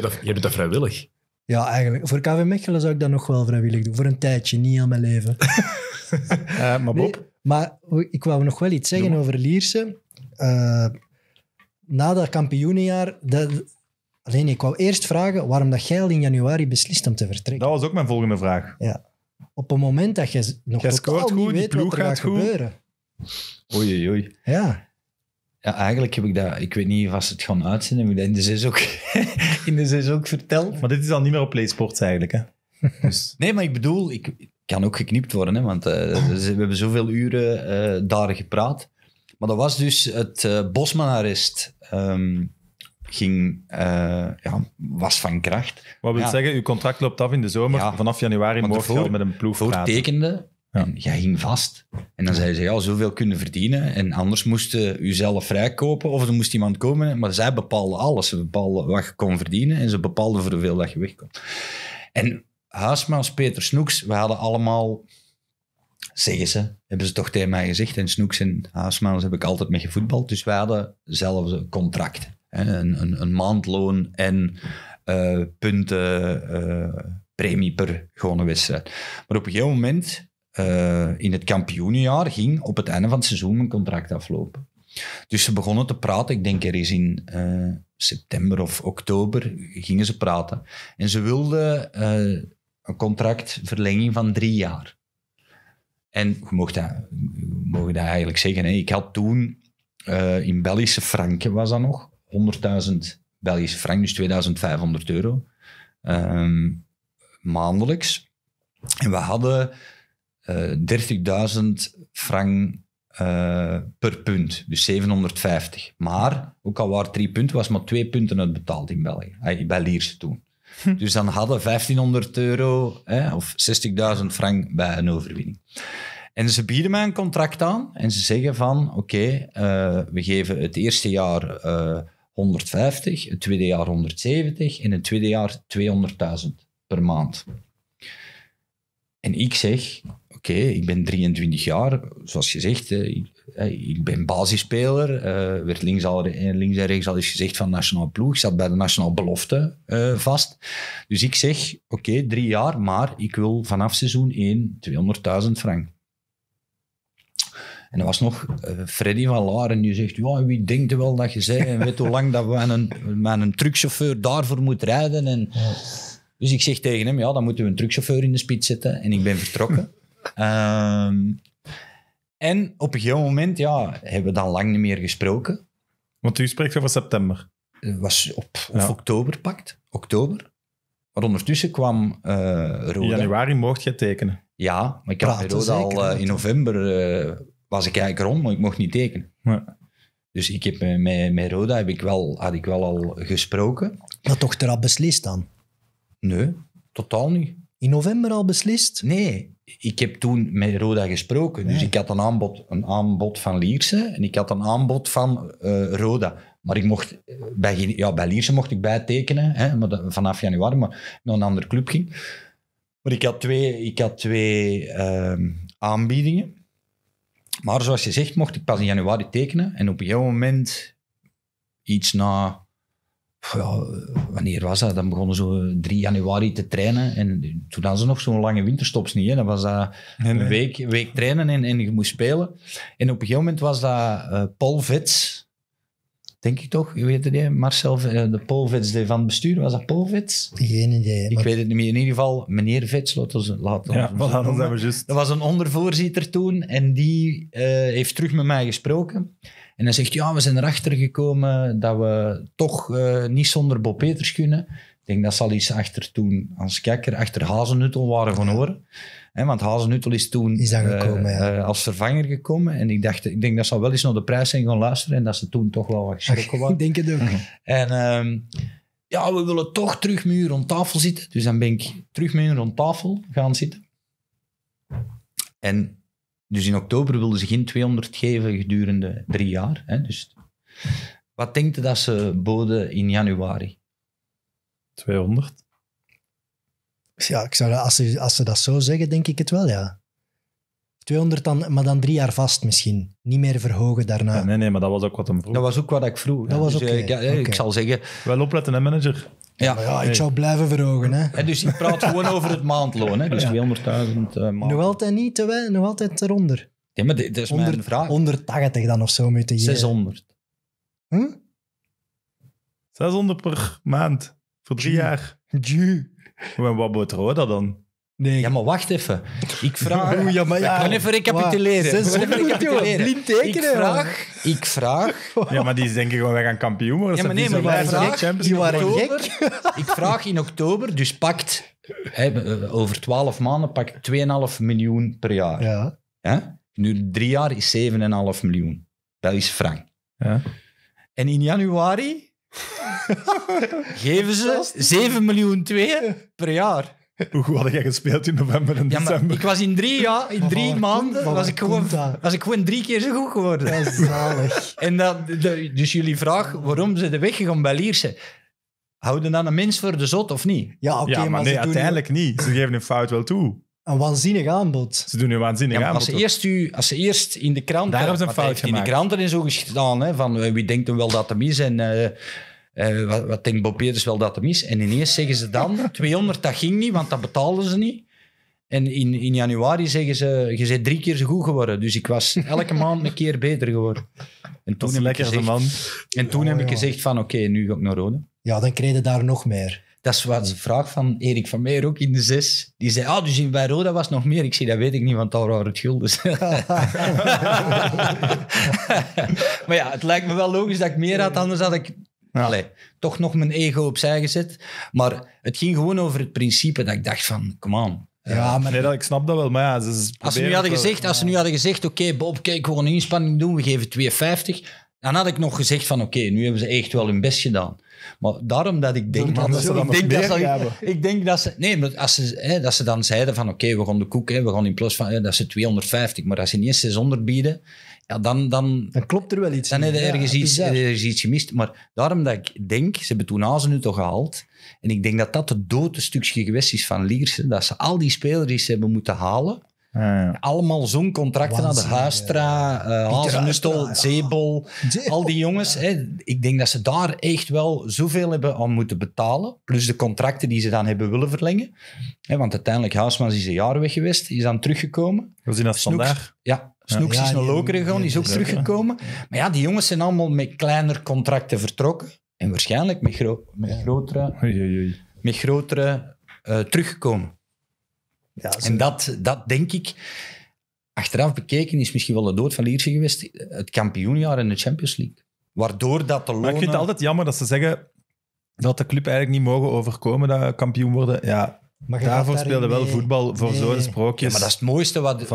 Speaker 2: dat, je doet dat vrijwillig? Ja, eigenlijk. Voor KV Mechelen zou ik dat nog wel vrijwillig doen. Voor een tijdje, niet aan mijn leven. Eh, maar Bob? maar ik wou nog wel iets zeggen over Lierse. na dat kampioenenjaar, dat, Alleen ik wou eerst vragen waarom dat jij al in januari beslist om te vertrekken.
Speaker 1: Dat was ook mijn volgende vraag.
Speaker 2: Ja. Op het moment dat je nog jij niet goed, weet wat er gaat, gaat gebeuren.
Speaker 3: Oei, oei, oei. Ja. Ja, eigenlijk heb ik dat, ik weet niet of ze het gaan uitzenden, heb ik dat in de zes ook, in de zes ook verteld. Maar dit is al niet meer op PlaySports eigenlijk, hè? Dus. nee, maar ik bedoel, ik kan ook geknipt worden, hè, want eh, we hebben zoveel uren eh, daar gepraat. Maar dat was dus het uh, Bosman-arrest. Ehm, ging, eh, ja, was van kracht. Wat wil zeggen,
Speaker 1: uw contract loopt af in de zomer. Vanaf januari mocht je met een ploeg voor
Speaker 3: en jij ging vast. En dan zeiden ze, ja, zoveel kunnen verdienen. En anders moest je jezelf vrijkopen of er moest iemand komen. Maar zij bepaalden alles. Ze bepaalden wat je kon verdienen en ze bepaalden voor hoeveel dat je wegkomt. En Huismans, Peter Snoeks, we hadden allemaal zeggen ze, hebben ze toch tegen mij gezegd. En Snoeks en Haasmans heb ik altijd mee gevoetbald. Dus wij hadden zelfs contract. Een, een, maandloon en eh, punten, eh, premie per gewone wedstrijd. Maar op een gegeven moment, eh, in het kampioenenjaar, ging op het einde van het seizoen mijn contract aflopen. Dus ze begonnen te praten. Ik denk er is in september of oktober gingen ze praten. En ze wilden een contractverlenging van drie jaar. En je mocht dat, mogen dat eigenlijk zeggen. Hè. Ik had toen, in Belgische franken was dat nog, 100.000 Belgische frank, dus 2500 euro ehm, maandelijks. En we hadden 30.000 eh, frank eh, per punt, dus 750. Maar, ook al waren drie punten, was maar twee punten betaald in België, bij Lierse toen. Hm. Dus dan hadden 1500 euro of 60.000 frank bij een overwinning. En ze bieden mij een contract aan en ze zeggen van oké, eh, we geven het eerste jaar 150, het tweede jaar 170 en het tweede jaar 200.000 per maand. En ik zeg, oké, ik ben 23 jaar, zoals gezegd, ik, ik ben basisspeler, eh, werd links, al, eh, links en rechts al eens gezegd van nationale ploeg, ik zat bij de nationaal belofte eh, vast. Dus ik zeg, oké, drie jaar, maar ik wil vanaf seizoen 1 200.000 frank. En er was nog eh, Freddy van Laren die zegt, ja, wie denkt er wel dat je zei en weet hoe lang dat we een, met een truckchauffeur daarvoor moet rijden. En, Dus ik zeg tegen hem, ja, dan moeten we een truckchauffeur in de spits zetten. En ik ben vertrokken. Ehm, en op een gegeven moment ja, hebben we dan lang niet meer gesproken. Want u spreekt over september. was op, of oktober pakt, oktober. Maar ondertussen kwam uh, eh, In januari mocht je tekenen. Ja, maar ik had Roda al eh, in november was ik eigenlijk rond, maar ik mocht niet tekenen. Ja. Dus ik heb, eh, met, met Roda heb ik wel, had ik wel al gesproken.
Speaker 2: Maar toch al beslist dan?
Speaker 3: Nee, totaal niet. In november al beslist? Nee, ik heb toen met Roda gesproken. Dus ik had een aanbod, een aanbod van Lierse en ik had een aanbod van uh, Roda. Maar ik mocht eh, bij, ja, bij Lierse mocht ik bijtekenen, hè, maar vanaf januari, maar naar een andere club ging. Maar ik had twee, ik had twee ehm, aanbiedingen. Maar zoals je zegt, mocht ik pas in januari tekenen. En op een gegeven moment, iets na wanneer was dat? Dan begonnen ze 3 januari te trainen. En toen hadden ze nog zo'n lange winterstops niet. Hè. Dan was dat een week, week trainen en, en je moest spelen. En op een gegeven moment was dat uh, Paul Vets. Denk ik toch? Je weet het niet. Marcel, eh, de Polvits van het bestuur, was dat Polvits?
Speaker 2: Geen idee. Ik weet
Speaker 3: het niet meer. In ieder geval, meneer Vits, laten ja, laat ons hebben Dat was een ondervoorzitter toen en die eh, heeft terug met mij gesproken. En hij zegt, ja, we zijn erachter gekomen dat we toch eh, niet zonder Bob Peters kunnen. Ik denk, dat zal iets achter toen, als kijker, achter hazenhutel waren van horen. Hè, want Hazenutel is toen eh, eh, als vervanger gekomen. En ik dacht, ik denk dat ze al wel eens naar de prijs zijn gaan luisteren. En dat ze toen toch wel wat geschrokken waren. ik denk het ook. Mhm. En ehm, ja, we willen toch terug met u rond tafel zitten. Dus dan ben ik terug met u rond tafel gaan zitten. En dus in oktober wilden ze geen 200 geven gedurende drie jaar. Hè? Dus, wat denkt u dat ze boden in januari? 200.
Speaker 2: Ja, ik zou als, ze, als ze dat zo zeggen, denk ik het wel, ja. 200, dan, maar dan drie jaar vast misschien. Niet meer verhogen daarna. Nee, nee, maar dat was ook wat hem vroeg. Dat
Speaker 1: was ook wat ik vroeg.
Speaker 2: Dat was dus, eh, ik, ja, ik
Speaker 3: zal zeggen... Wel opletten, hè, manager?
Speaker 2: Ja, ja ik zou blijven verhogen. Hè.
Speaker 3: dus ik praat gewoon over het maandloon. Hè. Dus 200.000
Speaker 2: uh, eh, Nog altijd niet te nog altijd eronder. Ja,
Speaker 1: maar dat
Speaker 3: is 100, mijn vraag.
Speaker 2: 180 dan of zo moet je 600. Hm?
Speaker 1: 600 per maand. Voor drie jaar. G. Maar wat bood dat dan? Nee. Ja, maar wacht even. Ik vraag... ja, maar Ik ga even recapituleren.
Speaker 2: Wow, even recapituleren. tekenen. Ik vraag...
Speaker 1: Ik vraag... Ja, maar die is denk ik gewoon, wij gaan kampioen
Speaker 3: worden. Ja, maar nee, maar die waren gek. ik vraag in oktober, dus pakt... Hey, over twaalf maanden pakt 2,5 miljoen per jaar. Ja. Nu, drie jaar is 7,5 miljoen. Dat is frank.
Speaker 1: Ja. En
Speaker 3: in januari Geven ze 7 miljoen 2 per jaar.
Speaker 1: Hoe goed had jij gespeeld in november en ja, december?
Speaker 3: ik was in drie, ja, in drie maanden was, ik gewoon, was ik gewoon drie keer zo goed geworden. Dat is zalig. En dat, dus jullie vraag waarom ze de weg gaan bij Lierse. Houden dan een mens voor de zot of niet? Ja, oké, maar, nee, uiteindelijk
Speaker 1: niet. Ze geven een fout wel toe. Een waanzinnig aanbod. Ze doen een waanzinnig aanbod. Als ze,
Speaker 3: eerst u, als ze eerst in de krant... Daar hebben ze een fout In de kranten en zo gedaan. Hè, van eh, wie denkt hem wel dat hem is en... Eh, eh, wat, wat denkt Bob Peters wel dat hem is? En ineens zeggen ze dan, 200, dat ging niet, want dat betaalden ze niet. En in, in januari zeggen ze, je bent drie keer zo goed geworden. Dus ik was elke maand een keer beter geworden. En toen heb ik gezegd, man. En toen heb ik oh, gezegd van, oké, nu ga ik naar Rode.
Speaker 2: Ja, dan kregen je daar nog meer.
Speaker 3: Dat is wat de vraag van Erik van Meer ook in de zes. Die zei, ah, dus in bij Roda was nog meer. Ik zie dat weet ik niet, want al waren het guldens. maar ja, het lijkt me wel logisch dat ik meer had, anders had ik toch nog mijn ego opzij gezet. Maar het ging gewoon over het principe dat ik
Speaker 1: dacht van, come
Speaker 3: on. Ja, eh, maar...
Speaker 1: ik snap dat wel, maar ja, ze als, ze nu hadden gezegd,
Speaker 3: als hadden gezegd, oké Bob, kijk, gewoon een inspanning doen, we geven 2,50. Dan had ik nog gezegd van, oké, nu hebben ze echt wel hun best gedaan. Maar daarom dat ik denk dat, ze, ik denk dat ze, nee, maar als ze, hè, dat ze dan zeiden van oké, we gaan de koek, hè, we gaan in plus van, hè, dat ze 250, maar als ze niet 600 bieden, ja, dan, dan, dan klopt er wel iets. Dan hebben ze ergens, ja, iets, iets gemist. Maar daarom dat ik denk, ze hebben toen Hazen nu toch gehaald. En ik denk dat dat het dode stukje geweest is van Liersen. Dat ze al die spelers hebben moeten halen. Allemaal zo'n contracten aan de Huistra, uh, Hazenustel, Zebel. Al die jongens. Hè, ik denk dat ze daar echt wel zoveel hebben aan moeten betalen. Plus de contracten die ze dan hebben willen verlengen. Hè, want uiteindelijk, Huismans is een jaar weg geweest. is dan teruggekomen. We zien dat Snoeks, vandaag. Ja, Snoeks is naar Lokeren gegaan. Die is ook teruggekomen. Maar ja, die jongens zijn allemaal met kleiner contracten vertrokken. En waarschijnlijk met, grotere, met grotere eh, teruggekomen. Ja, en dat, dat denk ik, achteraf bekeken, is misschien wel de dood van Lierse geweest. Het kampioenjaar in de Champions League. Waardoor dat de Maar ik vind het altijd
Speaker 1: jammer dat ze zeggen dat de club eigenlijk niet mogen overkomen dat kampioen worden. Ja,
Speaker 3: daarvoor speelde wel voetbal voor nee. zo'n sprookjes. Ja, maar dat is het mooiste wat,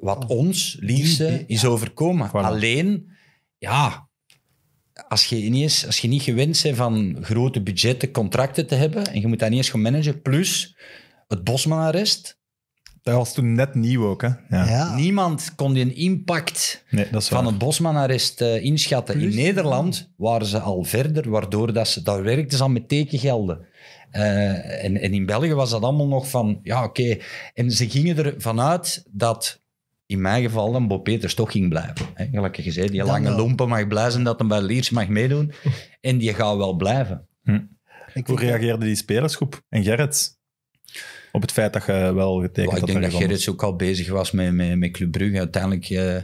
Speaker 3: wat ons, Lierse, is overkomen. Alleen, ja, als je, ineens, als je niet gewend bent van grote budgetten, contracten te hebben, en je moet dat eens gaan managen, plus het Bosman-arrest, dat was toen net nieuw ook, hè? Ja. Niemand kon die impact van het Bosmanarrest uh, inschatten. in Nederland waren ze al verder, waardoor dat ze... Daar werkten ze al met tekengelden. Uh, en, in België was dat allemaal nog van... Ja, oké. En ze gingen ervan uit dat in mijn geval dan Bob Peters toch ging blijven. Hè? Gelukkig gezegd, die lange lompen mag blij zijn dat een bij mag meedoen. en
Speaker 1: die gaat wel blijven.
Speaker 4: Hm. Hoe
Speaker 3: reageerde
Speaker 1: die spelersgroep en Gerrit?
Speaker 3: Op het feit dat je wel getekend hebt. Ik denk dat Gerrits ook al bezig was met, met, met Club Brugge. Uiteindelijk, eh,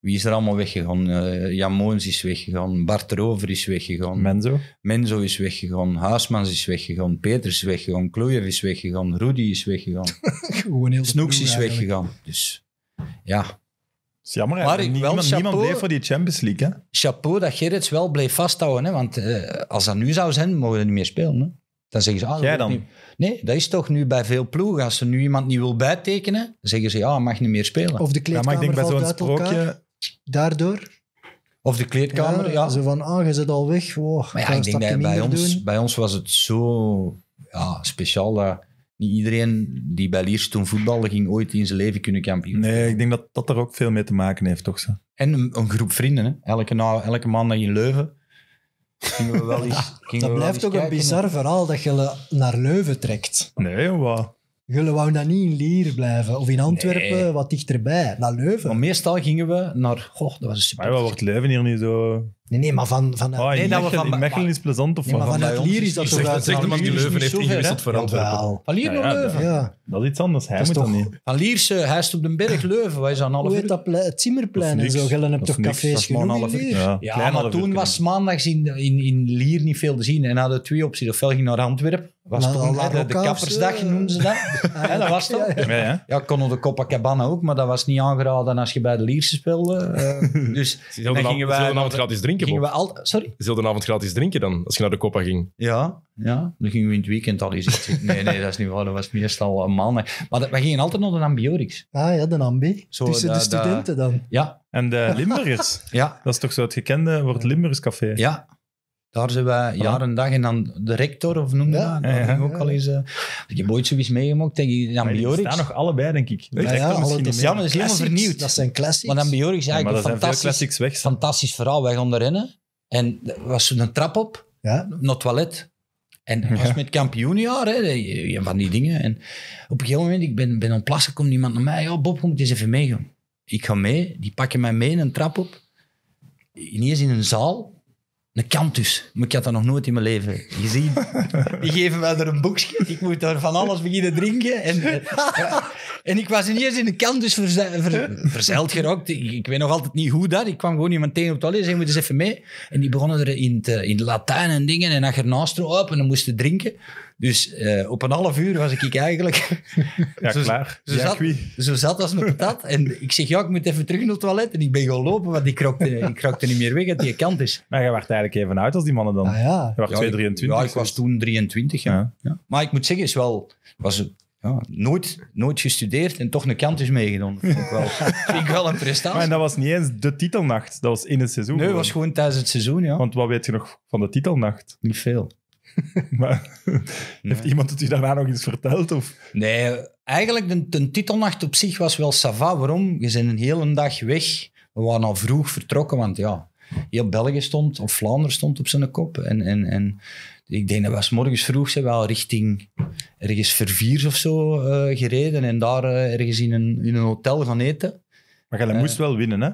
Speaker 3: wie is er allemaal weggegaan? Uh, Jan Moens is weggegaan, Bart Rover is weggegaan. Menzo? Menzo is weggegaan, Huismans is weggegaan, Peters is weggegaan, Kloejev is weggegaan, Rudy is weggegaan.
Speaker 2: Gewoon Snoeks is weggegaan.
Speaker 3: Dus ja, jammer, maar niemand, wel niemand bleef voor die Champions League. Hè? Chapeau dat Gerrits wel bleef vasthouden. Hè? Want eh, als dat nu zou zijn, mogen we niet meer spelen. Hè? Dan zeggen ze... Ah, Jij dan? Nee, dat is toch nu bij veel ploegen. Als ze nu iemand niet wil bijtekenen, zeggen ze ja, mag niet meer spelen. Of de kleedkamer ja, maar ik denk bij zo'n sprookje... Elkaar,
Speaker 2: daardoor?
Speaker 3: Of de kleedkamer, ja. Zo
Speaker 2: van, ah, je zit al weg. maar ik denk dat bij ons,
Speaker 3: bij ons was het zo ja, speciaal dat niet iedereen die bij Liers toen voetbalde ging ooit in zijn leven kunnen kampioen. Nee, ik denk dat dat er ook veel mee te maken heeft, toch? Zo. En een, groep vrienden. Hè. Elke, man elke in Leuven dat blijft ook een bizar
Speaker 2: verhaal dat je naar Leuven trekt. Nee, wat? Jullie wou dan niet in Lier blijven of in Antwerpen, wat dichterbij, naar Leuven. Maar meestal gingen we naar... Goh, dat was een super...
Speaker 1: Maar wat wordt Leuven hier nu zo... Nee, nee, maar van... van oh, nee, dat we van, Mechelen is plezant of nee, maar vanuit Lier is dat toch... Je zegt die Leuven heeft ingewisseld voor Antwerpen. Van Lier naar Leuven? Dat is iets anders. Hij moet dan niet. Van
Speaker 3: hij is op de berg Leuven. Wat is aan half Hoe heet
Speaker 2: dat? Het Zimmerplein en zo. Gellen hebt toch cafés genoeg in
Speaker 3: Ja, maar toen was maandags in Lier niet veel te zien. En hadden twee opties. Ofwel ging naar Antwerpen was toch al de, de kappersdag noemden ze dat.
Speaker 4: hè, dat was toch? Ja, ja.
Speaker 3: ja, konden de Copacabana ook, maar dat was niet aangeraden als je bij de Lierse speelde. Uh, dus dan gingen avond gratis drinken, gingen we
Speaker 4: al, Sorry? Zullen avond gratis drinken dan, als je naar de Copa ging? Ja, ja. Dan gingen we in het weekend al eens iets Nee, nee, dat is niet waar. Dat was meestal
Speaker 1: een eh, maandag. Maar we gingen altijd naar de Ambiorix.
Speaker 2: Ah ja, de Ambi. Tussen de, studenten dan.
Speaker 1: Ja. En de Limburgers. ja. Dat is toch zo het gekende woord Limburgers Café. Ja. Daar zijn we jaar en dag. En dan de rector, of noem ja, dat. Ja, ook al eens, uh, eh, ik heb ooit zoiets meegemaakt
Speaker 3: tegen Die staan nog allebei, denk ik. De dat, is helemaal vernieuwd. Dat zijn classics. Maar dan is eigenlijk een fantastisch, weg, fantastisch verhaal. Wij gaan rennen En er was een trap op, ja? naar toilet. En was met kampioenjaar, hè, van die dingen. En op een gegeven moment, ik ben, ben komt iemand naar mij. Ja, Bob, kom eens even meegaan. Ik ga mee, die pakken mij mee in een trap op. Ineens in een zaal een kantus. Maar ik had dat nog nooit in mijn leven gezien. Die geven mij er een boekje. Ik moet daar van alles beginnen drinken. En, eh, en ik was ineens in een kantus verze ver verzeild gerokt. Ik, ik, weet nog altijd niet hoe dat. Ik kwam gewoon iemand tegen op het toilet en zei, moet eens even mee. En die begonnen er in, te, Latijn en dingen. En ernaast erop en dan moesten drinken. Dus eh, op een half uur was ik eigenlijk... zo, Zo, zat, als een patat. En ik zeg, ja, ik moet even terug naar het toilet. En ik ben gaan lopen, want ik krokte, ik krokte niet meer weg dat die kant is. Maar je werd eigenlijk even uit als die mannen dan. Ah, ja. Je was ja, 23. Ja, ik was dus- toen 23, ja. Maar ik moet zeggen, is wel... Was, ja,
Speaker 1: nooit, nooit gestudeerd en toch een kant is meegenomen. Vind ik wel,
Speaker 4: vind ik wel een prestatie. Maar dat was
Speaker 1: niet eens de titelnacht, dat was in het seizoen. Nee, dat was gewoon tijdens het seizoen, ja. Want wat weet je nog van de titelnacht? Niet veel. maar heeft iemand het u daarna nog iets verteld? Of?
Speaker 3: Nee, eigenlijk de, de titelnacht op zich was wel sava. Waarom? We zijn een hele dag weg. We waren al vroeg vertrokken, want ja, heel België stond, of Vlaanderen stond op zijn kop. En, en, en ik denk dat we morgens vroeg zijn wel richting ergens Verviers of zo eh, gereden. En daar eh, ergens in een, in een hotel gaan eten. Maar jij eh, moest wel winnen, hè?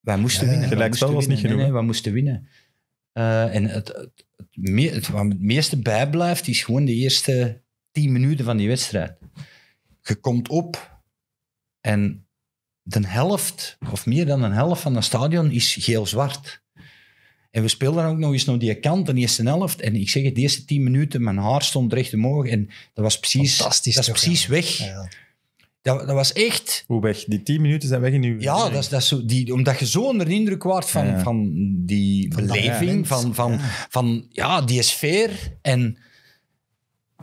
Speaker 3: Wij moesten ja, winnen. Gelijkspel was niet genoeg. Nee, wij moesten winnen. Eh, en het, het, het, meer, het, meeste bijblijft, is gewoon de eerste tien minuten van die wedstrijd. Je komt op en de helft, of meer dan een helft van het stadion, is geel-zwart. En we speelden ook nog eens naar die kant, de eerste helft. En ik zeg het, de eerste tien minuten, mijn haar stond recht omhoog. En dat was precies, dat is precies weg. Dat, dat was echt... Hoe weg? Die tien minuten zijn weg in uw... Ja, dat, is, dat zo, die, omdat je zo onder de indruk waart van, van die van beleving, van, van, van ja, die sfeer. En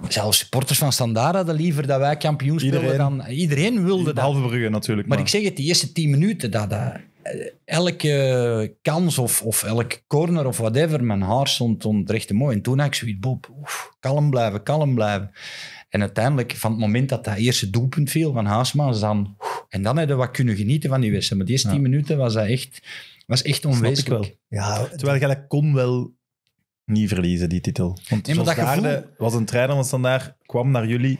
Speaker 3: zelfs supporters van Standaard hadden liever dat wij kampioen spelen dan...
Speaker 1: Iedereen wilde dat. Halve Brugge natuurlijk. Maar, ik zeg
Speaker 3: het, die eerste tien minuten, dat, dat, eh, elke kans of, of elke corner of whatever, mijn haar stond, stond recht mooi. En toen had ik zoiets, Bob, oef, kalm blijven, kalm blijven. En uiteindelijk, van het moment dat dat eerste doelpunt viel van was dan... En dan hebben we wat kunnen genieten van die wedstrijd. Maar die eerste tien minuten was
Speaker 1: dat echt, was echt onwezenlijk. Ja, terwijl je kon wel niet verliezen, die titel. Want dat was een trainer van Standaard, kwam naar jullie...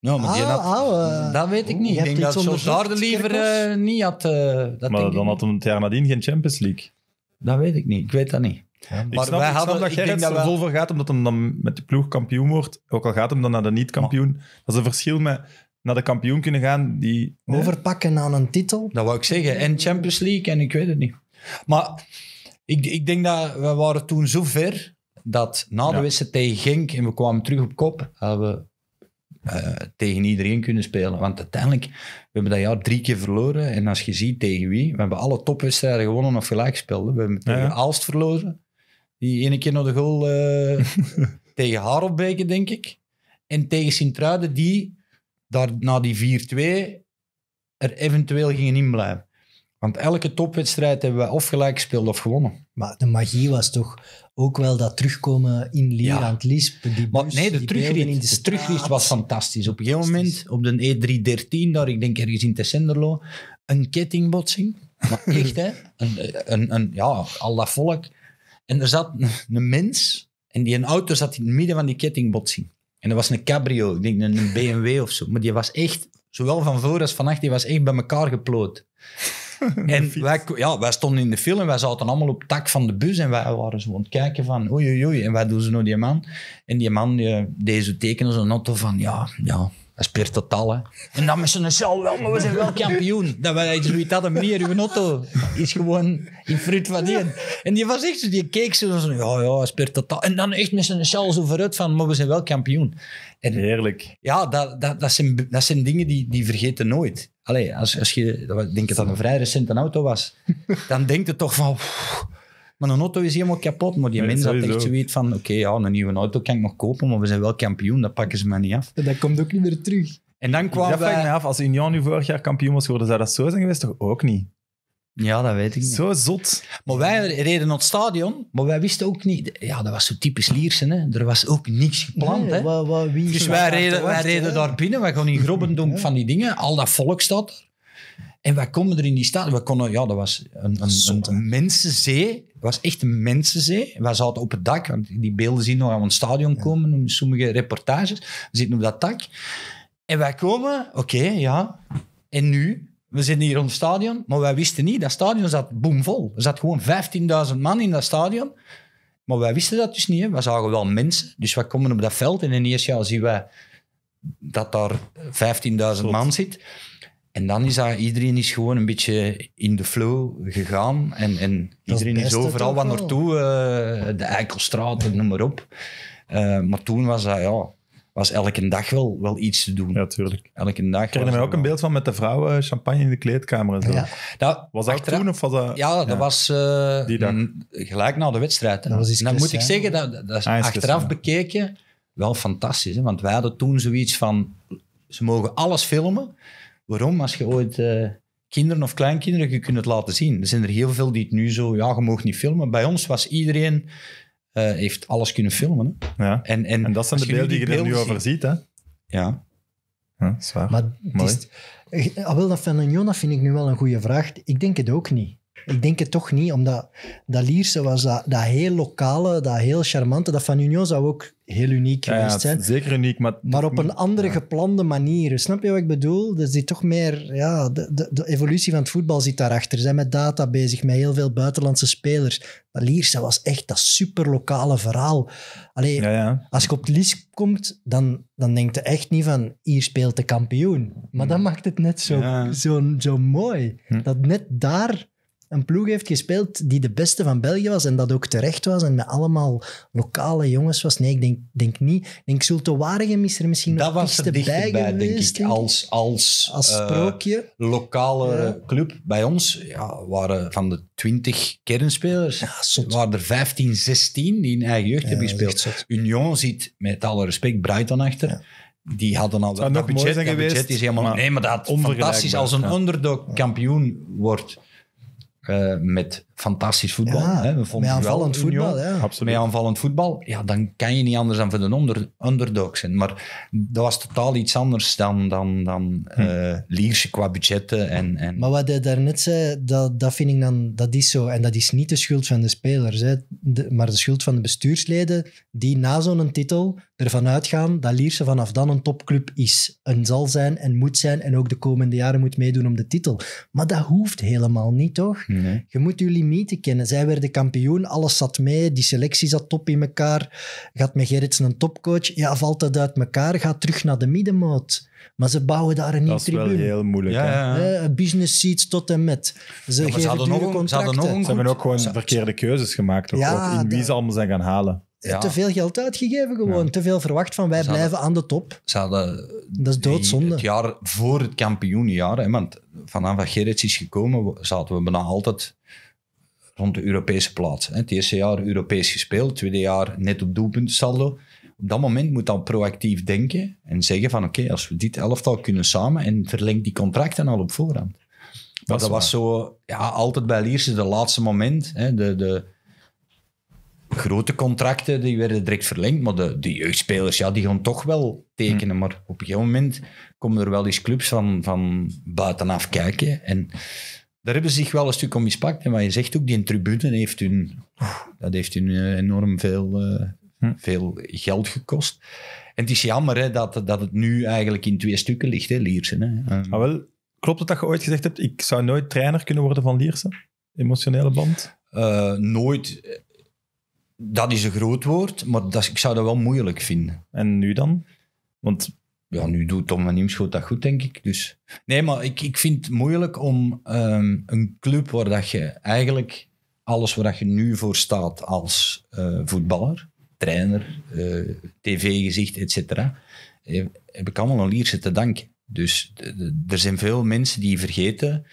Speaker 1: Nou, maar ah,
Speaker 2: ah, eh, dat weet ik niet. Ik denk dat Jos Daarde liever eh,
Speaker 1: niet had... Eh, dat maar dan ik had hem het jaar nadien geen Champions League. Dat weet ik niet. Ik weet dat niet. Ja,
Speaker 2: maar ik snap, wij ik hadden, dat jij er vol
Speaker 1: voor gaat, omdat hem dan met de ploeg kampioen wordt. Ook al gaat hem dan naar de niet-kampioen. Dat is een verschil met naar de kampioen kunnen gaan die... Overpakken aan een titel. Dat wou ik zeggen. En Champions League
Speaker 3: en ik weet het niet. Maar ik, ik denk dat we waren toen zo ver dat na de ja. wedstrijd tegen Genk en we kwamen terug op kop, hadden we eh, tegen iedereen kunnen spelen. Want uiteindelijk, hebben we dat jaar drie keer verloren. En als je ziet tegen wie, we hebben alle topwedstrijden gewonnen of gelijk gespeeld. We hebben tegen ja. Aalst verloren. Die ene keer nog de goal uh, tegen opbeken, denk ik. En tegen Sint-Truiden, die daar na die 4-2 er eventueel gingen inblijven. Want elke topwedstrijd hebben we of gelijk gespeeld of gewonnen.
Speaker 2: Maar de magie was toch ook wel dat terugkomen in Lier aan het Lies. Die nee, de, in
Speaker 3: de was fantastisch. Op een gegeven moment, op de E313, daar ik denk ergens in Tessenderlo, een kettingbotsing. echt, hè? Een, een, een, ja, al dat volk. En er zat een, mens, en die een auto zat in het midden van die kettingbotsing. En dat was een cabrio, ik denk een, BMW of zo. Maar die was echt, zowel van voor als van achter, die was echt bij elkaar geploot. en wij, ja, wij stonden in de film, wij zaten allemaal op tak van de bus en wij waren zo aan het kijken van oei oei oei, en wij doen ze nou die man? En die man die, eh, deed zo tekenen, zo'n auto van ja, ja, dat is totaal, hè. En dan met z'n cel wel, maar we zijn wel kampioen. Dat zoiets hadden, meneer, uw auto is gewoon in fruit van die. En die was echt die keek zo, zo ja, ja, is totaal. En dan echt met z'n cel zo vooruit van, maar we zijn wel kampioen. En, Heerlijk. Ja, dat, dat, dat, zijn, dat zijn dingen die, die vergeten nooit. Allee, als, als je, denk dat het een vrij recente auto was, dan denkt het toch van... Maar een auto is helemaal kapot. Maar die mensen hadden echt zoiets van: oké, ja, een nieuwe auto kan ik nog kopen, maar we zijn wel kampioen. Dat pakken ze me niet af. Dat komt ook niet meer terug. En dan kwam dat af,
Speaker 1: als Union nu vorig jaar kampioen was geworden, zou dat zo zijn geweest? Toch ook niet? Ja, dat weet ik niet. Zo zot. Maar wij reden naar het stadion, maar wij wisten ook niet... Ja, dat was zo typisch
Speaker 3: Liersen, hè. Er was ook niks gepland, hè.
Speaker 2: dus wij reden, wij reden daar
Speaker 3: binnen, wij gaan in Grobbendonk van die dingen. Al dat volk en wij komen er in die stad. We konden, ja, dat was een, een, een mensenzee. Het was echt een mensenzee. Wij zaten op het dak, want die beelden zien nog aan het stadion komen, sommige reportages. We zitten op dat dak. En wij komen, oké, ja. En nu? We zitten hier op het stadion, maar wij wisten niet, dat stadion zat boomvol. Er zat gewoon 15.000 man in dat stadion. Maar wij wisten dat dus niet. We zagen wel mensen. Dus wij komen op dat veld en in eerste jaar zien wij dat daar 15.000 man zit. En dan is dat, iedereen is gewoon een beetje in de flow gegaan. En, en iedereen is overal wat naartoe, uh, de Eikelstraat, noem maar op. Eh, maar toen was dat, ja, was elke dag wel, wel iets te doen. Ja, tuurlijk. Elke dag. Ik herinner me ook een
Speaker 1: beeld van met de vrouwen eh, champagne in de kleedkamer en zo. Dat, was dat toen of was dat... Ja, dat was Die gelijk na de wedstrijd. Dat en dan moet ik zeggen, dat,
Speaker 3: dat is ah, achteraf bekeken wel fantastisch. Hè? Want wij hadden toen zoiets van, ze mogen alles filmen, Waarom? Als je ooit eh, kinderen of kleinkinderen, je kunt het laten zien. Er zijn er heel veel die het nu zo, ja, je mag niet filmen. Bij ons was iedereen, eh, heeft alles kunnen
Speaker 2: filmen.
Speaker 1: Ja. En, en,
Speaker 3: dat
Speaker 2: zijn de beelden die je er nu over
Speaker 1: ziet, hè? Ja. Ja, zwaar.
Speaker 2: Maar Mooi. Is, eh, dat van vind ik nu wel een goede vraag. Ik denk het ook niet. Ik denk het toch niet, omdat dat Lierse was dat, dat heel lokale, dat heel charmante. Dat van Union zou ook heel uniek ja, geweest zijn.
Speaker 1: Zeker uniek, maar... Maar op een
Speaker 2: andere geplande manier. Snap je wat ik bedoel? dus die toch meer... Ja, de, de, evolutie van het voetbal zit daarachter. Ze zijn met data bezig, met heel veel buitenlandse spelers. Dat Lierse was echt dat superlokale verhaal. alleen als je op het Lies komt, dan, dan denk je echt niet van... Hier speelt de kampioen. Maar dat hm. maakt het net zo, zo, zo mooi. Hm. Dat net daar een ploeg heeft gespeeld die de beste van België was en dat ook terecht was en met allemaal lokale jongens was. Nee, ik denk, denk niet. Ik denk Zulte Waregem is er misschien dat nog iets bij, denk ik. Denk
Speaker 3: als, als, als eh, sprookje. lokale club. Bij ons ja, waren van de twintig kernspelers, ja, waren er 15, 16 die in eigen jeugd hebben gespeeld. Union zit met alle respect Brighton achter die hadden al dat, budget, dat budget is helemaal nee, maar dat fantastisch als een ja. underdog kampioen wordt. Eh, met fantastisch voetbal. hè? We vonden met aanvallend voetbal, ja. Met aanvallend voetbal, ja, dan kan je niet anders dan voor de onder, underdog zijn. Maar dat was totaal iets anders dan, dan, dan hm. eh, Lierse qua budgetten. En, en...
Speaker 2: Maar wat hij daarnet zei, dat, dat vind ik dan, dat is zo. En dat is niet de schuld van de spelers, hè? maar de schuld van de bestuursleden die na zo'n titel ervan uitgaan dat Lierse vanaf dan een topclub is. En zal zijn en moet zijn en ook de komende jaren moet meedoen om de titel. Maar dat hoeft helemaal niet, toch? Nee. Mm-hmm. Je moet je limieten kennen. Zij werden kampioen, alles zat mee, die selectie zat top in elkaar. Gaat met gerits een topcoach, ja, valt dat uit elkaar, gaat terug naar de middenmoot. Maar ze bouwen daar een nieuwe tribune. Dat is wel heel moeilijk. Eh, business seats tot en met. Ze, geven ze, nog ze hebben ook
Speaker 1: gewoon verkeerde keuzes gemaakt. ook in wie ze allemaal zijn gaan halen te veel
Speaker 2: geld uitgegeven gewoon. Te veel verwacht van wij blijven
Speaker 1: aan de top. dat is doodzonde. het
Speaker 3: jaar voor het kampioenjaar, hè, want vanaf dat Gerrits is gekomen, zaten we bijna altijd rond de Europese plaats. Hè. Het eerste jaar Europees gespeeld, tweede jaar net op saldo. Op dat moment moet dan proactief denken en zeggen van oké, als we dit elftal kunnen samen en verleng die contracten al op voorhand. Maar dat, dat was zo, ja, altijd bij Lierse de laatste moment, hè, de, de grote contracten die werden direct verlengd, maar de, de jeugdspelers ja, die gaan toch wel tekenen. Hmm. Maar op een gegeven moment komen er wel eens clubs van, van buitenaf kijken. En daar hebben ze zich wel een stuk om mispakt. En wat je zegt ook, die tribune heeft hun, dat heeft hun eh, enorm veel, eh, hmm. veel geld gekost. En het is jammer hè, dat, dat het nu eigenlijk in twee stukken ligt, hè,
Speaker 1: Liersen. Hè. Um. wel, klopt het dat je ooit gezegd hebt, ik zou nooit trainer kunnen worden van Liersen? Emotionele band?
Speaker 3: Eh, nooit dat is een groot woord, maar dat, ik zou dat wel moeilijk vinden. En nu dan? Want... Ja, nu doet Tom van Nieuwschoot dat goed, denk ik. Dus. Nee, maar ik, ik vind het moeilijk om ehm, een club waar dat je eigenlijk alles waar dat je nu voor staat als eh, voetballer, trainer, eh, tv-gezicht, etc., eh, heb ik allemaal een Lierse te danken. Dus er zijn veel mensen die vergeten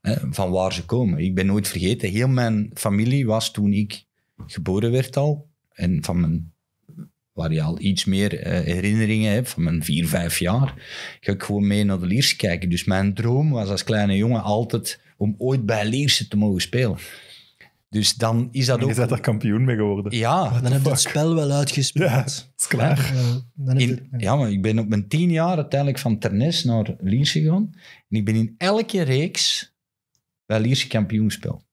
Speaker 3: hè, van waar ze komen. Ik ben nooit vergeten. Heel mijn familie was toen ik geboren werd al. En van mijn, waar je al iets meer eh, herinneringen hebt, van mijn vier, vijf jaar, ga ik gewoon mee naar de Lierse kijken. Dus mijn droom was als kleine jongen altijd om ooit bij Lierse te mogen spelen. Dus dan is dat ook... Je bent daar kampioen mee geworden. Ja. Dan heb
Speaker 2: je het spel wel uitgespeeld. Ja, is klaar.
Speaker 3: Ja, maar ik ben op mijn tien jaar uiteindelijk van Ternes naar Lierse gegaan. En ik ben in elke reeks bij Lierse kampioen gespeeld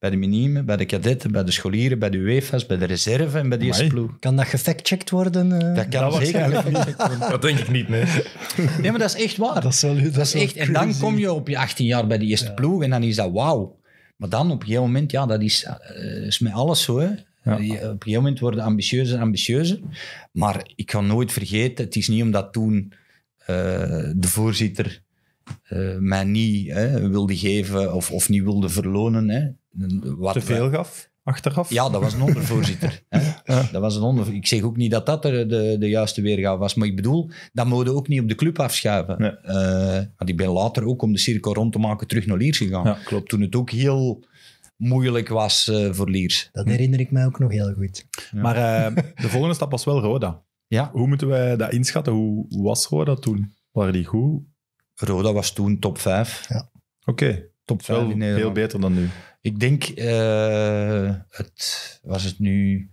Speaker 3: bij de minime, bij de kadetten, bij de scholieren, bij de UEFA's, bij de reserve en bij de eerste ploeg.
Speaker 2: Kan dat gefactcheckt worden? Eh? Dat kan dat zeker
Speaker 3: Dat denk ik niet, nee. Nee, maar dat is echt waar. Dat is, dat is echt. En dan kom je op je 18 jaar bij de eerste ploeg en dan is dat wauw. Maar dan op een gegeven moment, ja, dat is, eh, is met alles zo. op een gegeven moment worden ambitieuzer en ambitieuzer. Maar ik ga nooit vergeten, het is niet omdat toen eh, de voorzitter uh, eh, mij niet hè, wilde geven of, of niet wilde verlonen. Hè. Wat Te veel gaf?
Speaker 1: Achteraf? Ja, dat was een ondervoorzitter.
Speaker 3: dat was een onder... Ik zeg ook niet dat dat de, de, juiste weergave was, maar ik bedoel, dat mogen ook niet op de club afschuiven. Nee. Eh, ik ben later ook om de cirkel rond te maken terug naar Liers gegaan. Ja, klopt. Toen het ook heel
Speaker 1: moeilijk was eh, voor Liers.
Speaker 3: Dat
Speaker 2: herinner ik mij ook nog heel goed. Maar
Speaker 1: de volgende stap was wel Roda. Ja. Hoe moeten wij dat inschatten? Hoe was Roda toen? Waren die goed? Roda was toen top 5. Ja. Oké, top 5 in Nederland. Veel beter dan nu.
Speaker 3: Ik denk, eh, het, was het nu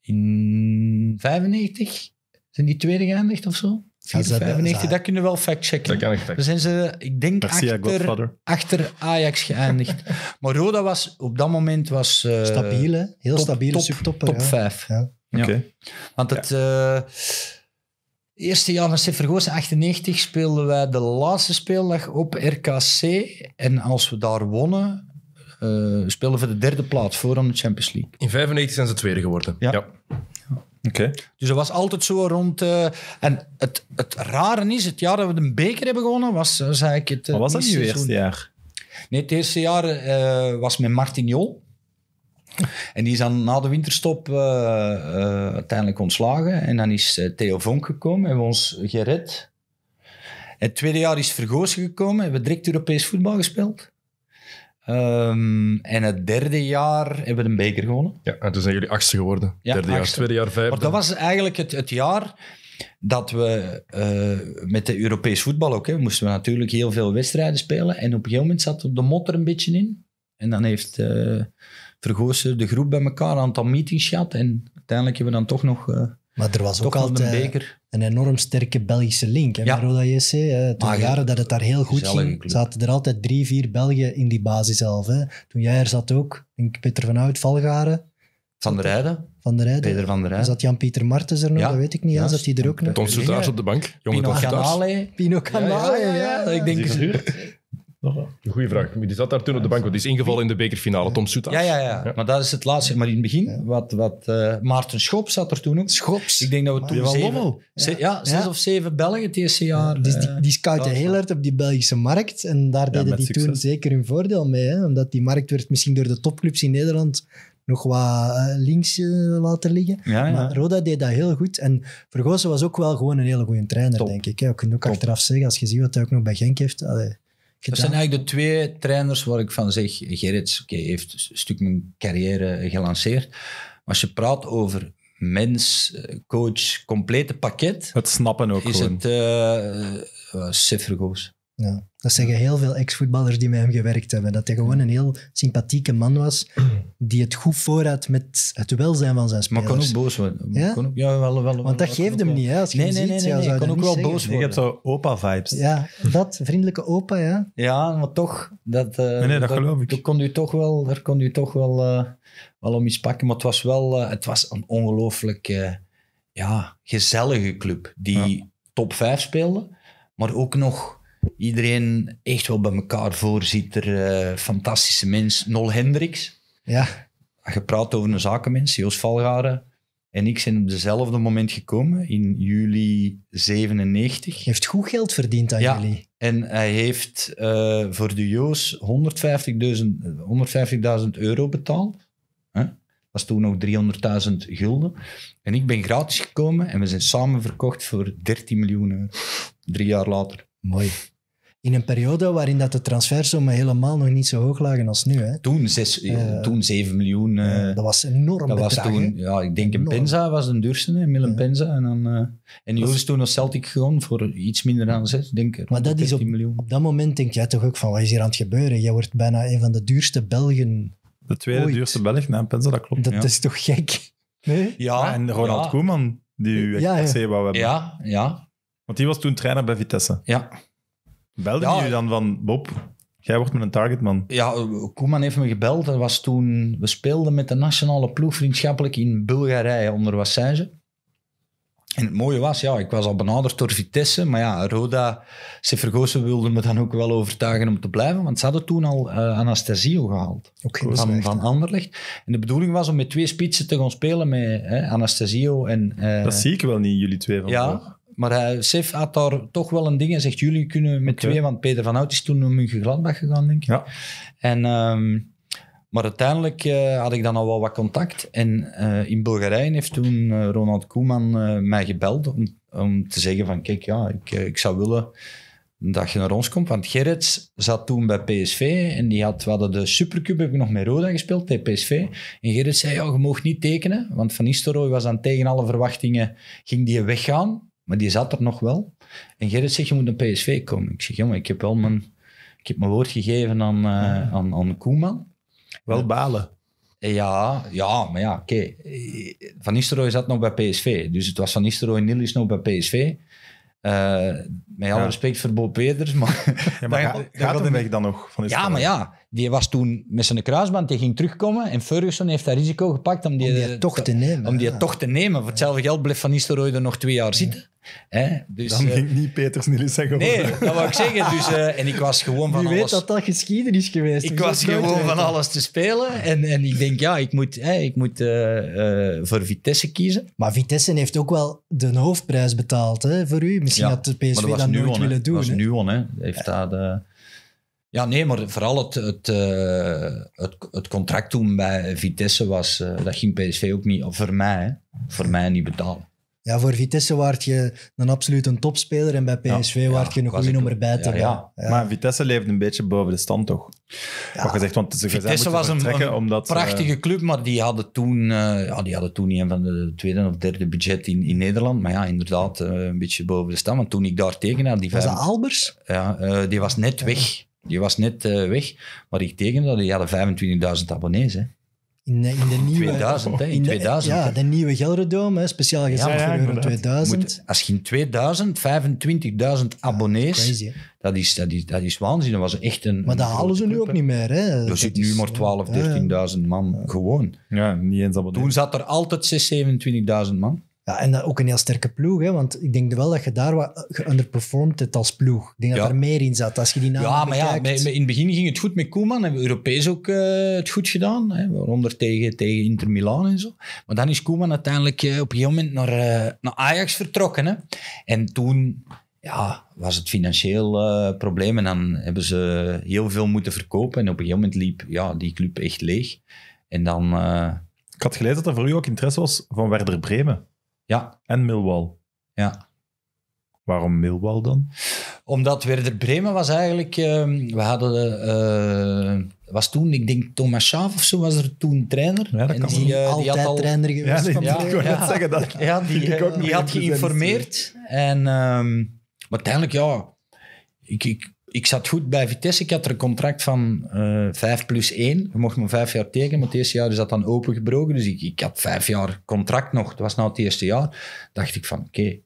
Speaker 3: in 95? Zijn die tweede geëindigd of zo? 95, dat kunnen we wel factchecken. Dat kan ik zijn ze, ik denk, achter, achter, Ajax geëindigd. maar Roda was op dat moment... Was, uh, stabiel, hè? Heel stabiel, supertopper. Top 5. Ja. Want het... Eh, Eerste jaar naar vergozen speelden wij de laatste speeldag op RKC. En als we daar wonnen, uh, speelden we de derde plaats voor aan de Champions League.
Speaker 4: In 95 zijn ze tweede geworden. Ja. ja.
Speaker 3: Dus dat was altijd zo rond... Eh, en het, het rare is, het jaar dat we de beker hebben gewonnen, was, was eh, eigenlijk het... Maar was dat niet het eerste jaar? Nee, het eerste jaar was met Martin Jol. En die is dan na de winterstop eh, eh, uiteindelijk ontslagen. En dan is eh, Theo Vonk gekomen, hebben we ons gered. Het tweede jaar is Vergoos gekomen, hebben we direct Europees voetbal gespeeld. Ehm, en het derde jaar hebben we een beker gewonnen.
Speaker 4: Ja, en toen zijn jullie achtste geworden. Ja, derde achtste. jaar, tweede jaar, vijfde. Maar dat was eigenlijk het, het jaar
Speaker 3: dat we met de Europees voetbal ook, hè, moesten we natuurlijk heel veel wedstrijden spelen. En op een gegeven moment zat de motor een beetje in. En dan heeft... Vergoosde de groep bij elkaar, een aantal meetings gehad. En uiteindelijk hebben we dan toch nog...
Speaker 2: Uh, maar er was ook altijd eh, een, enorm sterke Belgische link hè, ja. Roda JC. Toen de jaren dat het daar heel goed ging, zaten er altijd drie, vier Belgen in die basis zelf. Hè. Toen jij er zat ook, denk Peter van Hout, Valgaren. Van der Rijden. Peter van der Rijden. Zat Jan-Pieter Martens er nog? Ja. Dat weet ik niet. Ja. Zat hij er ook nog? Ton Soutaars op
Speaker 4: de bank. Pino Canale.
Speaker 2: Pino Canale, ja. Ik denk,
Speaker 4: een goede vraag. Die zat daar toen op de bank, want die is ingevallen in de bekerfinale. Tom Soeta. Ja, ja, ja, Maar dat is het laatste. Maar in het begin, wat, wat, eh, Maarten Schops zat er toen ook.
Speaker 3: Schops? Ik denk dat we ah, toen zeven, ja. zes of zeven Belgen het eerste jaar. Dus die, die eh, heel
Speaker 2: hard op die Belgische markt. En daar deden die toen zeker hun voordeel mee. Hè? Omdat die markt werd misschien door de topclubs in Nederland nog wat eh, links laten liggen. Ja, ja. Maar Roda deed dat heel goed. En Vergozen was ook wel gewoon een hele goede trainer, denk ik. Je kunt ook achteraf zeggen, als je ziet wat hij ook nog bij Genk heeft. Dat zijn
Speaker 3: eigenlijk de twee trainers waar ik van zeg, Gerrits okay, heeft een stuk mijn carrière gelanceerd. Als je praat over mens, eh, coach, complete pakket. Het snappen ook gewoon. Is het uh,
Speaker 2: ja. Dat zeggen heel veel ex-voetballers die met hem gewerkt hebben. Dat hij gewoon een heel sympathieke man was, die het goed vooruit met het welzijn van zijn spelers. Maar kon ook boos worden. Ja? wel, wel, Want dat geeft hem niet, hè? Als je nee, nee, nee, nee, nee. ook wel boos worden. je hebt
Speaker 1: zo opa-vibes.
Speaker 3: Ja,
Speaker 2: dat, vriendelijke opa, ja.
Speaker 3: Ja, maar toch, dat... Eh, nee, dat, geloof ik. Daar kon u toch wel, daar kon u toch wel, eh, wel om iets pakken. Maar het was wel, eh, het was een ongelooflijk, ja, gezellige club. Die top 5 speelde, maar ook nog Iedereen echt wel bij elkaar voorzitter, uh, eh, fantastische mens. Nol Hendricks. Ja. Je praat over een zakenmens, Joost Valgaren en ik zijn op dezelfde moment gekomen, in juli 97. heeft goed geld verdiend aan ja, jullie. En hij heeft eh, voor de Joos 150.000 euro betaald. Dat was toen nog 300.000 gulden. En ik ben gratis gekomen en we zijn samen verkocht voor 13 miljoen euro. Drie jaar later. Mooi.
Speaker 2: In een periode waarin dat de transfersommen helemaal nog niet zo hoog lagen als nu. Hè?
Speaker 3: Toen, zes, eh, toen 7 miljoen. Eh, eh, dat was enorm. Dat was toen, ja, ik denk enorm. een Penza was een duurste, Milan
Speaker 2: Penza. En, dan,
Speaker 3: en Jules toen als Celtic gewoon voor iets minder dan 6, denk ik. Maar dat is op,
Speaker 2: op, dat moment denk jij toch ook van wat is hier aan het gebeuren? Jij wordt bijna een van de duurste Belgen.
Speaker 1: De tweede duurste Belg na Penza, dat klopt. Dat is
Speaker 2: toch gek? Nee?
Speaker 1: Ja, en Ronald Koeman, die u echt ja, ja. hebben. Ja, ja. Want die was toen trainer bij Vitesse. Ja. Belden jullie dan van Bob? Jij wordt met een targetman. Ja, Koeman heeft me gebeld.
Speaker 3: Dat was toen, we speelden met de nationale ploeg vriendschappelijk in Bulgarije onder Wassage. En het mooie was, ja, ik was al benaderd door Vitesse. Maar ja, Roda, Sefergoose wilde me dan ook wel overtuigen om te blijven. Want ze hadden toen al eh, Anastasio gehaald. van, van Anderlecht. En de bedoeling was om met twee spitsen te gaan spelen met hè, Anastasio en... Eh, dat zie ik
Speaker 1: wel niet, jullie twee van Ja,
Speaker 3: maar hij, eh, Sef had daar toch wel een ding en zegt, jullie kunnen met twee, want Peter van Hout is toen om München Gladbach gegaan, denk ik. Ja. En, ehm, maar uiteindelijk eh, had ik dan al wel wat contact. En eh, in Bulgarije heeft toen Ronald Koeman mij gebeld om, te zeggen van, kijk, ja, ik, ik zou willen dat je naar ons komt. Want Gerrits zat toen bij PSV en die had, we hadden de Supercup, heb ik nog met Roda gespeeld, tegen PSV. En Gerrits zei, ja, je mag niet tekenen, want Van Nistelrooy was dan tegen alle verwachtingen, ging die weggaan. Maar die zat er nog wel. En Gerrit zegt, je moet naar PSV komen. Ik zeg, jongen, ik heb wel mijn, ik heb mijn woord gegeven aan, uh, aan, aan Koeman. Wel balen. Eh, ja, ja, maar ja, oké. Eh, Van Nistelrooy zat nog bij PSV. Dus het was Van Nistelrooy Nilis nog bij PSV. Uh, met alle respect voor Bob Peders, maar... Ja, maar dan, weg dan nog? ja, maar ja. Die was toen met zijn kruisband, die ging terugkomen. En Ferguson heeft dat risico gepakt om die, toch te nemen. Om die toch te nemen. Voor hetzelfde geld bleef Van Nistelrooy er nog twee jaar zitten. Hè? Dus, Dan eh, ging niet Peters Nielsen Nee, dat wou ik zeggen. Dus, eh, en ik was gewoon van alles. alles... weet dat
Speaker 2: dat geschiedenis geweest Ik was gewoon van alles
Speaker 3: te spelen. En, en ik denk, ja, ik moet, hè, ik moet eh, voor Vitesse kiezen.
Speaker 2: Maar Vitesse heeft ook wel de hoofdprijs betaald hè, voor u. Misschien ja, had de PSV dat, dat nooit on, willen doen. Dat was nu
Speaker 3: hè. Heeft ja. dat... Ja, nee, maar vooral het, het, uh, het, het, contract toen bij Vitesse was... Uh, dat ging PSV ook niet... Voor mij, voor mij niet betalen.
Speaker 2: Ja, voor Vitesse waard je een topspeler en bij PSV ja, waard je een goede nummer bij te ja, Maar
Speaker 1: Vitesse leeft een beetje boven de stand, toch? Wat gezegd, want ze Vitesse was een, eh, prachtige club, maar die hadden, toen, uh, ja, die hadden toen een van de tweede of derde
Speaker 3: budget in, in Nederland. Maar ja, inderdaad, eh, een beetje boven de stand. Want toen ik daar tegen had... Die was vijf,
Speaker 2: Albers?
Speaker 3: Ja, die was net weg. Die was net weg. Maar ik tegen dat, die hadden 25.000 abonnees, hè
Speaker 2: in, de, nieuwe... 2000, In, 2000. ja, de nieuwe Gelredome, speciaal gezet ja, voor Euro 2000.
Speaker 3: als je in 2000 25.000 abonnees... dat, is, dat, is, dat is waanzin. Dat was echt een... Maar dat halen
Speaker 2: ze nu ook niet meer, hè? Er dat zit
Speaker 3: nu maar 12, eh, 13.000 man gewoon. Ja, niet eens abonnees. Toen zat er altijd 6, 27.000 man.
Speaker 2: Ja, en ook een heel sterke ploeg, hè? want ik denk wel dat je daar wat eh, geunderperformed hebt als ploeg. Ik denk dat er meer in zat als je die naam Ja, maar ja, in
Speaker 3: het begin ging het goed met Koeman. Hebben we Europees ook eh, het goed gedaan, hè? waaronder tegen, tegen Inter Milan en zo. Maar dan is Koeman uiteindelijk eh, op een gegeven moment naar, naar Ajax vertrokken. Hè? En toen ja, was het financieel uh, probleem en dan hebben ze heel veel moeten verkopen. En op een gegeven moment liep ja, die club echt
Speaker 1: leeg. En dan... Ik had gelezen dat er voor u ook interesse was van Werder Bremen. Ja. En Millwall. Ja. Waarom Millwall dan? Omdat de
Speaker 3: Bremen was eigenlijk... Ehm, we hadden... Eh, was toen, ik denk Thomas Schaaf of zo was er toen trainer. Ja, en die, uh, trainer geweest. Ja, ik ja, ik zeggen dat. Ja, die, die eh, had geïnformeerd. En, ehm, uiteindelijk, ja... ik, ik zat goed bij Vitesse. Ik had er een contract van uh, eh, 5 plus 1. Je mochten me vijf jaar tekenen, maar het eerste jaar is dat dan opengebroken. Dus ik, ik had vijf jaar contract nog. Dat was nou het eerste jaar. dacht ik van, oké,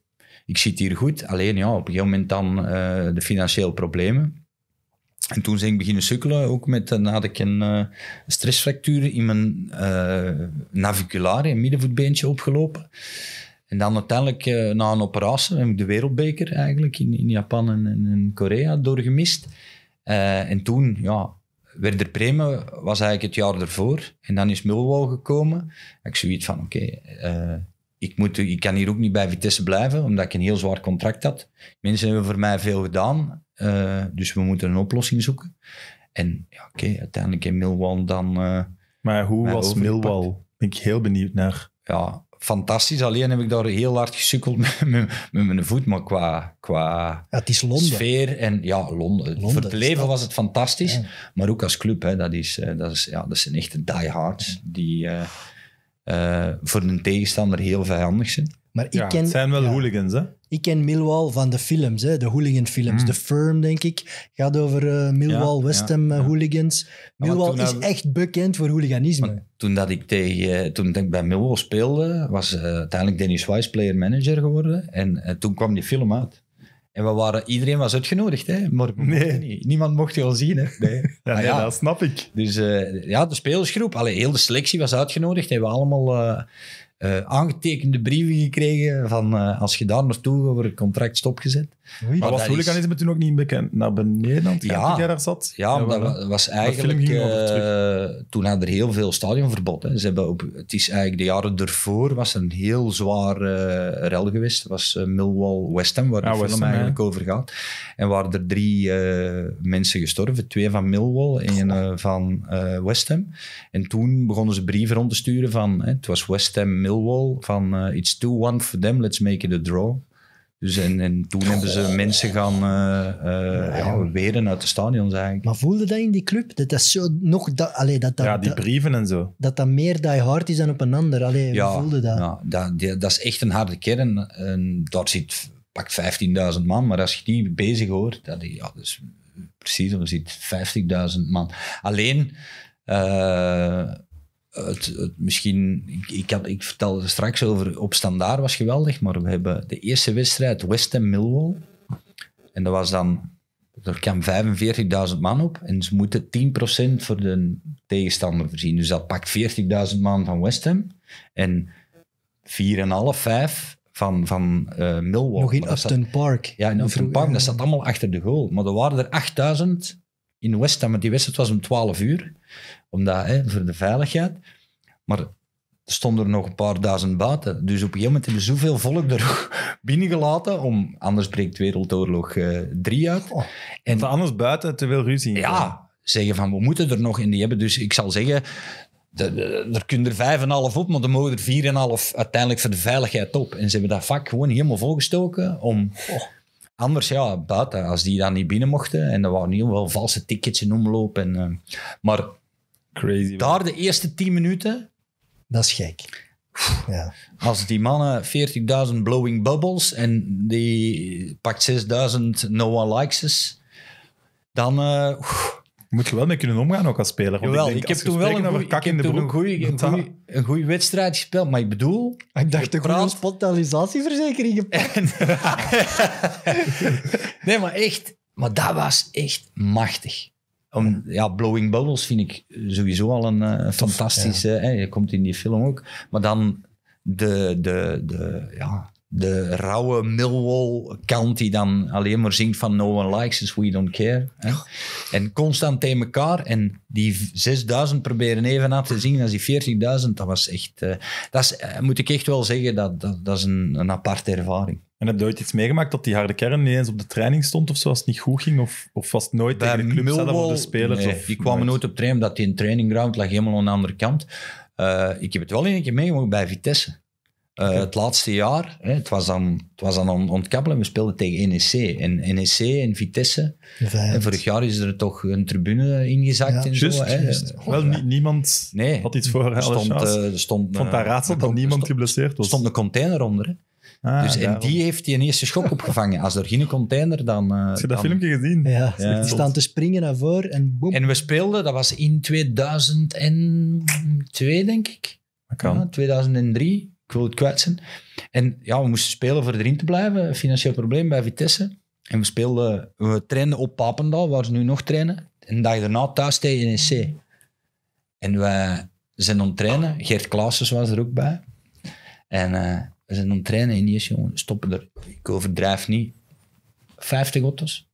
Speaker 3: ik zit hier goed. Alleen ja, op een gegeven moment dan uh, de financiële problemen. En toen ben ik beginnen sukkelen, ook met, nadat ik een uh, stressfractuur in mijn uh, een middenvoetbeentje opgelopen. En dan uiteindelijk, eh, na een operatie, heb ik de wereldbeker eigenlijk in, in Japan en, in Korea doorgemist. Uh, en toen, ja, er premie, was eigenlijk het jaar ervoor. En dan is Milwall gekomen. Ik zoiets van, oké, eh, ik, moet, ik kan hier ook niet bij Vitesse blijven, omdat ik een heel zwaar contract had. Mensen hebben voor mij veel gedaan, dus we moeten een oplossing zoeken. En ja, oké, uiteindelijk in Millwall dan... maar hoe was Milwall Millwall? Ben ik heel benieuwd naar. Ja, fantastisch. Alleen heb ik daar heel hard gesukkeld met, met, mijn voet. Maar qua, qua ja, het is Londen. sfeer en ja, Londen. Voor het leven was het fantastisch. Maar ook als club, hè, dat, is, eh, dat, is, ja, dat zijn echte diehards die uh, uh, voor een tegenstander heel vijandig zijn.
Speaker 2: Maar ik ja, ken, het zijn wel hooligans, hè? Ik ken Millwall van de films, hè, de hooliganfilms. Mm. The Firm, denk ik, gaat over uh, Millwall, West Ham eh, hooligans. Millwall is echt bekend voor hooliganisme.
Speaker 3: Toen, dat ik tegen, toen ik bij Millwall speelde, was eh, uiteindelijk Dennis Wise player-manager geworden. En toen kwam die film uit. En we waren, iedereen was uitgenodigd, hè? maar nee. niemand mocht je al zien. Hè? Nee. ja, dat snap ik. Dus ja, de spelersgroep, allee, heel de selectie was uitgenodigd. hebben we allemaal uh, aangetekende brieven gekregen van eh, als je daar naartoe wordt het contract stopgezet.
Speaker 2: Oei, maar was hooliganisme
Speaker 3: is... toen ook niet bekend naar
Speaker 1: beneden aan ja, daar
Speaker 3: zat? Ja, dat was eigenlijk... Eh, toen hadden er heel veel stadionverbod. Hè. Ze hebben op, het is eigenlijk de jaren ervoor was een heel zwaar rel geweest. Het was Millwall West Ham, waar het ah, de eigenlijk over gaat. En waren er drie mensen gestorven. Twee van Millwall en een van West Ham. En toen begonnen ze brieven rond te sturen van... Hè, het was West Ham, Millwall, Millwall van uh, it's 2-1 for them, let's make it a draw. Dus en, en toen hebben ze mensen gaan uh,
Speaker 2: ja, weren uit de stadions eigenlijk. Maar voelde dat in die club? Dat is zo nog... Dat, allee, dat, dat, ja, die brieven en zo. Dat dat meer die hard is dan op een ander. Allee, ja, voelde dat? Ja, dat, dat is echt een
Speaker 3: harde kern. En daar zit pak 15.000 man, maar als je die bezig hoort, dat, ja, dat is precies, er zit 50.000 man. Alleen... Eh, het, misschien, ik, ik, had, vertelde straks over op standaard was geweldig, maar we hebben de eerste wedstrijd West Ham Millwall. En dat was dan, er kwam 45.000 man op en ze moeten 10% voor de tegenstander voorzien. Dus dat pakt 40.000 man van West Ham en 4,5, 5 van, van eh, Millwall. Nog in Upton Park. Ja, in Upton Park. Dat staat allemaal achter de goal. Maar er waren er 8000 in West Ham, want die wedstrijd was om 12 uur omdat, hè, voor de veiligheid. Maar er stonden er nog een paar duizend buiten. Dus op een gegeven moment hebben ze zoveel volk er binnengelaten. Om, anders breekt Wereldoorlog 3 eh, uit. Oh, anders buiten te veel ruzie. Ja, zeggen van we moeten er nog in die hebben. Dus ik zal zeggen, er kunnen er vijf en half op, maar dan mogen er vier en half uiteindelijk voor de veiligheid op. En ze hebben dat vak gewoon helemaal volgestoken om... anders, ja, buiten, als die dan niet binnen mochten. En dan waren heel veel valse tickets in omloop. En, eh, maar Crazy. Daar de eerste 10 minuten. Dat is gek. Ja. Als die mannen 40.000 blowing bubbles en die pakt 6.000 no one likes dan... Uh, moet je wel mee kunnen omgaan ook als speler. ik, heb toen wel een goeie, een, goede wedstrijd gespeeld, maar ik bedoel... Ik dacht, ik praat...
Speaker 2: spotalisatieverzekering
Speaker 3: gepakt. nee, maar echt... Maar dat was echt machtig. Om, ja, Blowing Bubbles vind ik sowieso al een eh, fantastische. Hè, je komt in die film ook. Maar dan de, de, de, ja, de rauwe Millwall-kant die dan alleen maar zingt van no one likes us, we don't care. En constant tegen elkaar. En die 6000 proberen even na te zien als die 40.000. Dat was echt... Eh, dat eh, moet ik echt wel zeggen, dat, dat, dat is een,
Speaker 1: een aparte ervaring. En heb je ooit iets meegemaakt dat die harde kern niet eens op de training stond of zo, als het niet goed ging? Of, of was het nooit Bij tegen de club Millwall, zelf of de spelers? Nee, of die kwamen nooit. op training, omdat die in training ground lag helemaal
Speaker 3: aan de andere kant. Eh, ik heb het wel een keer meegemaakt bij Vitesse. Eh, het laatste jaar, hè, het was dan, het was dan on ontkappelen. We speelden tegen NEC. En NEC en Vitesse. En vorig jaar is er toch een tribune ingezakt. Ja, en zo, Hè.
Speaker 1: Wel, niemand
Speaker 3: nee. had iets voor. Eh, er stond, uh, Vond dat niemand geblesseerd was. Er stond een container onder. Hè. Ah, dus, en die heeft die een eerste schok opgevangen. Als er geen container dan... Uh, Heb je dat filmpje
Speaker 2: gezien? Ja, die staan te springen naar voren en boem. En
Speaker 3: we speelden, dat was in 2002, denk ik. Dat kan. Ja, 2003, ik wil het kwetsen. En ja, we moesten spelen voor erin te blijven. Financieel probleem bij Vitesse. En we speelden, we trainden op Papendal, waar ze nu nog trainen. En dag daarna thuis tegen NEC. En we zijn aan het trainen. Geert Klaasjes was er ook bij. En... Eh, we zijn aan het trainen in Yes, jongen. Stoppen er. Ik overdrijf niet. 50 auto's.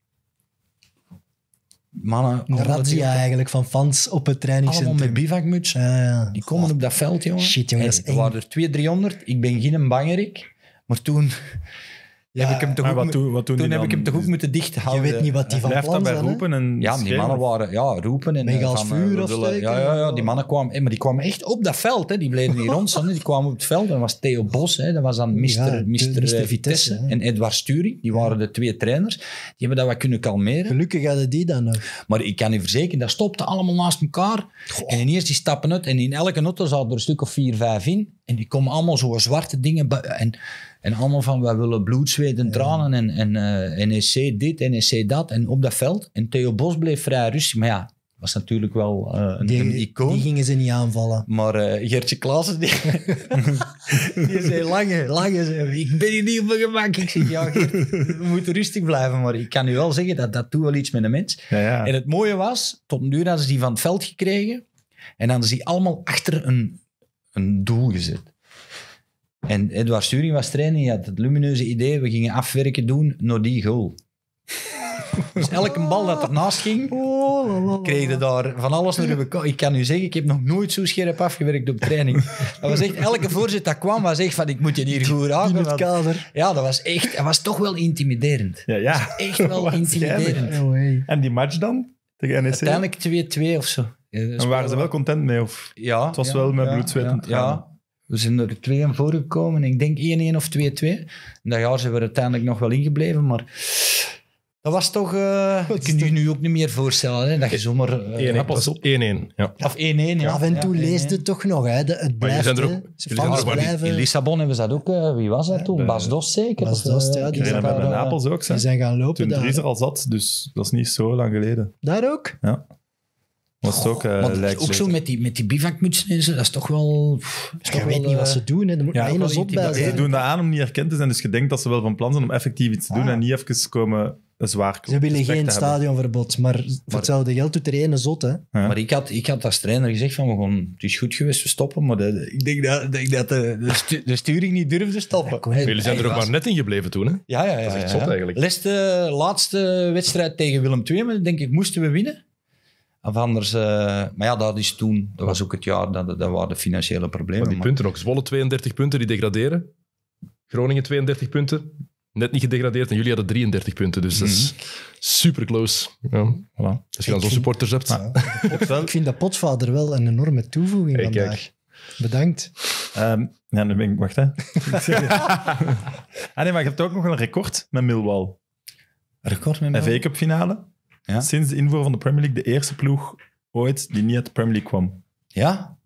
Speaker 3: Mannen. Een razzia
Speaker 2: eigenlijk van fans op het trainingscentrum. Allemaal met bivakmuts.
Speaker 3: Die komen op dat veld, jongen. Shit, jongen. Hey, er waren er 200, 300. Ik ben geen bangerik. Maar toen heb ik hem toch wat wat toen heb ik hem toch ook moeten dichthouden. Je weet niet wat die van plan zijn. roepen en Ja, die mannen waren ja, roepen. En, eh, als eh, vuur Ja, ja, ja, die mannen kwamen, eh, maar die kwamen echt op dat veld. Hè. Die bleven niet rond. Ze Die kwamen op het veld. dat was Theo Bos, hè. dat was dan Mr. Vitesse, en Edouard Sturing. Die waren de twee trainers. Die hebben dat wat kunnen kalmeren. Gelukkig hadden die dan nog. Maar ik kan u verzekeren, dat stopte allemaal naast elkaar. En eerst, die stappen uit. En in elke notte zat er een stuk of vier, vijf in. En die komen allemaal zo'n zwarte dingen. En en allemaal van, wij willen bloed, zweet en tranen en, en uh, eh, NEC dit, NEC dat. En op dat veld. En Theo Bos bleef vrij rustig. Maar ja, was natuurlijk wel eh, een, die, icoon. Die gingen ze niet aanvallen. Maar eh, Gertje Klaassen, die... die zei, lange, lange, ik ben hier niet op mijn gemak. Ik zeg, ja, we moeten rustig blijven. Maar ik kan u wel zeggen, dat, dat doet wel iets met een mens. Ja, ja. En het mooie was, tot nu hadden ze die van het veld gekregen. En hadden ze die allemaal achter een, een doel gezet. En Edouard Sturing was training, je had het lumineuze idee, we gingen afwerken doen No die goal. Dus elke bal dat ernaast ging, kreeg je daar van alles naar Ik kan u zeggen, ik heb nog nooit zo scherp afgewerkt op training. was echt, elke voorzet dat kwam, was echt van, ik moet je hier goed aan. In het kader. Ja, dat was echt, dat was toch wel intimiderend. Ja, ja. Echt wel intimiderend. Oh, en die match dan? NEC? Uiteindelijk 2-2 of zo. en waren ze wel content mee? Of? Ja. Het was wel met bloed, zweet en tranen. Ja, we zijn er twee aan voorgekomen. Ik denk 1-1 of 2-2. Dat jaar zijn we uiteindelijk nog wel ingebleven, maar... Dat was toch... Uh, dat kun je je nu ook niet meer voorstellen, hè, dat je zomaar... Uh, 1-1, 1-1, ja. Of 1-1, ja. Af en toe ja, leest
Speaker 2: het toch nog, hè. het blijft, maar zijn er ook... in
Speaker 3: Lissabon hebben ze dat ook... Uh, wie was dat
Speaker 2: toen? Bas Dost zeker? Bas Dost, eh, ja. Die zijn bij Napels ook, Die zijn gaan lopen Toen Dries er
Speaker 1: al zat, dus dat is niet zo lang geleden. Daar ook? Ja. Maar het ook, eh, ook zo
Speaker 2: met die, met die bivakmutsen en dat is toch wel... ik weet niet wat ze eh, doen, bij Ze doen dat
Speaker 1: aan om niet herkend te zijn, dus je denkt dat ze wel van plan zijn om effectief iets te doen ah. en niet even komen zwaar Ze willen geen
Speaker 2: stadionverbod, maar, hetzelfde geld doet er een zot, hè.
Speaker 1: Maar ik had, ik had als trainer gezegd van, we gaan,
Speaker 3: het is goed geweest, we stoppen, maar ik denk dat, denk dat de, sturing niet durfde stoppen. Ja, Jullie zijn er ook maar net
Speaker 4: in gebleven toen, hè?
Speaker 3: Ja, ja, ja. is echt zot, eigenlijk. Leste, laatste wedstrijd tegen Willem II, denk ik, moesten we winnen. Of anders, eh, maar ja, dat is toen, dat was ook het
Speaker 4: jaar, dat, dat waren de financiële problemen. die punten ook. Zwolle 32 punten, die degraderen. Groningen 32 punten, net niet gedegradeerd. En jullie hadden 33 punten, dus dat is mhm. super close. Als je dan zo'n supporters hebt.
Speaker 2: ik vind dat potvader wel een enorme toevoeging vandaag. Bedankt.
Speaker 1: Ehm, ja, dan ben ik... Wacht, hè.
Speaker 2: ah
Speaker 1: nee, maar je hebt ook nog een record met Millwall. Record met Millwall? FA Cup finale. Sinds de invoer van de Premier League de eerste ploeg ooit die niet uit de Premier League kwam. Ja,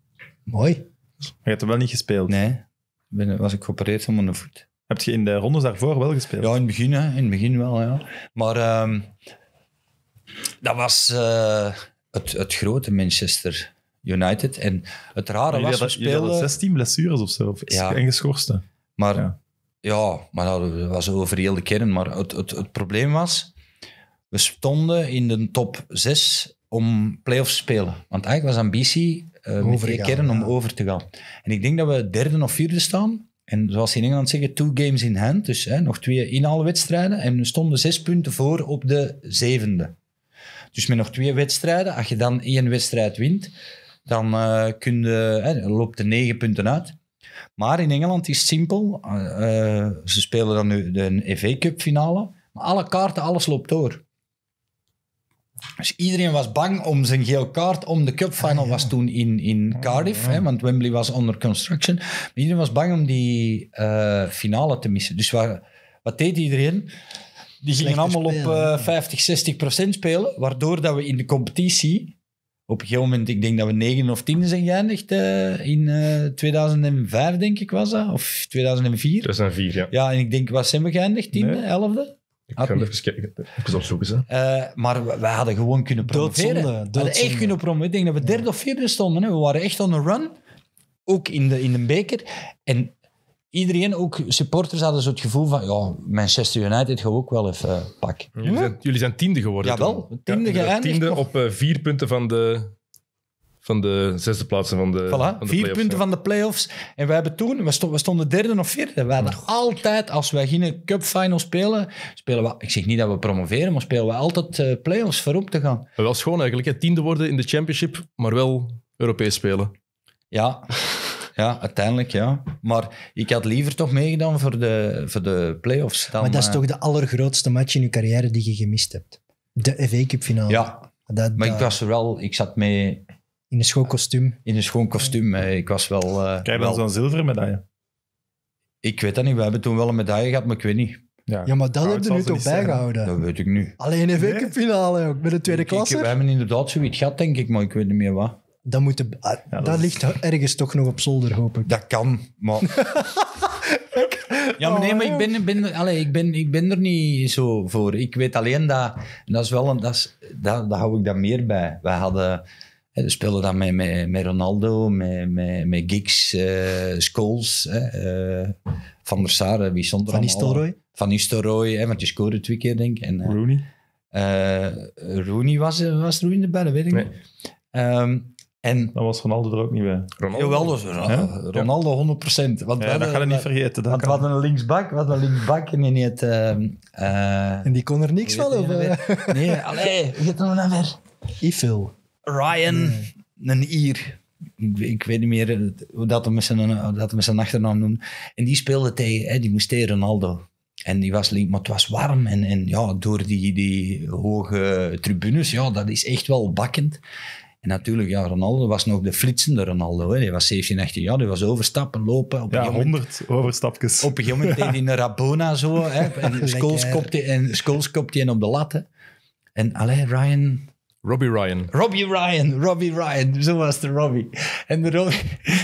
Speaker 1: mooi. Maar je hebt er wel niet gespeeld? Nee, ben, was ik geopereerd om mijn voet. Heb je in de rondes daarvoor wel gespeeld? Ja, in het begin, In het begin wel, ja. Maar ehm,
Speaker 3: dat was eh, het, het grote Manchester United. En het rare was, hadden, we speelden... 16
Speaker 1: blessures of zo, ja. en geschorsten. Maar,
Speaker 3: ja. maar dat was over heel de kern. Maar het, het probleem was, we stonden in de top 6 om playoffs te spelen. Want eigenlijk was ambitie uh, met twee keren om over te gaan. En ik denk dat we derde of vierde staan. En zoals ze in Engeland zeggen, two games in hand. Dus hè, nog twee in alle wedstrijden. En we stonden zes punten voor op de zevende. Dus met nog twee wedstrijden, als je dan één wedstrijd wint, dan eh, kun hè, loopt de negen punten uit. Maar in Engeland is het simpel. Eh, ze spelen dan nu de E.V. Cup finale. Maar alle kaarten, alles loopt door. Dus iedereen was bang om zijn geel kaart om. De cupfinal ah, was toen in, in oh, Cardiff, hè, want Wembley was onder construction. iedereen was bang om die uh, finale te missen. Dus wat, wat deed iedereen?
Speaker 4: Die gingen allemaal op uh,
Speaker 3: 50, 60 procent spelen, waardoor dat we in de competitie... Op een gegeven moment, ik denk dat we 9 of 10 zijn geëindigd eh, in 2005, eh, denk ik was dat. Of 2004. 2004, ja. Ja, en ik denk, wat zijn we geëindigd? 10e, 11e? Ik ga ah, even, even Uh, eh, maar wij hadden gewoon kunnen promoveren. Doodzonde, We hadden echt kunnen promoveren. Ik denk dat we derde of vierde stonden. Hè. We waren echt on een run. Ook in de, in de beker. En iedereen, ook supporters, hadden zo het gevoel van ja, Manchester United gaat ook wel even pak. Eh, pakken. Jullie, zijn,
Speaker 4: jullie zijn tiende geworden. Jawel, tiende ja, geëindigd. Tiende op eh, vier punten van de van de zesde plaatsen van de, van de vier punten
Speaker 3: van de playoffs En wij hebben toen, we stonden, we stonden derde of vierde. We hadden hm. altijd, als wij gingen cup spelen, spelen we, ik zeg niet dat we promoveren, maar spelen we altijd eh, playoffs play-offs voorop te gaan.
Speaker 4: Maar wel schoon eigenlijk, hè. tiende worden in de championship, maar wel Europees spelen. Ja, ja, uiteindelijk ja. Maar ik had liever toch meegedaan voor
Speaker 3: de, voor de play-offs. Dan, maar dat is eh, toch de
Speaker 2: allergrootste match in je carrière die je gemist hebt? De FA Cup finale. Ja,
Speaker 3: maar ik was er wel, ik zat mee
Speaker 2: in een schoon kostuum.
Speaker 3: In een schoon kostuum. Ik was wel... Uh, Krijg je dan zo'n zilveren medaille? Ik weet dat niet. We hebben toen wel een medaille gehad, maar ik weet niet. Ja, ja maar dat heb je nu toch bijgehouden? Dat weet ik nu.
Speaker 2: Alleen in de finale
Speaker 3: ook, met de tweede klasse. We hebben inderdaad zoiets gehad, denk ik, maar ik weet niet meer wat. Dat, moet de, ah, dat, ligt ergens toch nog op zolder, hoop ik. Dat kan, maar... ja, maar nee, maar ik oh. ben, ben, allez, ik, ben, ik ben er niet zo voor. Ik weet alleen dat... Dat, is wel een, dat, dat, hou ik dan meer bij. Wij hadden we speelden dan met, met, met Ronaldo, met, met, met Giggs, eh, Scholes, eh, Van der Sar, eh, wie stond er Van Nistelrooy? Van Nistelrooy, hè, want je scoorde twee keer, denk ik. En, Rooney? Rooney was, was Rooney de bellen weet ik ehm, en, dan was Ronaldo er ook niet
Speaker 1: bij. Ronaldo, Jawel, was dus, Ronaldo,
Speaker 3: Ronaldo 100%. Want ja, dat gaan we niet vergeten. Dat we hadden een linksbak, wat een linksbak en die ehm, en die kon er niks van? Of, nou nee, allee, we gaan er nou weer. Ifil. Ryan, een Ier. Ik, weet niet meer eh, hoe dat hem met zijn, eh, dat met zijn achternaam noemde. En die speelde tegen, hè, die moest tegen Ronaldo. En die was link, maar het was warm. En, en ja, door die, die hoge tribunes, ja, dat is echt wel bakkend. En natuurlijk, ja, Ronaldo was nog de flitsende Ronaldo. Hè. Die was 17, 18 jaar, die was overstappen, lopen. Op ja, honderd 100 overstapjes. Op een gegeven moment Rabona zo. Hè, en Scholes kopte en, en op de latten. En alleen Ryan Robbie Ryan. Robbie Ryan, Robbie Ryan. Zo was de Robbie. En de Robbie,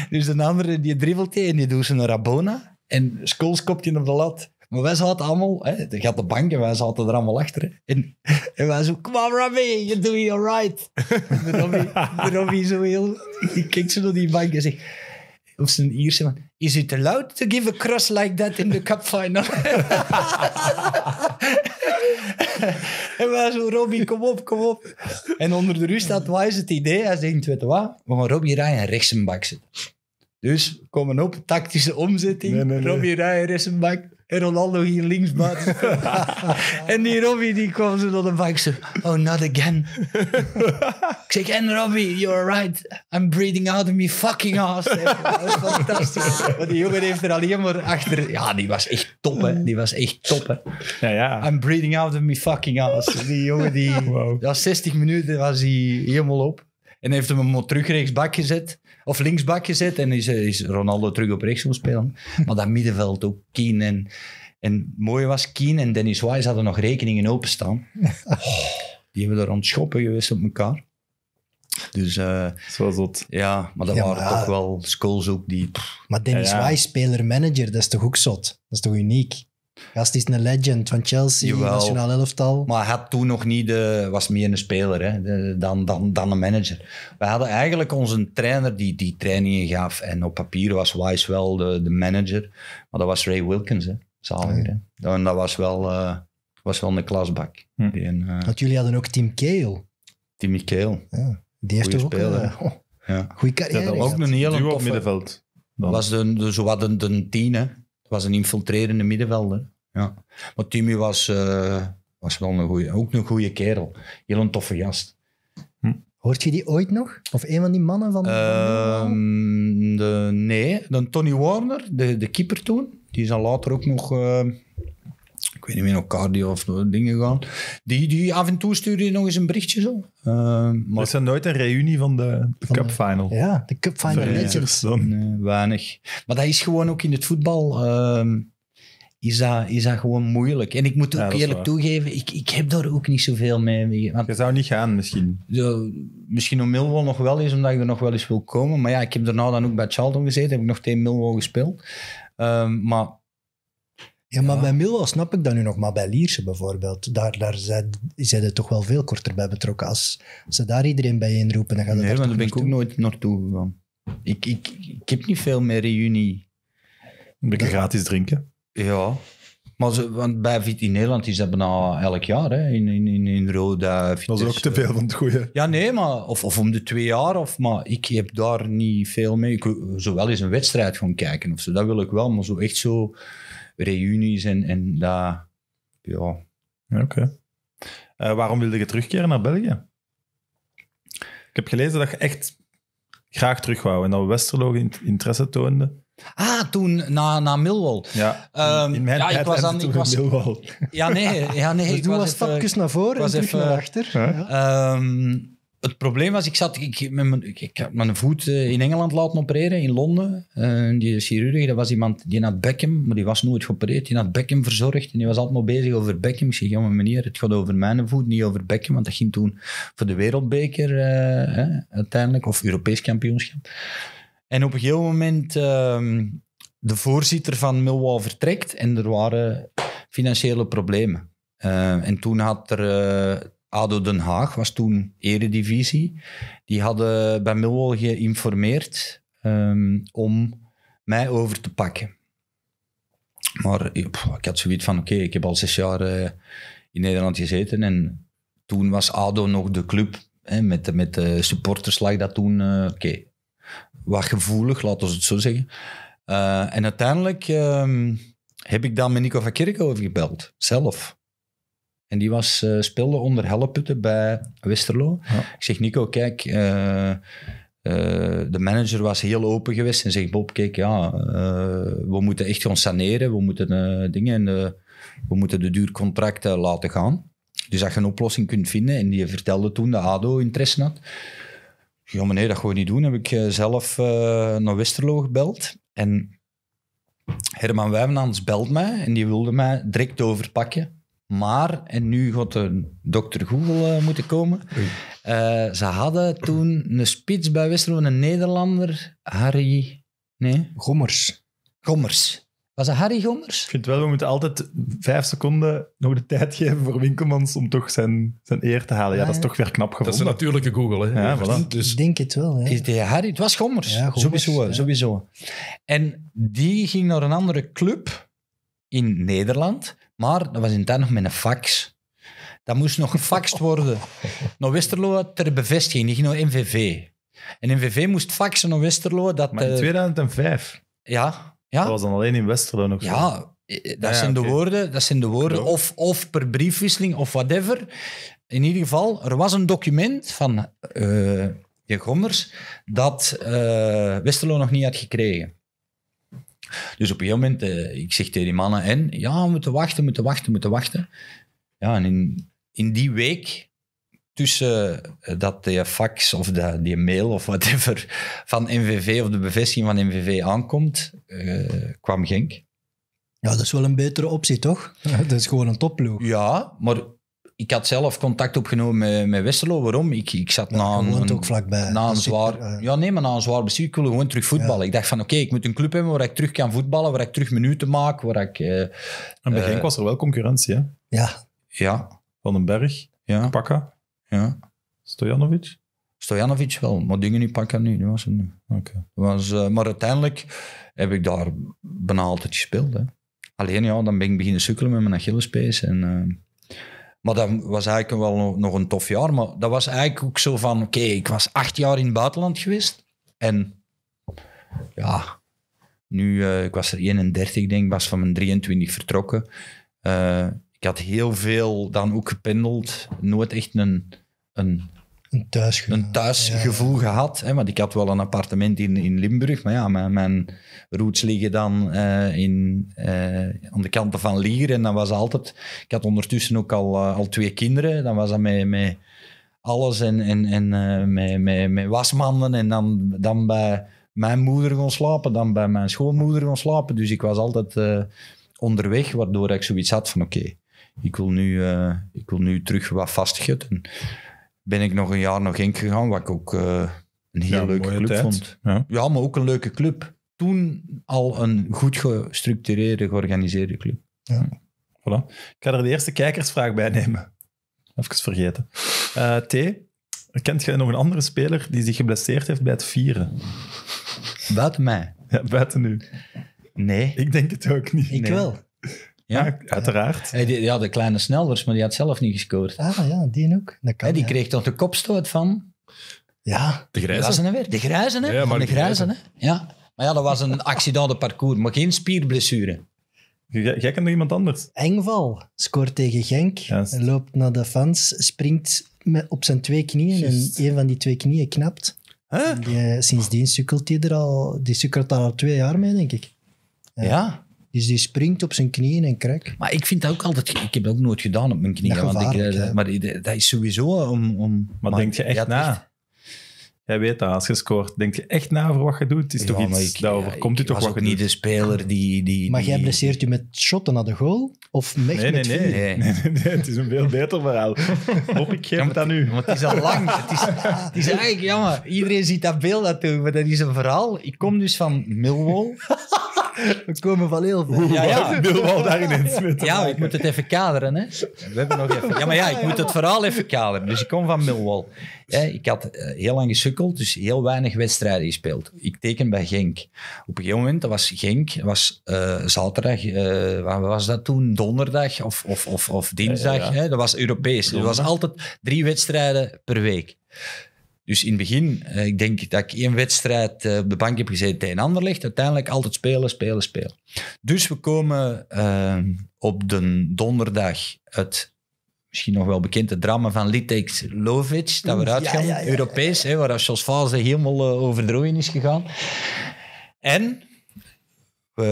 Speaker 3: dus een andere die dribbelt en die doet zijn Rabona. En Scholes kopt op de lat. Maar wij zaten allemaal, hè, gaat de bank en wij zaten er allemaal achter. En, en wij zo, come on Robbie, you're doing right. De Robbie, de Robbie zo heel, die kijkt zo door die bank en zegt, of zijn Ierse man, is het allowed to give a cross like that in de cup en wij zo, Robby, kom op, kom op. En onder de rust staat, wat het idee? Hij zegt, weet je wat, we gaan Robbie Ryan rechts een bak zetten. Dus, komen op, tactische omzetting. Robby nee, nee. Ryan rechts een bak. En Ronaldo hier linksbuiten. en die Robbie die kwam zo door de bike. oh, not again. ik zeg, en Robbie, you're right. I'm breathing out of my fucking ass. Dat was fantastisch. Want die jongen heeft er alleen maar achter... Ja, die was echt top, hè. Die was echt top, hè. Ja, ja. I'm breathing out of my fucking ass. Die jongen die... Wow. 60 minuten was hij helemaal op. En heeft hem hem terug rechtsbak gezet of linksbak gezet en is, is Ronaldo terug op rechts gaan spelen. Maar dat middenveld ook Keen en, en mooi was Keen en Dennis Wise hadden nog rekeningen openstaan. die hebben er aan het schoppen geweest op elkaar. Dus uh, eh, was ja, maar dat waren toch wel schools ook die. maar Dennis ja, Wise,
Speaker 2: speler-manager, dat is toch ook zot? Dat is toch uniek? Gast is een legend van Chelsea, Jawel, nationaal elftal.
Speaker 3: Maar had toen nog niet de, was meer een speler hè, de, dan, dan, dan een manager. We hadden eigenlijk onze trainer die die trainingen gaf. En op papier was Wise wel de, de manager. Maar dat was Ray Wilkins, hè, ik ah, Hè. En dat was wel, eh, was wel een klasbak.
Speaker 2: Hm. Eh, Want jullie hadden ook Tim Keel.
Speaker 3: Tim Keel.
Speaker 2: Ja, die heeft toch ook een eh,
Speaker 3: ja. goede carrière. Dat ook een hele toffe... middenveld. Dat was de, de, wat een, een tien, hè was een infiltrerende middenvelder. Ja. Maar Timmy was, eh, was wel een goede, ook een goede kerel. Heel een toffe gast.
Speaker 2: Hm. Hoort je die ooit nog? Of een van die mannen van... Ehm,
Speaker 3: de, nee, dan Tony Warner, de, de keeper toen. Die is dan later ook nog...
Speaker 1: Eh, weet niet meer, naar cardio of dingen gaan. Die, die af en toe stuurde je nog
Speaker 2: eens een berichtje zo.
Speaker 1: Uh, maar... Is er nooit een reunie van de, de Cup Final? ja, de
Speaker 2: Cup Final Legends.
Speaker 1: weinig. Maar dat is gewoon ook in het voetbal... Ehm,
Speaker 3: is dat, is dat gewoon moeilijk. En ik moet ook eerlijk toegeven, ik, ik heb daar ook niet zoveel mee. Want, je zou niet gaan, misschien. De, misschien om Millwall nog wel eens, omdat ik er nog wel eens wil komen. Maar ja, ik heb daarna dan ook bij Charlton gezeten, heb ik nog tegen Millwall gespeeld. Ehm, maar
Speaker 2: ja, maar bij Milwa snap ik dat nu nog, maar bij Lierse bijvoorbeeld, daar, daar zijn, ze toch wel veel korter bij betrokken. Als ze daar iedereen bij inroepen, dan gaat het Nee,
Speaker 3: want daar ben ik ook nooit naartoe gegaan. Ik, ik, ik heb niet veel meer reunie. Een ik gratis drinken. Ja. Maar ze, want bij in Nederland is dat bijna elk jaar, hè? In, in, in, in Roda. Dat is ook te veel van het goede. Ja, nee, maar of, of om de twee jaar. Of, maar ik heb daar niet veel mee. Ik, zowel eens een wedstrijd gaan kijken of zo, dat wil ik wel. Maar zo echt zo reunies
Speaker 1: en, en dat, ja. Oké. Eh, waarom wilde je terugkeren naar België? Ik heb gelezen dat je echt graag terug wou en dat Westerlo interesse toonde.
Speaker 3: Ah, toen na, na Millwall. Ja, in ehm, mijn ja, tijd ik was aan. ik was, Millwall.
Speaker 2: Ja, nee. Ja, nee dus ik doe was stapjes naar voren en terug even, naar achter.
Speaker 3: Ehm, het probleem was, ik, zat, ik, met mijn, ik, had mijn voet eh, in Engeland laten opereren, in Londen. Eh, die chirurg, dat was iemand die het Beckham, maar die was nooit geopereerd. Die had Beckham verzorgd en die was altijd maar bezig over Beckham. Ik zeg, een meneer, het gaat over mijn voet, niet over Beckham. Want dat ging toen voor de wereldbeker eh, hè, uiteindelijk, of Europees kampioenschap. En op een gegeven moment, ehm, de voorzitter van Millwall vertrekt en er waren financiële problemen. en toen had er ADO Den Haag was toen eredivisie. Die hadden bij Millwall geïnformeerd ehm, om mij over te pakken. Maar ik had zoiets van, oké, ik heb al zes jaar eh, in Nederland gezeten. En toen was ADO nog de club. Hè, met, met de supporters lag dat toen, uh, oké, wat gevoelig, laten we het zo zeggen. Eh, en uiteindelijk ehm, heb ik dan met Nico van over gebeld, zelf. En die was, eh, speelde onder Helleputten bij Westerlo. Ik zeg, Nico, kijk, eh, eh, de manager was heel open geweest en zegt, Bob, kijk, ja, we moeten echt gaan saneren, we moeten dingen, we moeten de duurcontracten laten gaan. Dus dat je een oplossing kunt vinden. En die vertelde toen de ADO interesse had. Ja, meneer, dat we niet doen. Heb ik zelf naar Westerlo gebeld. En Herman Wijvenaans belt mij en die wilde mij direct overpakken maar, en nu gaat de dokter Google eh, moeten komen. Eh, ze hadden toen een spits bij Westerlo, een Nederlander,
Speaker 1: Harry. Nee? Gommers. Gommers. Was dat Harry Gommers? Ik vind wel, we moeten altijd vijf seconden nog de tijd geven voor Winkelmans om toch zijn, zijn eer te halen. Ja, dat is ah, toch weer knap geworden. Dat is een
Speaker 4: natuurlijke Google, hè? Ja, voilà.
Speaker 1: dus. Ik denk het wel, Is Harry, het was Gommers.
Speaker 3: sowieso, sowieso. En die ging naar een andere club in Nederland maar dat was in nog met een fax. Dat moest nog gefaxt worden naar Westerlo ter bevestiging, niet naar MVV. En MVV moest faxen naar Westerlo.
Speaker 1: Dat, maar in 2005?
Speaker 3: Eh, ja. ja. Dat was dan alleen in Westerlo nog Ja, eh, eh, dat, zijn de woorden, dat zijn de woorden. Of, of per briefwisseling of whatever. In ieder geval, er was een document van uh, de Gommers dat uh, Westerlo nog niet had gekregen. Dus op een gegeven moment, eh, ik zeg tegen die mannen, en ja, we moeten wachten, moeten wachten, moeten wachten. Ja, en in, in die week tussen eh, dat de fax of de, die mail of whatever van NVV of de bevestiging van NVV aankomt, eh, kwam Genk.
Speaker 2: Ja, dat is wel een betere optie, toch? Dat is gewoon een topploeg.
Speaker 3: Ja, maar ik had zelf contact opgenomen met, met Westerlo. Waarom? Ik, ik zat na een, ook vlakbij. Na een dus zwaar, eh, ja, nee, maar na een zwaar bestuur, ik wilde gewoon terug voetballen. Ik dacht van, oké, ik moet een club hebben waar ik terug kan voetballen, waar ik terug minuten maak, waar ik... Uh, en
Speaker 1: bij Henk was er wel concurrentie, hè? Ja. Ja. Van den Berg, ja. Pakka, ja. Stojanovic. Stojanovic wel, maar dingen niet pakken nu. was het nu. Okay.
Speaker 3: Was, eh, maar uiteindelijk heb ik daar bijna altijd gespeeld. Hè. Alleen ja, dan ben ik beginnen sukkelen met mijn Achillespees en... Eh, maar dat was eigenlijk wel nog een tof jaar. Maar dat was eigenlijk ook zo van, oké, ik was acht jaar in het buitenland geweest. En ja, nu, eh, ik was er 31, denk ik, was van mijn 23 vertrokken. Eh, ik had heel veel dan ook gependeld. Nooit echt een, een een thuisgevoel, gehad. Hè, want ik had wel een appartement in, in Limburg, maar ja, mijn, mijn roots liggen dan eh, in, eh, aan de kanten van Lier. En dan was altijd... Ik had ondertussen ook al, eh, al twee kinderen. Dan was dat met, met alles en, en, en met, met, wasmanden. En dan, dan bij mijn moeder gaan slapen, dan bij mijn schoonmoeder gaan slapen. Dus ik was altijd onderweg, waardoor ik zoiets had van oké, ik wil nu ik wil nu terug wat vastgutten ben ik nog een jaar nog in gegaan, wat ik ook eh,
Speaker 1: een heel leuke club vond.
Speaker 3: Ja. maar ook een leuke club. Toen al een goed gestructureerde, georganiseerde club.
Speaker 1: Ja. Voilà. Ik ga er de eerste kijkersvraag bij nemen. Even vergeten. Eh, T, kent jij nog een andere speler die zich geblesseerd heeft bij het vieren? Buiten mij? Ja, buiten nu. Nee. Ik denk het ook niet. Ik
Speaker 3: wel. Ja, uiteraard. Hij, die, ja, de kleine snelwers, maar die had zelf niet gescoord.
Speaker 2: Ah ja, die ook. Dat die kreeg
Speaker 3: toch de kopstoot van... Ja. De grijzen. weer. De grijzen, hè? Ja, maar de grijzen, hè? Ja. Maar ja, dat was een accident parcours, maar geen spierblessure. Jij kende iemand
Speaker 2: anders? Engval scoort tegen Genk loopt naar de fans, springt met, op zijn twee knieën en een van die twee knieën knapt. Huh? Die, eh, sindsdien sukkelt hij er al, die sukkelt al twee jaar mee, denk ik. ja. Dus die springt op zijn knieën en krek. Maar ik vind dat ook altijd... Ik heb dat ook nooit gedaan op mijn knieën. want ik, eh,
Speaker 1: maar dat is sowieso om...
Speaker 2: om maar, denk je echt
Speaker 1: na? Echt... weet dat, als je scoort, denk je
Speaker 2: echt na over wat je doet. Het is toch iets, ik,
Speaker 1: u toch wat je niet de speler die... die maar jij blesseert
Speaker 2: je met shotten naar de goal? Of nee, met nee, nee, nee, nee, Het
Speaker 1: is een veel beter verhaal. Hop, ik geef ja, het aan
Speaker 3: u. Want het is al lang.
Speaker 1: Het is, het is eigenlijk
Speaker 3: jammer. Iedereen ziet dat beeld natuurlijk, maar dat is een verhaal. Ik kom dus van Millwall. We komen van heel veel. Ja, ja. Millwall daarin Ja, ik moet het even kaderen. Hè. We hebben nog even... Ja, maar ja, ik moet het vooral even kaderen. Dus ik kom van Millwall. Ik had eh, heel lang gesukkeld, dus heel weinig wedstrijden gespeeld. Ik teken bij Genk. Op een gegeven moment, dat was Genk, dat was eh, zaterdag, uh, was dat toen? Donderdag of, of, of, of dinsdag. hè? Dat was Europees. Dat dus was altijd drie wedstrijden per week. Dus in het begin, eh, ik denk dat ik één wedstrijd eh, op de bank heb gezeten tegen Anderlecht. Uiteindelijk altijd spelen, spelen, spelen. Dus we komen eh, op de donderdag het misschien nog wel bekende drama van Litex Lovic, dat we mm, eruit gaan, Europees, hè, waar Jos helemaal over is gegaan. En we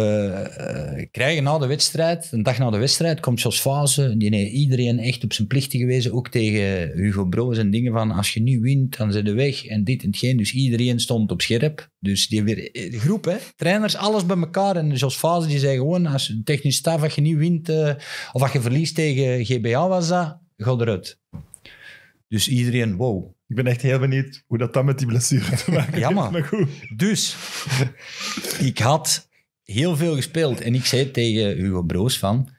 Speaker 3: eh, krijgen na de wedstrijd, een dag na de wedstrijd, komt Jos Fase. Die heeft iedereen echt op zijn plichten geweest, Ook tegen Hugo Broos en dingen van als je nu wint, dan zijn de weg en dit en geen. Dus iedereen stond op scherp. Dus die weer, eh, de groep, hè, trainers, alles bij elkaar. En Jos Fase die zei gewoon, als een technisch staf, als je nu wint eh, of als je verliest tegen GBA was dat, ga eruit. Dus iedereen, wow. Ik ben echt heel benieuwd hoe dat dan met die blessure te maken heeft. Jammer. Dus, ik had heel veel gespeeld. En ik zei tegen Hugo Broos van...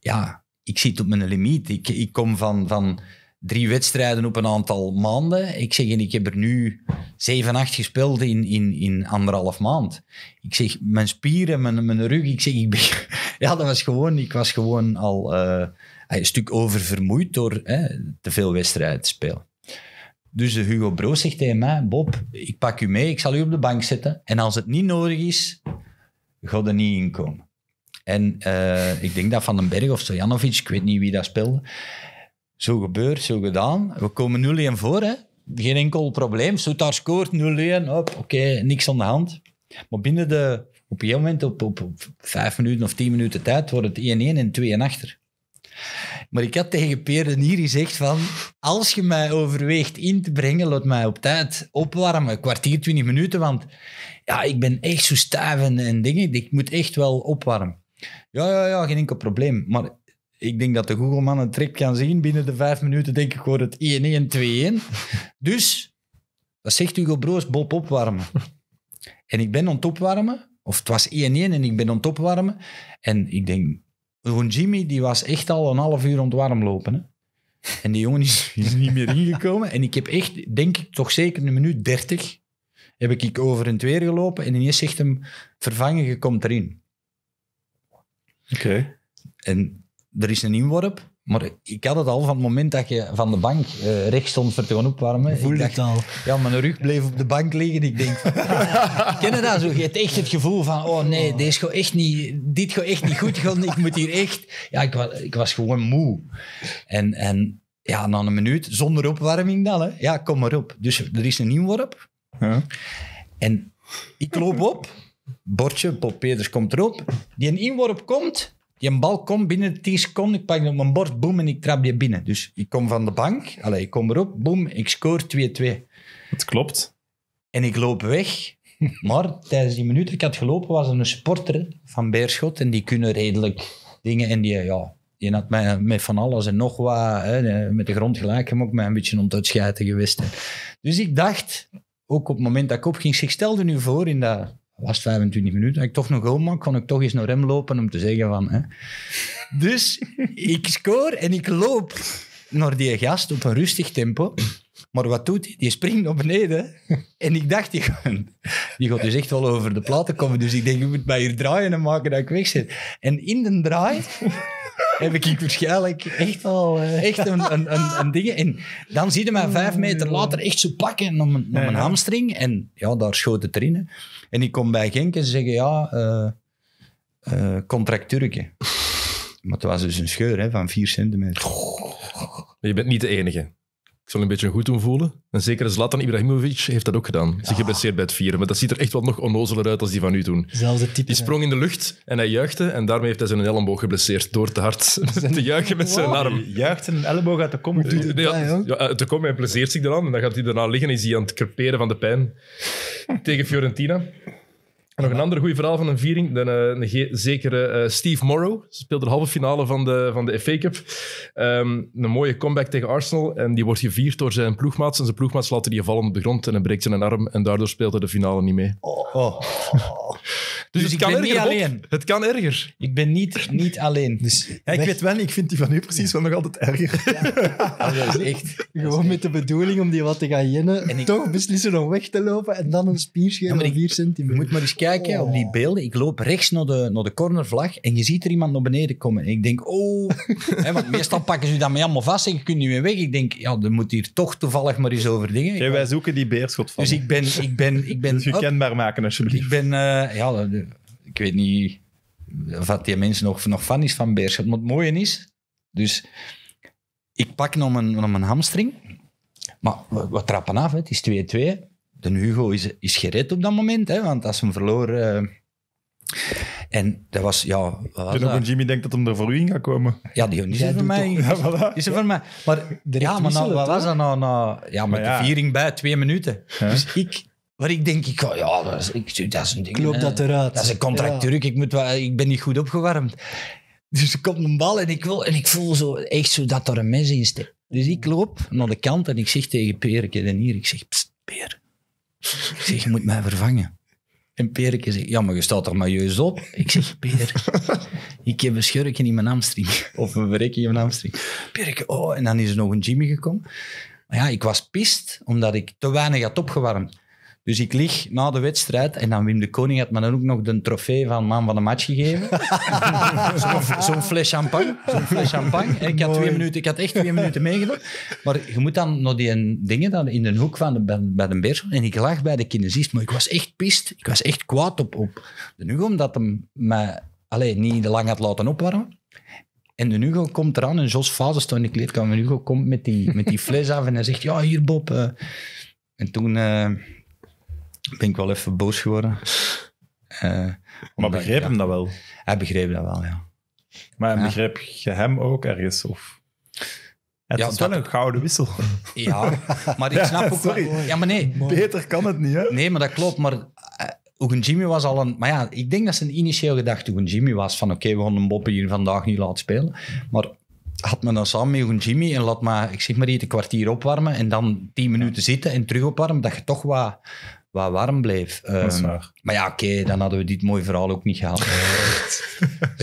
Speaker 3: Ja, ik zit op mijn limiet. Ik, ik kom van, van drie wedstrijden op een aantal maanden. Ik zeg, en ik heb er nu zeven, acht gespeeld in, in, in anderhalf maand. Ik zeg, mijn spieren, mijn, mijn rug, ik zeg, ik ben... Ja, dat was gewoon... Ik was gewoon al eh, een stuk oververmoeid door hè, te veel wedstrijden te spelen. Dus Hugo Broos zegt tegen mij, Bob, ik pak u mee, ik zal u op de bank zetten. En als het niet nodig is, gaat er niet inkomen. En uh, ik denk dat Van den Berg of Sojanovic, ik weet niet wie dat speelde. Zo gebeurd, zo gedaan. We komen 0-1 voor, hè. Geen enkel probleem. Soetar scoort 0-1. Oké, okay, niks aan de hand. Maar binnen de, op een gegeven moment, op, op, op 5 minuten of 10 minuten tijd, wordt het 1-1 en 2-1 achter. Maar ik had tegen Peer hier gezegd van... Als je mij overweegt in te brengen, laat mij op tijd opwarmen. Kwartier, twintig minuten, want ja, ik ben echt zo stijf en, dingen. Ik moet echt wel opwarmen. Ja, ja, ja, geen enkel probleem. Maar ik denk dat de Google-man een trick kan zien. Binnen de vijf minuten denk ik gewoon het 1-1-2-1. Dus, wat zegt Hugo Broos, Bob opwarmen. En ik ben aan het opwarmen. Of het was 1-1 en ik ben aan het opwarmen. En ik denk, gewoon Jimmy, die was echt al een half uur ontwarm lopen. Hè? En die jongen is, is niet meer ingekomen. En ik heb echt, denk ik, toch zeker een minuut dertig heb ik over en weer gelopen en ineens zegt hem, vervangen, je komt erin. Oké. En er is een inworp maar ik had het al van het moment dat je van de bank uh, recht stond voor te gaan opwarmen. Voel ik dacht, het al. Ja, mijn rug bleef op de bank liggen. Ik denk, ken je dat zo? Je hebt echt het gevoel van, oh nee, oh. gaat echt niet, dit gaat echt niet goed Ik moet hier echt... Ja, ik, was, gewoon moe. En, en ja, na een minuut, zonder opwarming dan, hè. Ja, kom maar op. Dus er is een inworp. En ik loop op. Bordje, Bob Peters komt erop. Die een inworp komt een bal komt binnen 10 seconden. Ik pak op mijn bord, boem, en ik trap die binnen. Dus ik kom van de bank. Allee, ik kom erop, boem, ik scoor 2-2. Dat klopt. En ik loop weg. Maar tijdens die minuut dat ik had gelopen, was er een supporter van Beerschot. En die kunnen redelijk dingen. En die, ja, die had mij met van alles en nog wat, hè, met de grond gelijk ook mij een beetje om geweest. Dus ik dacht, ook op het moment dat ik op ging, ik stelde nu voor in dat was 25 minuten, ik toch nog goal maken, kon ik toch eens naar hem lopen om te zeggen van... Hè. Dus ik scoor en ik loop naar die gast op een rustig tempo. Maar wat doet hij? Die springt naar beneden. En ik dacht, die gaat, die gaat dus echt wel over de platen komen. Dus ik denk, je moet bij hier draaien en maken dat ik weg zit. En in de draai heb ik waarschijnlijk echt al eh, echt een, een, een, ding. En dan ziet je mij vijf meter later echt zo pakken om, om een hamstring. En ja, daar schoot het erin. Hè. En ik kom bij Genk en zeggen, ja, uh,
Speaker 4: maar het was dus een scheur hè, van 4 centimeter. Je bent niet de enige ik zal een beetje goed doen voelen. En zeker Zlatan Ibrahimovic heeft dat ook gedaan. Zich geblesseerd bij het vieren. Maar dat ziet er echt wat nog onnozeler uit als die van u toen. Zelfde type. Die sprong in de lucht en hij juichte. En daarmee heeft hij zijn elleboog geblesseerd door te hard te juichen met zijn arm. Juicht zijn elleboog uit de kom. ja, uit de kom. Hij blesseert zich eraan. En dan gaat hij daarna liggen en is hij aan het creperen van de pijn. Tegen Fiorentina nog een ander goede verhaal van een viering. De, eh, zekere eh, Steve Morrow. speelde de halve finale van de, van de FA Cup. Ehm, een mooie comeback tegen Arsenal. En die wordt gevierd door zijn ploegmaats. En zijn ploegmaats laten die vallen op de grond. En hij breekt zijn arm. En daardoor speelt hij de finale niet mee. Oh.
Speaker 2: oh. Dus,
Speaker 3: dus,
Speaker 4: het kan erger, alleen. Het kan erger. Ik ben niet, niet
Speaker 2: alleen. Dus ja, ik weet wel, ik vind die van u precies wel nog altijd erger. Ja. dat is echt. Gewoon met de bedoeling om die wat te gaan jennen. En toch beslissen om weg te lopen en dan een spierscheen ja, van
Speaker 3: 4 centimeter. Je moet maar eens kijken kijken oh. op die oh. beelden. Ik loop rechts naar de, naar de cornervlag en je ziet er iemand naar beneden komen. En ik denk, oh... want meestal pakken ze dat mij allemaal vast en je kunt niet meer weg. Ik denk, ja, er moet hier toch toevallig maar eens over dingen. wij zoeken die beerschot van. Dus ik ben... Ik ben, ik ben je dus kenbaar maken, alsjeblieft. Ik ben... Eh, ja, ik weet niet wat die mensen nog, nog fan is van beerschot. Maar het mooie is... Dus ik pak nog mijn, nog mijn hamstring... Maar we, trappen af, het is 2-2 de Hugo is, is gered op dat moment, hè, want als hem verloren eh, en dat was, ja... Wat was dat? Jimmy denkt dat hem er voor u in gaat komen. Ja, die is er voor mij. Is er voor mij. Maar, ja, maar nou, wat was dat nou? nou ja, met de viering bij, twee minuten. Dus ik... Waar ik denk, ik, ja, dat is, dat is een ding. Klopt dat eruit. Dat is een contract ik, moet, ik ben niet goed opgewarmd. Dus er komt een bal en ik, wil, en ik voel zo, echt zo dat er een mes in steekt. Dus ik loop naar de kant en ik zeg tegen Peer, en hier, ik zeg, pst, Peer, ik zeg, je moet mij vervangen. En Perikje zegt, ja, maar je staat er maar juist op. Ik zeg, Peer, ik heb een schurkje in mijn hamstring. Of een verrekje in mijn hamstring. Perikje oh, en dan is er nog een Jimmy gekomen. Maar ja, ik was pist, omdat ik te weinig had opgewarmd. Dus ik lig na de wedstrijd en dan Wim de Koning had me dan ook nog de trofee van man van de match gegeven. Zo'n fles champagne. Zo'n fles champagne. ik, had twee minuten, ik had echt twee minuten meegedaan. Maar je moet dan nog die dingen dan in de hoek van de, bij, de beers. En ik lag bij de kinesist, maar ik was echt pist. Ik was echt kwaad op, op de Hugo, omdat hem mij alleen niet lang had laten opwarmen. En de Hugo komt eraan en Jos fasestone stond in de kleedkamer. En Hugo komt met die, met die fles af en hij zegt, ja, hier Bob. Eh. en toen... Eh, ben ik wel even boos
Speaker 1: geworden. Eh, maar begreep hem dat wel? Hij begreep dat wel, ja. Maar begreep je hem ook ergens? Of? Het ja, is wel een gouden wissel.
Speaker 2: Ja, maar ik snap ook... Ja,
Speaker 3: maar nee. Beter kan het niet, hè? Nee, maar dat klopt. Maar uh, eh, Jimmy was al een... Maar ja, ik denk dat zijn initieel gedachte Jimmy was van oké, we gaan een Boppe hier vandaag niet laten spelen. Maar had men dan samen met Jimmy en laat maar, ik zeg maar hier, een kwartier opwarmen en dan tien minuten zitten en terug opwarmen, dat je toch wat wat warm bleef. Ehm, maar ja, oké, dan hadden we dit mooie verhaal ook niet gehad. dat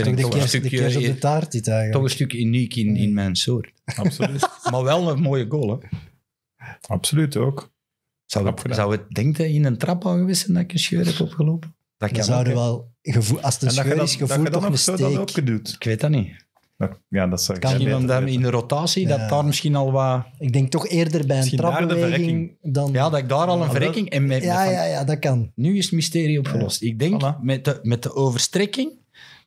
Speaker 3: is toch een stukje, op de taart, Toch een stuk uniek in, in mijn soort. Absoluut. maar wel een mooie goal, hè? Absoluut ook. Zou het, denken zou het denk je, in een trap al geweest zijn dat je een scheur heb
Speaker 1: opgelopen? Dat kan zouden wel, gevoel, als de een scheur is, gevoeld toch een steek. Dat ook doet. Ik weet dat niet ja, dat
Speaker 3: kan iemand dan
Speaker 2: in de rotatie, dat daar misschien al wat... Ik denk toch eerder bij een trapbeweging
Speaker 3: dan... Ja, dat ik daar al een ah, verrekking... En ja, ja, ja, dat kan. Nu is het mysterie opgelost. Ik denk, met, de, met de overstrekking,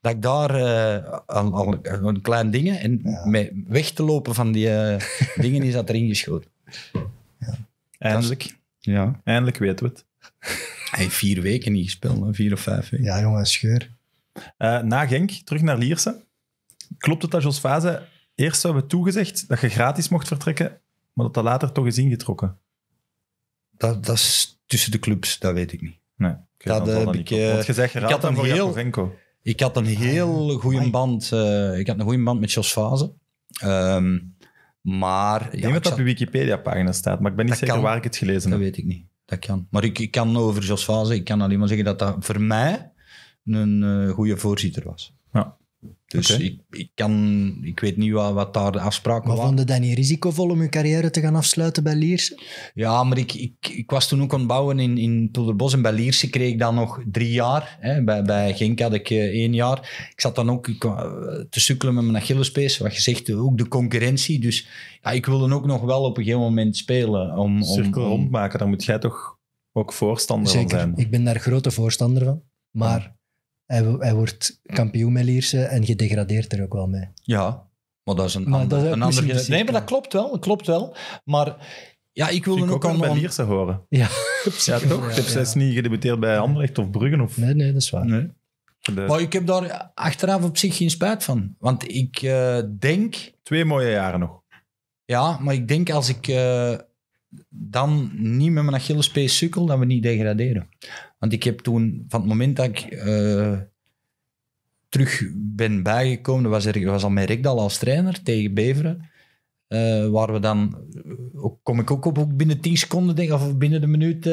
Speaker 3: dat ik daar eh, al, al, een klein dingen... En met weg te lopen van die eh, dingen is dat erin geschoten.
Speaker 1: Eindelijk. Ja, eindelijk weten we het. Hij heeft vier weken niet gespeeld, vier of vijf weken. Ja, jongen, scheur. Uh, na Genk, terug naar Lierse klopt het dat Jos Faze eerst zou hebben toegezegd dat je gratis mocht vertrekken, maar dat dat later toch is ingetrokken? Dat, dat is tussen de clubs, dat weet ik niet. Nee, ik
Speaker 3: eh, dat, heb ik... Eh, ik had een heel, eh, Ik had een heel goede band. ik had een goede band met Jos Faze. Ehm, maar... Ik ja, denk ik dat dat op je Wikipedia-pagina staat, maar ik ben niet zeker waar ik het gelezen heb. Dat weet ik niet. Dat kan. Maar ik, kan over Jos Faze, ik kan alleen maar zeggen dat dat voor mij een goede voorzitter was. Ja. Dus ik, ik, kan, ik weet niet wat, wat daar de afspraken maar
Speaker 2: waren. vond je dat niet risicovol om je carrière te gaan
Speaker 3: afsluiten bij Liers? Ja, maar ik, ik, ik was toen ook aan het bouwen in, in Polderbos en bij Liers kreeg ik dan nog drie jaar. Hè. Bij, bij Genk had ik eh, één jaar. Ik zat dan ook eh, te sukkelen met mijn Achillespees, wat je zegt, eh, ook de concurrentie. Dus ja, ik wilde ook nog wel op een gegeven
Speaker 1: moment spelen. Om, Cirkel om, rondmaken, dan moet jij toch ook voorstander van zijn?
Speaker 2: ik ben daar grote voorstander van. Maar... Hij, wordt kampioen met Lierse en gedegradeerd er ook wel mee.
Speaker 1: Ja, maar dat is een
Speaker 3: ander, een ander Nee, maar dat klopt wel. Dat klopt wel. Maar ja, ik
Speaker 2: wilde ook, al bij Lierse horen. Ja, ja toch? Ja, is
Speaker 1: niet gedebuteerd bij Anderlecht of Bruggen?
Speaker 2: Of... Nee, nee, dat is waar. Nee. Maar
Speaker 1: ik heb daar achteraf op zich geen spijt van.
Speaker 3: Want ik eh, denk... Twee mooie jaren nog. Ja, maar ik denk als ik eh, dan niet met mijn Achillespees sukkel, dat we niet degraderen. Want ik heb toen, van het moment dat ik eh, terug ben bijgekomen, was, er, was al met Rekdal als trainer tegen Beveren. Eh, waar we dan, eh, ook, kom ik ook op, ook binnen 10 seconden, denk, of binnen de minuut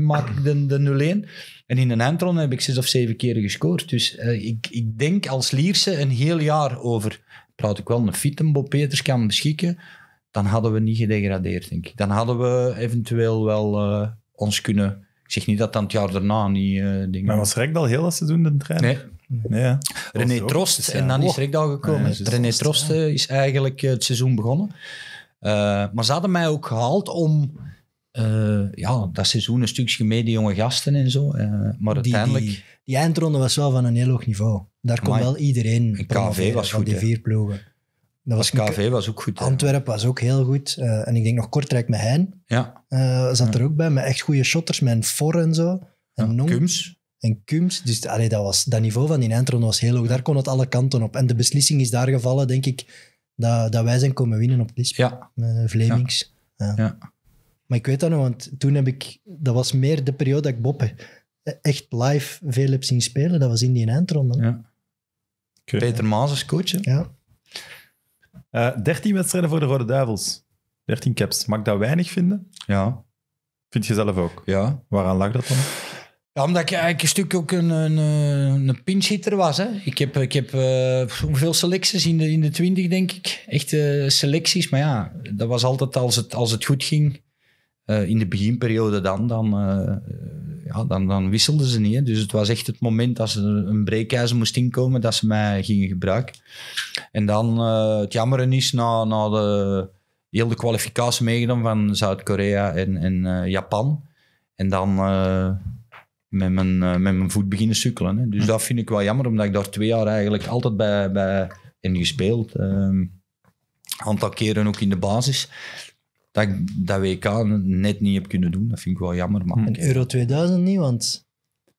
Speaker 3: maak ik de, 0-1. En in een eindron heb ik zes of zeven keer gescoord. Dus ik, ik denk als Lierse een heel jaar over, praat ik wel een fitte Bob Peters kan beschikken, dan hadden we niet gedegradeerd, denk ik. Dan hadden we eventueel wel ons kunnen zeg niet dat dan het jaar daarna niet uh, dingen... Maar was Rekdal heel dat seizoen de trainer?
Speaker 1: Nee. ja. René Trost, en dan is
Speaker 3: oh. Rekdal gekomen. Nee, dus- René dus- Trost, eh, is eigenlijk eh, het seizoen begonnen. maar ze hadden mij ook gehaald om... ja, dat seizoen een stukje mee, die jonge gasten en zo.
Speaker 2: maar die, uiteindelijk... Die, eindronde was wel van een heel hoog niveau. Daar kon wel iedereen... KV was goed, vier dat was was ook goed. Antwerpen was ook heel goed. Eh, en ik denk nog Kortrijk met Hein ja. Eh, zat er ook bij. Met echt goede shotters, met For en zo. En ja, Kums. En Kums. Dus allee, dat, was, dat niveau van die eindronde was heel hoog. Daar kon het alle kanten op. En de beslissing is daar gevallen, denk ik, dat, dat wij zijn komen winnen op Lisp. Ja. Uh, Vlemings. Ja. ja. Maar ik weet dat nog, want toen heb ik... Dat was meer de periode dat ik Bob echt live veel heb zien spelen. Dat was in die eindronde. Ja.
Speaker 1: Peter Maas coach, Ja. Uh, eh, 13 wedstrijden voor de Rode Duivels. 13 caps. Mag ik dat weinig vinden? Ja. Vind je zelf ook? Ja. Waaraan lag dat dan?
Speaker 3: Ja, omdat ik eigenlijk een stuk ook een, een, eh,
Speaker 1: een pinch hitter was. Hè. Ik heb, ik heb uh,
Speaker 3: hoeveel selecties in de, in de twintig, denk ik. Echte selecties. Maar ja, dat was altijd als het, als het goed ging. in de beginperiode dan, dan ja, dan, dan wisselden ze niet. Hè. Dus het was echt het moment dat ze een breekijzer moest inkomen, dat ze mij gingen gebruiken. En dan, eh, het jammer is, na, na de heel kwalificatie meegedaan van Zuid-Korea en, en eh, Japan. En dan eh, met, mijn, met mijn voet beginnen sukkelen. Hè. Dus hm. dat vind ik wel jammer, omdat ik daar twee jaar eigenlijk altijd bij, bij in gespeeld. Ehm, een aantal keren ook in de basis dat ik dat WK net niet heb kunnen doen. Dat vind ik wel jammer. Maar hm. Euro
Speaker 2: 2000 niet, want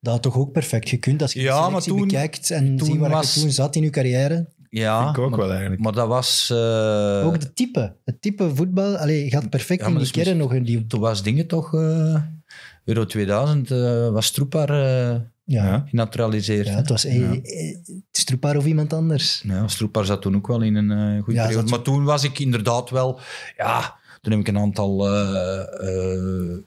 Speaker 2: dat had toch ook
Speaker 3: perfect gekund als je ja, de toen,
Speaker 2: bekijkt en zien waar was, je toen zat in je carrière.
Speaker 3: Ja, ik ook maar, wel eigenlijk. Maar dat was... Eh, ook de
Speaker 2: type. Het type voetbal. Allee, je gaat perfect in die kern nog. In die... Toen was dingen toch... Eh,
Speaker 3: Euro 2000 eh, was Troepar ja. genaturaliseerd. Ja, het was
Speaker 2: of iemand anders.
Speaker 3: Ja, Stroepar zat toen ook wel in een goede periode. Maar toen was ik inderdaad wel... Ja, toen heb ik een aantal eh, eh,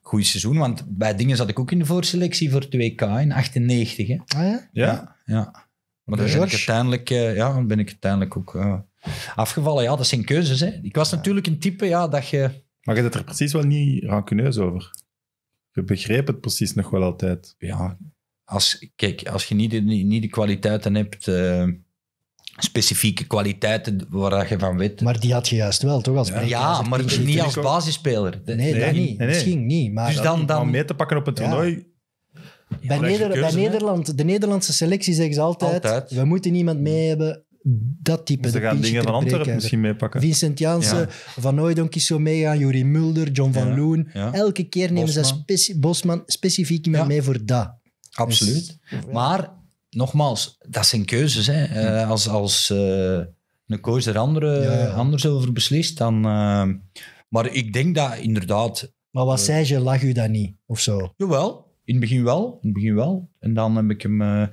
Speaker 3: goede seizoen. Want bij dingen zat ik ook in de voorselectie voor 2K in 98. Hè. Ah ja? Ja. ja. Maar ben ik, uiteindelijk, eh, ja, ben ik uiteindelijk ook afgevallen. Ja, dat zijn keuzes. Hè. Ik was natuurlijk een type ja, dat je...
Speaker 1: Maar je hebt er precies wel niet rancuneus over. Je begreep het precies nog wel altijd. Ja, als, kijk, als je niet, de niet de kwaliteiten hebt
Speaker 3: specifieke kwaliteiten waar je van weet.
Speaker 2: Maar die had je juist wel, toch? Als ja, ja maar niet als
Speaker 3: basisspeler. Nee, dat nee, niet. misschien niet. Maar dus dan, dan... Om mee te
Speaker 2: pakken op een toernooi... Ja. Bij, Nederland, de Nederlandse selectie zeggen ze altijd, we moeten iemand mee mm. hebben dat type. Ze gaan dingen van Antwerpen misschien mee pakken. Vincent Janssen, Van Ooydonk is zo meegaan, Jurie Mulder, John van Loon. Elke keer nemen ze Bosman specifiek iemand mee voor dat. Absoluut.
Speaker 3: Dus- maar
Speaker 2: nogmaals, dat zijn
Speaker 3: keuzes. Hè. Eh, als als eh, een coach er andere, anders over beslist, dan... Eh, maar ik denk dat inderdaad...
Speaker 2: Maar wat zei je, lag u dat niet, of zo? Jawel, in het begin
Speaker 3: wel, in begin wel. En dan heb ik hem na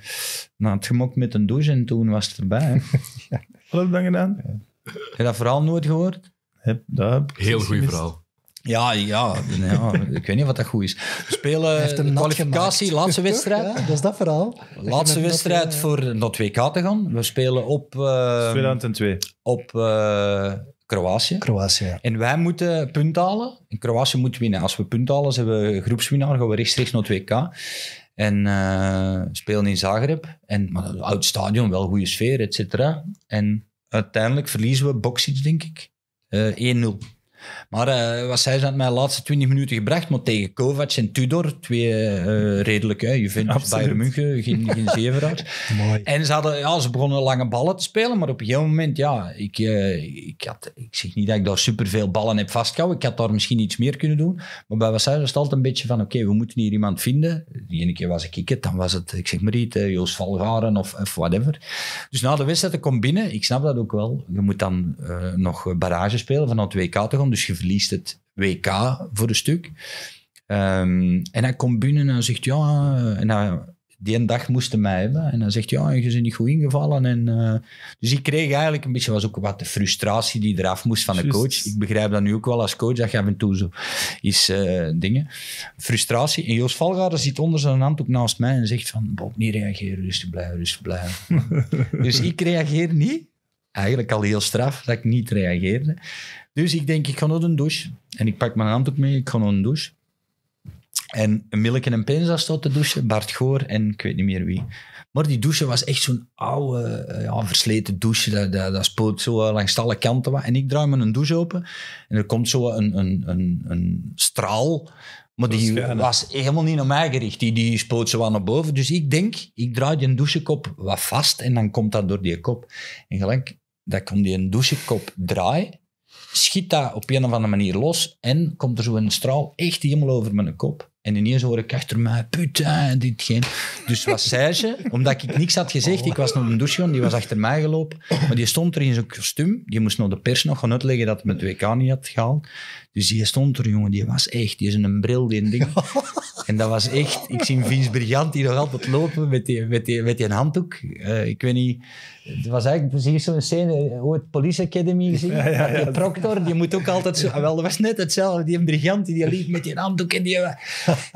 Speaker 3: het gemok met een douche en toen was het erbij.
Speaker 1: Wat heb je dan gedaan?
Speaker 3: Heb je dat verhaal nooit gehoord? Heb, dat Heel goed verhaal. Ja, ja, ja, ik weet niet wat dat goed is. We spelen kwalificatie,
Speaker 2: laatste wedstrijd. Ja, dat is dat verhaal. Laatste wedstrijd
Speaker 3: voor naar 2K te gaan. We spelen op... Uh, ehm, 2002. Op eh, Kroatië. Kroatië, ja. En wij moeten punt halen. in Kroatië moet winnen. Als we punt halen, zijn we groepswinnaar. Gaan we rechtstreeks naar 2K. En eh, spelen in Zagreb. En, maar oud stadion, wel goede sfeer, et cetera. En uiteindelijk verliezen we Boxic, denk ik. 1-0. Eh, maar uh, wat zij zijn laatste 20 minuten gebracht, maar tegen Kovac en Tudor, twee uh, redelijk, hè, Juventus, Bayern München, geen, geen zeveraars. en ze, hadden, ja, ze begonnen lange ballen te spelen, maar op een gegeven moment, ja, ik, eh, ik, had, ik zeg niet dat ik daar superveel ballen heb vastgehouden, ik had daar misschien iets meer kunnen doen, maar bij Wassai was het altijd een beetje van, oké, we moeten hier iemand vinden. De ene keer was ik ik het, dan was het, ik zeg maar iets, Joost Valgaren of, of whatever. Dus na de wedstrijd, ik kom binnen, ik snap dat ook wel, je moet dan nog barrage spelen van twee WK dus je verliest het WK voor een stuk. Ehm, en hij komt binnen en hij zegt ja. Eh, en hij, die een dag moesten mij hebben. En hij zegt ja, je bent niet goed ingevallen. En, eh, dus ik kreeg eigenlijk een beetje, was ook wat de frustratie die eraf moest van de coach. Ik begrijp dat nu ook wel als coach, dat je af en toe zo is eh, dingen. Frustratie. En Joost Valgaarder zit onder zijn hand ook naast mij en zegt van, Bob, niet reageren, rustig blijven, rustig blijven. dus ik reageer niet eigenlijk al heel straf dat ik niet reageerde. Dus ik denk, ik ga nog een douche. En ik pak mijn handdoek mee, ik ga naar een douche. En Milken en Penza stond te douchen, Bart Goor en ik weet niet meer wie. Maar die douche was echt zo'n oude, eh, ja, versleten douche. Dat, dat, dat spoot zo langs alle kanten. Wat. En ik draai me een douche open en er komt zo een, een, een, een straal. Maar die was helemaal niet naar mij gericht. Die, die spoot zo aan naar boven. Dus ik denk, ik draai die douchekop wat vast en dan komt dat door die kop. En gelijk, dat komt die douchekop draai schiet dat op een of andere manier los en komt er zo een straal echt helemaal over mijn kop. En ineens hoor ik achter mij, putain, dit geen. Dus was zei Omdat ik niks had gezegd, ik was naar een douche die was achter mij gelopen. Maar die stond er in zijn kostuum, die moest nog de pers nog gaan uitleggen dat het met WK niet had gehaald. Dus die stond er, jongen, die was echt. Die is een bril, die ding. en dat was echt... Ik zie Vins Brigant die nog altijd lopen met die, met die, met die handdoek. Eh, ik weet niet... Het was eigenlijk precies zo'n scène, eh, het Police Academy gezien. Ja, Die proctor, die moet ook altijd zo... Ah, wel, dat was net hetzelfde. Die brigant, die liep met die handdoek en die... Eh,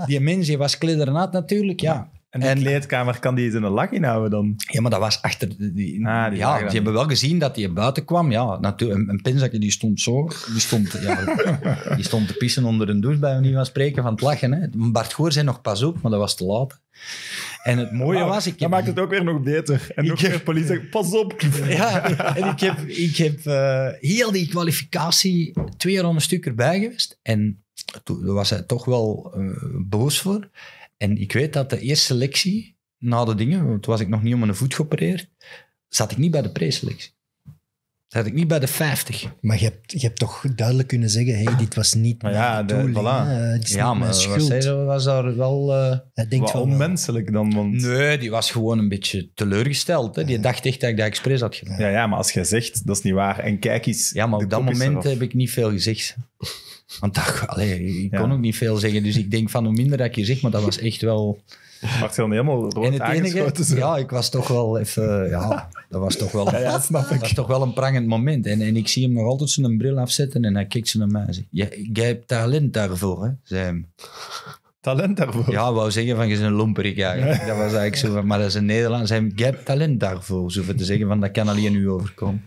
Speaker 3: die mens, die was kleddernat natuurlijk,
Speaker 1: ja. En de en, kan die zijn in een lachje inhouden dan? Ja, maar dat was achter... Die, ah, die ja, die hebben wel
Speaker 3: gezien dat hij buiten kwam. Ja, natuurlijk, een, pinzakje die stond zo. Die
Speaker 1: stond, ja,
Speaker 3: die stond te pissen onder een douche, bij niet van spreken, van het lachen. Hè. Bart Goor zei nog pas op, maar dat was te laat. En het
Speaker 1: mooie was... Ik heb, dat maakt het ook weer nog beter. En nog de politie pas op. ja,
Speaker 3: en ik heb, ik heb eh, heel die kwalificatie twee jaar een stuk erbij geweest. En toen was hij toch wel uh, eh, boos voor. En ik weet dat de eerste selectie, na de dingen, want toen was ik nog niet om mijn voet geopereerd, zat ik niet bij de
Speaker 2: preselectie. Zat ik niet bij de 50. Maar je hebt, je hebt toch duidelijk kunnen zeggen: hey, dit was niet. mijn ja, de, is ja, niet maar schuld. Was,
Speaker 1: was daar wel. Uh, onmenselijk dan. Want... Nee, die was gewoon een beetje teleurgesteld. Hè. Die dacht echt dat ik dat expres had gedaan. Ja, ja maar als jij zegt dat is niet waar. En kijk eens. Ja, maar op dat moment heb
Speaker 3: ik niet veel gezegd. Want ik kon ook niet veel zeggen. Dus ik denk van hoe minder dat ik je zeg, maar dat was echt wel.
Speaker 1: je dan helemaal rood en het enige, Ja,
Speaker 3: ik was toch wel even... Ja, dat was toch wel, ja, snap ik. was toch wel een prangend moment. En, en ik zie hem nog altijd zijn bril afzetten en hij kijkt ze naar mij. Jij hebt talent daarvoor, hè, zei hem. Talent daarvoor? Ja, wou zeggen van, je bent een lomperik eigenlijk. Ja. Dat was eigenlijk zo Maar dat is een Nederlander. Zei hem, jij hebt talent daarvoor. Zo te zeggen van, dat kan alleen nu overkomen.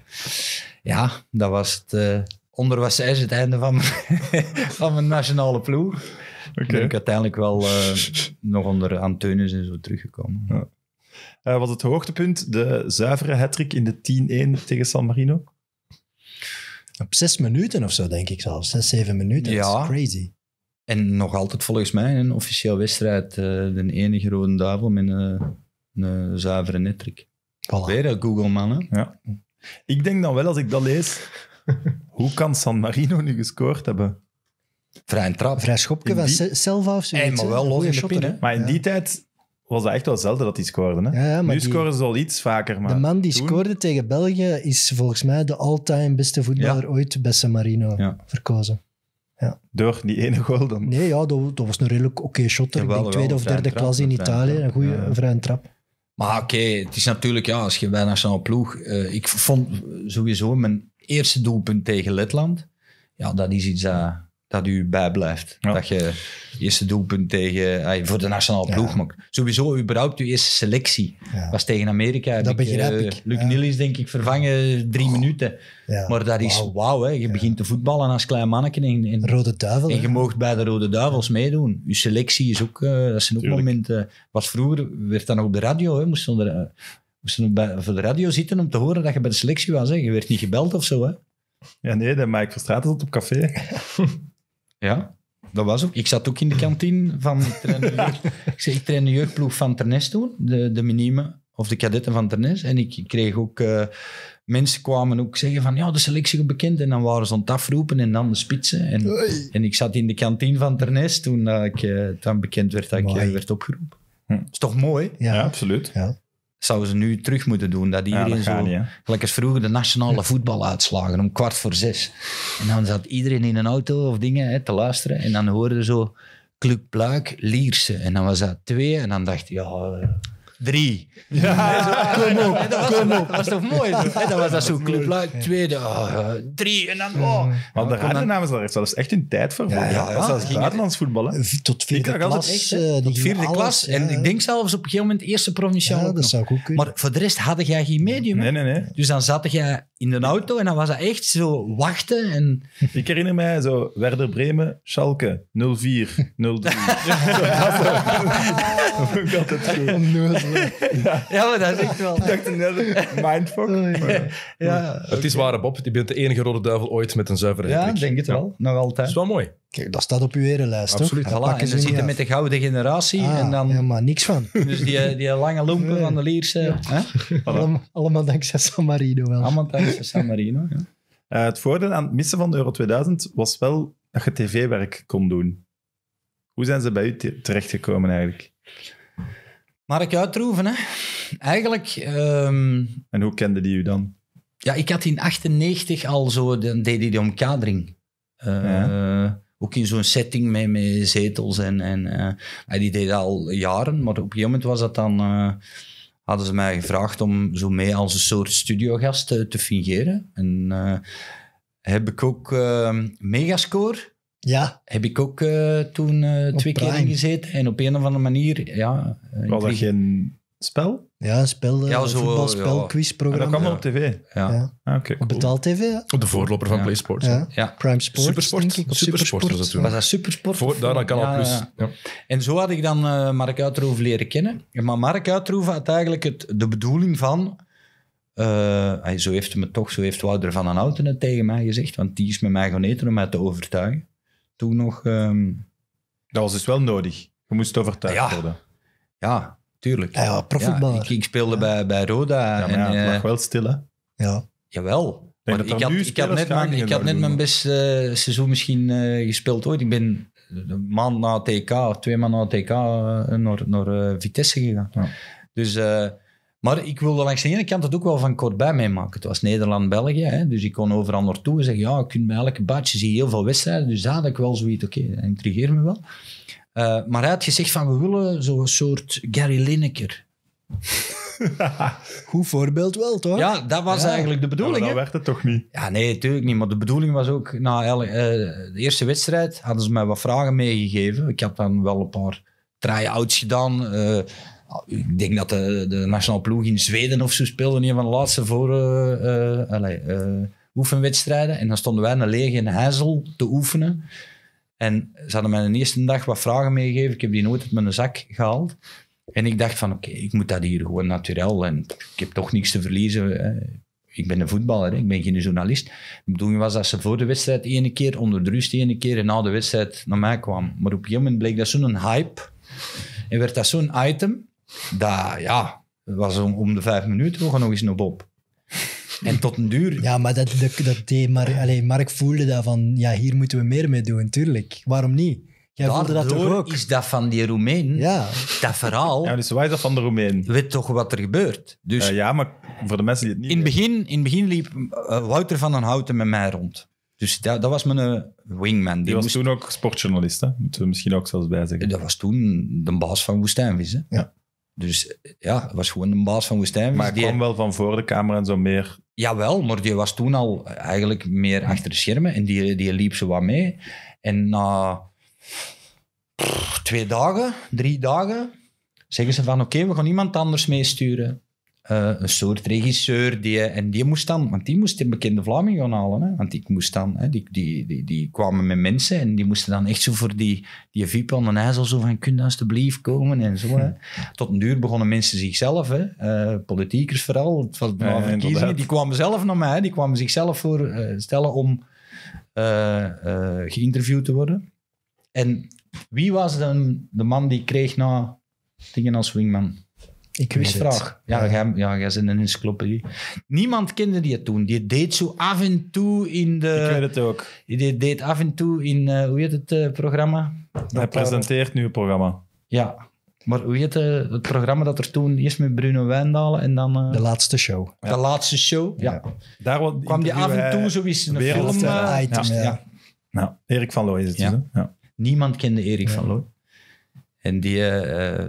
Speaker 3: Ja, dat was het... Eh, onder was zij het einde van mijn,
Speaker 1: van mijn nationale ploeg. Okay. ik uiteindelijk wel eh, nog onder Antunes en zo teruggekomen. Ja. Uh, wat het hoogtepunt? De zuivere hattrick in
Speaker 2: de 10-1 tegen San Marino? Op zes minuten of zo, denk ik zelfs. Zes, zeven minuten. Ja. Dat is
Speaker 3: crazy. En nog altijd volgens mij een officieel wedstrijd eh, de enige
Speaker 1: rode duivel met een, een zuivere hattrick. Voilà. google mannen? Ja. Ik denk dan wel, als ik dat lees, hoe kan San Marino nu gescoord hebben? Vrij een trap. Vrij schopje van die...
Speaker 2: Selva of maar wel los in de pin.
Speaker 1: Maar in die tijd was dat echt wel zelden dat die scoorde. Hè? nu scoren ze al iets vaker. Maar de man die scoorde
Speaker 2: tegen België is volgens mij de all-time beste voetballer ooit bij San Marino verkozen.
Speaker 1: Ja. Door die ene
Speaker 2: goal dan? Nee, ja, dat, was een redelijk oké okay shotter. Ik denk tweede of derde klas in Italië. Een goede ja. vrije trap.
Speaker 3: Maar oké, het is natuurlijk, ja, als je bijna nationale ploeg... Eh, ik vond sowieso, mijn eerste doelpunt tegen Letland, ja, dat is iets dat, eh, dat u bijblijft. Dat je eerste doelpunt tegen, eh, voor de nationale ploeg ja. sowieso Sowieso, überhaupt, uw eerste selectie was tegen Amerika. Dat begrijp eh, ik. Luc Nil is denk ik vervangen drie oh. minuten. Maar dat is wauw. hè. Je begint te voetballen als klein manneke. En, Rode Duivel. En je moogt bij de Rode Duivels meedoen. Uw selectie is ook, uh, dat zijn ook momenten. Was vroeger werd dan op de radio, hè, moesten er moesten bij, voor de radio zitten om te horen dat je bij de selectie was. Hè. Je werd niet gebeld of zo. Hè. Ja, nee, dat Mike Verstraeten zat op café. ja, dat was ook. Ik zat ook in de kantine van... Ik de, ik zei, ik train de jeugdploeg van Ternes toen, de, de minime of de kadetten van Ternes. En ik kreeg ook... Eh, mensen kwamen ook zeggen van, ja, de selectie bekend. En dan waren ze aan het afroepen en dan de spitsen. En, en ik zat in de kantine van Ternes toen uh, ik uh, dan bekend werd dat ik eh, werd opgeroepen. Hm. Is toch mooi? Ja, ja absoluut. Ja zouden ze nu terug moeten doen. Dat iedereen zo... gelijk als vroeger de nationale voetbaluitslagen om kwart voor zes. En dan zat iedereen in een auto of dingen hè, te luisteren. En dan hoorde zo Club Pluik, Lierse. En dan was dat twee. En dan dacht je, ja... Eh, Drie. Ja. kom op, dat was, kom op. was toch mooi? Zo? En dat
Speaker 1: was dat zo'n club. Tweede, oh, drie en dan... Oh. Want de radiodynamisch, daar heeft zelfs echt een tijd voor. Ja, ja, ja buitenlands voetbal. Tot vierde ik klas. Echt, eh, tot vierde alles, klas. En
Speaker 3: ik denk zelfs op een gegeven moment eerste provinciaal. Ja, dat zou kunnen. Maar voor de rest had jij geen medium. Nee, nee, nee. Dus dan
Speaker 1: zat jij in de auto en dan was dat echt zo wachten. En... Ik herinner mij zo Werder Bremen, Schalke 04, 03. dat vond
Speaker 2: altijd goed ja, maar dat is echt wel. Ik dacht net, mindfuck. Oh,
Speaker 4: ja, Het is waar, Bob. Je bent de enige rode duivel ooit met een zuiverheid Ja, ik denk het wel. Nog altijd. Dat is
Speaker 2: wel mooi. Kijk, dat staat op uw erenlijst,
Speaker 3: Absoluut. en ze zitten met de gouden generatie. Ah, en dan, ja, niks
Speaker 2: van. Dus die, eh, die lange lompen van de Lierse. Hè? Allemaal, allemaal dankzij San Marino wel. Allemaal dankzij San Marino, ja.
Speaker 1: Eh, het voordeel aan het missen van de Euro 2000 was wel dat je tv-werk kon doen. Hoe zijn ze bij u terechtgekomen eigenlijk?
Speaker 3: Maar ik uitroeven, hè.
Speaker 1: Eigenlijk... Ehm, en hoe kende die u dan?
Speaker 3: Ja, ik had in 98 al zo, deed hij de omkadering. Eh, ook in zo'n setting met, met zetels en... en uh, die deed al jaren, maar op een gegeven moment was dat dan... Eh, hadden ze mij gevraagd om zo mee als een soort studiogast te, fungeren En heb ik ook Megascore ja. Heb ik ook uh, toen uh, twee Prime. keer gezeten. En op een of andere manier, ja...
Speaker 1: Uh, eh, Was dat geen spel? Ja, een spel, ja, zo, voetbalspel, ja. quizprogramma. dat kwam ja. op tv? Ja. ja. Ah,
Speaker 2: ah Betaal tv, Op de voorloper van PlaySport. Ja. Prime Sports, Supersport, sport,
Speaker 3: Supersport, was dat toen. Was dat Supersport? Voor, daar, dat kan al plus. En zo had ik dan Mark Uitroef leren kennen. Maar Mark Uitroef had eigenlijk het, de bedoeling van... zo heeft me toch, zo heeft Wouter van den Houten het tegen mij gezegd, want die is met mij gaan eten om mij te overtuigen
Speaker 1: toen nog. Ehm, dat was dus wel nodig. Je moest overtuigd ja. worden. Ja, tuurlijk. Ja, ja Ik, speelde bij, bij Roda. Ja, maar en, het eh, lag wel stil,
Speaker 3: Ja. Jawel. Maar ik, had, ik had net, mijn, ik had net mijn beste eh, seizoen misschien eh, gespeeld ooit. Ik ben een maand na TK of twee maanden na TK naar, naar Vitesse gegaan. Dus maar ik wilde langs de ene kant het ook wel van kortbij meemaken. Het was Nederland-België, dus ik kon overal naartoe en zeggen, ja, ik kunt bij elke badje zie heel veel wedstrijden, dus daar had ik wel zoiets, oké, dat intrigeert me wel. Eh, maar hij had gezegd van, we willen zo'n soort
Speaker 2: Gary Lineker. Goed voorbeeld wel, toch? Ja, dat was eigenlijk
Speaker 3: de bedoeling. Ja, dat werd het toch niet? Ja, nee, natuurlijk niet. Maar de bedoeling was ook, na nou, de eerste wedstrijd hadden ze mij wat vragen meegegeven. Ik had dan wel een paar try-outs gedaan. Eh, ik denk dat de, de nationale ploeg in Zweden of zo speelde, een van de laatste voor eh, eh, eh, oefenwedstrijden. En dan stonden wij een leeg in Hazel te oefenen. En ze hadden mij de eerste dag wat vragen meegegeven. Ik heb die nooit uit mijn zak gehaald. En ik dacht van, oké, ik moet dat hier gewoon natuurlijk. En ik heb toch niks te verliezen. Ik ben een voetballer, ik ben geen journalist. De bedoeling was dat ze voor de wedstrijd ene keer, onder de rust ene keer en na de wedstrijd naar mij kwam. Maar op een gegeven moment bleek dat zo'n hype. En werd dat zo'n item da ja, was om, om de vijf minuten nog eens naar Bob.
Speaker 2: En tot een duur. Ja, maar dat, dat, dat deed maar, alleen Mark voelde dat van, ja, hier moeten we meer mee doen, tuurlijk. Waarom niet? Jij voelde dat toch ook?
Speaker 3: is dat van die Roemeen, ja. dat verhaal... Ja, dus waar is dat van de Roemeen? Weet toch wat er gebeurt? Dus, eh, ja, maar voor de mensen die het niet in begin, In het begin liep eh, Wouter van den Houten met mij rond. Dus dat, dat was mijn eh, wingman.
Speaker 1: Die, was toen ook sportjournalist, hè? Moeten we misschien ook zelfs bij Dat was toen de baas van Woestijnvis, hè? Ja.
Speaker 3: Dus ja, het was gewoon een baas van Woestijn. Dus maar hij kwam
Speaker 1: wel van voor de camera en zo meer.
Speaker 3: Jawel, maar die was toen al eigenlijk meer achter de schermen en die, die liep ze wat mee. En na twee dagen, drie dagen, zeggen ze van oké, we gaan iemand anders meesturen. Eh, een soort regisseur. Die, en die moest dan, want die moest een bekende Vlaming gaan halen. Hè? Want ik moest dan, hè, die, die, die, die, kwamen met mensen en die moesten dan echt zo voor die, die VIP aan de ijzel zo van, kun je alstublieft komen en zo. Hè? Hm. Tot een duur begonnen mensen zichzelf, hè? Uh, politiekers vooral, het was ja, die kwamen zelf naar mij, die kwamen zichzelf voor eh, stellen om geïnterviewd te worden. En wie was dan de man die kreeg na dingen als wingman?
Speaker 2: Ik wist vraag.
Speaker 3: Ja, jij, ja, jij bent een encyclopedie. Niemand kende die toen. Die deed zo af en toe in de... Ik weet het ook. Die deed af en toe in, eh, hoe heet het eh, programma?
Speaker 1: Dat Hij presenteert nu het programma.
Speaker 3: Ja. Maar hoe heet eh, het, programma dat er toen eerst met Bruno Wijndalen en dan... de laatste show. De laatste show, ja. Daar kwam die af en toe zo eens een film... Items. Ja. Nou, Erik van Looy is het ja. Niemand kende Erik van Looy. En die,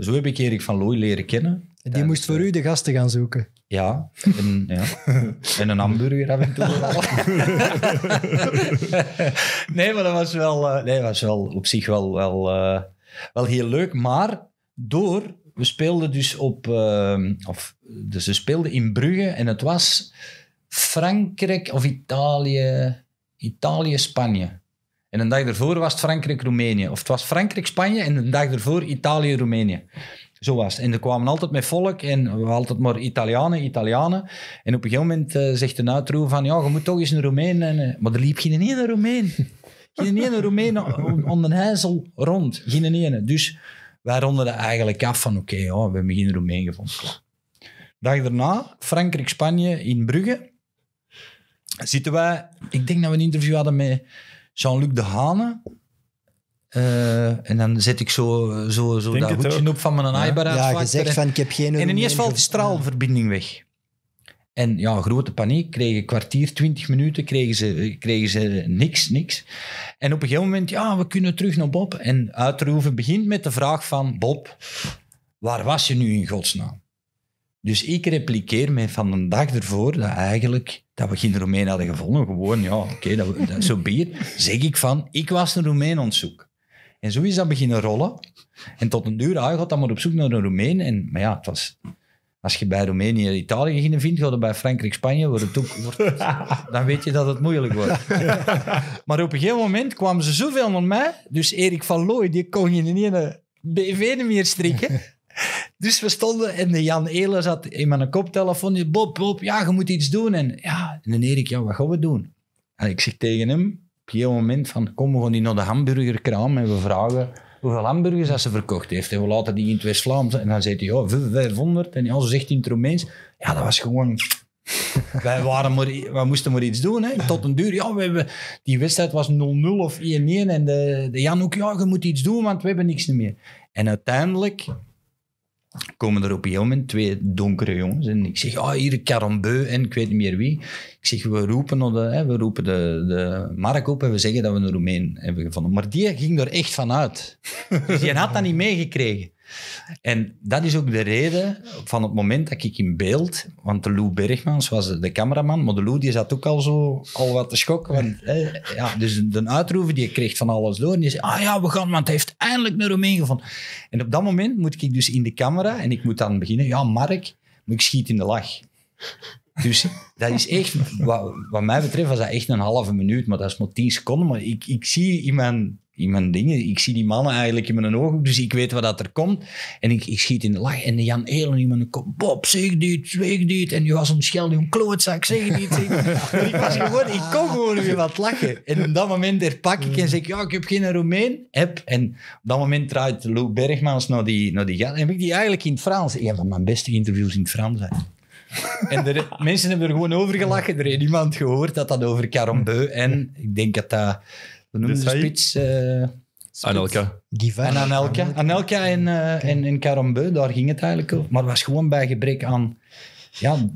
Speaker 3: zo heb ik Erik van Looy leren kennen
Speaker 2: die moest dus, voor eh, u de gasten gaan zoeken.
Speaker 3: Ja, en, ja. en een hamburger af en toe. nee, maar dat was wel, eh, nee, was wel op zich wel, wel, eh, wel heel leuk. Maar door, we speelden dus op, uh, of, dus ze speelden in Brugge en het was Frankrijk of Italië, Italië, Spanje. En een dag daarvoor was het Frankrijk-Roemenië. Of het was Frankrijk-Spanje en een dag ervoor Italië-Roemenië. Zo was En er kwamen altijd met volk en we altijd maar Italianen, Italianen. En op een gegeven moment uh, zegt een uitroep van, ja, je moet toch eens een Romein, En, eh, eh. maar er liep geen ene Romein, geen ene Romein onder de heizel rond. Geen ene. Dus wij ronden eigenlijk af van, oké, ja, we hebben geen Romein gevonden. Dag daarna, Frankrijk, Spanje, in Brugge. Zitten wij, ik denk dat we een interview hadden met Jean-Luc de Hane eh, en dan zet ik zo, zo, zo dat hoedje op van mijn ja. Ja, gezegd van, ik heb geen... En ineens valt de straalverbinding weg. En ja, grote paniek. Kregen kwartier, twintig minuten, kregen ze, kregen ze niks, niks. En op een gegeven moment, ja, we kunnen terug naar Bob. En Uitroeven begint met de vraag van, Bob, waar was je nu in godsnaam? Dus ik repliceer mij van de dag ervoor dat eigenlijk dat we geen Romein hadden gevonden. Gewoon, ja, oké, zo bier. Zeg ik van, ik was een Roemeen op zoek. En zo is dat beginnen rollen. En tot een duur, hij ah, gaat dan op zoek naar een Roemeen. En, maar ja, het was, als je bij Roemenië Italië beginnen vindt, bij Frankrijk Spanje, wordt het ook, wordt dan weet je dat het moeilijk wordt. maar op een gegeven moment kwamen ze zoveel naar mij. Dus Erik van Looy, die kon je niet in een BV meer strikken. Dus we stonden en Jan Eler zat in mijn koptelefoon. Bob, Bob, ja, je moet iets doen. En ja, en Erik, ja, wat gaan we doen? En ik zeg tegen hem, op een moment van, komen we gaan die naar de hamburgerkraam en we vragen hoeveel hamburgers dat ze verkocht heeft. En we laten die in het west En dan zegt hij, ja, 500. En als ze zegt in het Romeins, ja, dat was gewoon... wij, waren maar, wij moesten maar iets doen. Hè. Tot een duur, ja, we hebben, die wedstrijd was 0-0 of 1-1. En de, de Jan ook, ja, je moet iets doen, want we hebben niks meer. En uiteindelijk komen er op een moment twee donkere jongens. En ik zeg, oh, hier Carambeu en ik weet niet meer wie. Ik zeg, we roepen, de, hè, we roepen de, de mark op en we zeggen dat we een Roemeen hebben gevonden. Maar die ging er echt van uit. Dus die had dat niet meegekregen. En dat is ook de reden van het moment dat ik in beeld, want de Lou Bergman, was de cameraman, maar de Lou die zat ook al zo al wat te schokken. hè, ja, dus de uitroeven die kreeg van alles door en die zei, ah ja, we gaan, want hij heeft eindelijk naar omheen gevonden. En op dat moment moet ik dus in de camera en ik moet dan beginnen, ja Mark, ik schiet in de lach. Dus dat is echt, wat, mij betreft was dat echt een halve minuut, maar dat is maar tien seconden. Maar ik, ik zie iemand in dingen. Ik zie die mannen eigenlijk in mijn ogen, dus ik weet wat dat er komt. En ik, ik schiet in de lach. En Jan Elen in mijn kop, Bob, zeg dit, zeg dit. En je was een schelde, om klootzak, zeg dit, zeg ik, was gewoon, ik kon gewoon weer wat lachen. En op dat moment herpak ik en zeg ja, ik heb geen Romein. Heb. En op dat moment draait Lou Bergmans naar die, naar die En heb ik die eigenlijk in het Frans. heb van mijn beste interviews in het Frans. Hè. En de mensen hebben er gewoon over gelachen. Er heeft niemand gehoord dat dat over Carambeu en ik denk dat dat we noemen de spits... Uh, Anelka. En Anelka. Anelka en, uh, en, en eh, Karambeu, daar ging het eigenlijk over. Maar het was gewoon bij gebrek aan... Ja,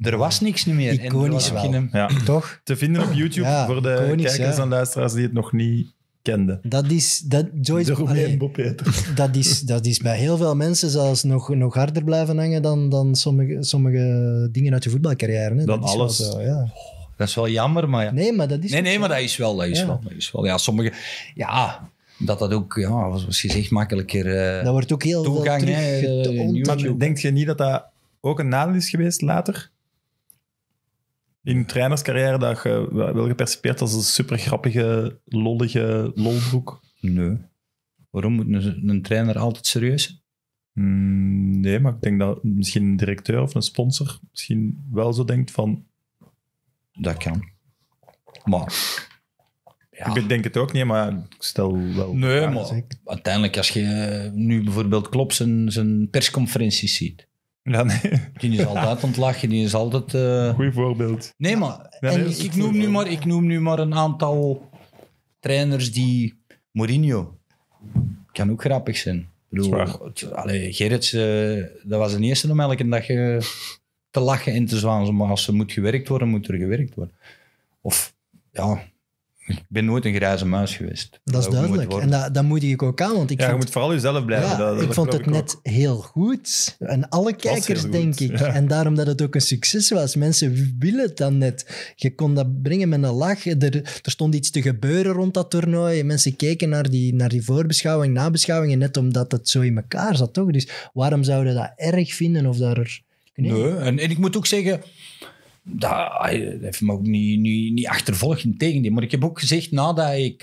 Speaker 3: er was niks meer. Iconisch
Speaker 1: wel. ja. Toch?
Speaker 2: Te vinden op YouTube voor de kijkers en luisteraars die het nog niet kenden. Dat is... Dat, Joyce, dat, is, dat is bij heel veel mensen zelfs nog, nog harder blijven hangen dan, dan sommige, sommige dingen uit je voetbalcarrière. Hè? Dan alles. Zo,
Speaker 3: ja. Dat is wel jammer, maar ja. Nee, maar dat is Nee, nee maar dat is wel. Dat is, ja. wel, dat is wel. Ja, sommige...
Speaker 1: Ja, dat dat ook, ja, misschien gezegd, makkelijker eh,
Speaker 3: Dat wordt ook heel toegang, veel
Speaker 2: terug eh,
Speaker 1: Denkt je niet dat dat ook een nadeel is geweest later? In trainerscarrière dat je wel gepercipeerd als een super grappige, lollige lolbroek? Nee. Waarom moet een, trainer altijd serieus zijn? Mm, nee, maar ik denk dat misschien een directeur of een sponsor misschien wel zo denkt van dat kan. Maar... Ik denk het ook niet, maar ik
Speaker 3: stel wel... Nee, maar uiteindelijk als je nu bijvoorbeeld Klopp zijn, zijn persconferenties ziet... Ja, nee. Die is altijd ontlachen, die is altijd... Uh... Eh, Goed voorbeeld. Nee, maar ja, ik, noem nu maar, ik noem nu maar een aantal trainers die... Mourinho kan ook grappig zijn. Ik bedoel, allee, Gerrits, eh, dat was de eerste om elke dag eh, te lachen en te zwanzen. Maar als er moet gewerkt worden, moet er gewerkt worden. Of ja, ik ben nooit een grijze muis geweest. Dat, is duidelijk. En
Speaker 2: dat, dat moedig ik ook aan. Want ik ja, je moet vooral jezelf blijven. Ja, ik vond het net heel goed. En alle kijkers, denk ik. En daarom dat het ook een succes was. Mensen willen het dan net. Je kon dat brengen met een lach. Er, er stond iets te gebeuren rond dat toernooi. Mensen keken naar die, naar die voorbeschouwing, nabeschouwing. En net omdat het zo in elkaar zat, toch? Dus waarom zouden dat erg vinden of daar Nee, en,
Speaker 3: ik moet ook zeggen, dat, heeft me ook niet, niet, niet achtervolgd, in tegendeel. Maar ik heb ook gezegd, na dat EK...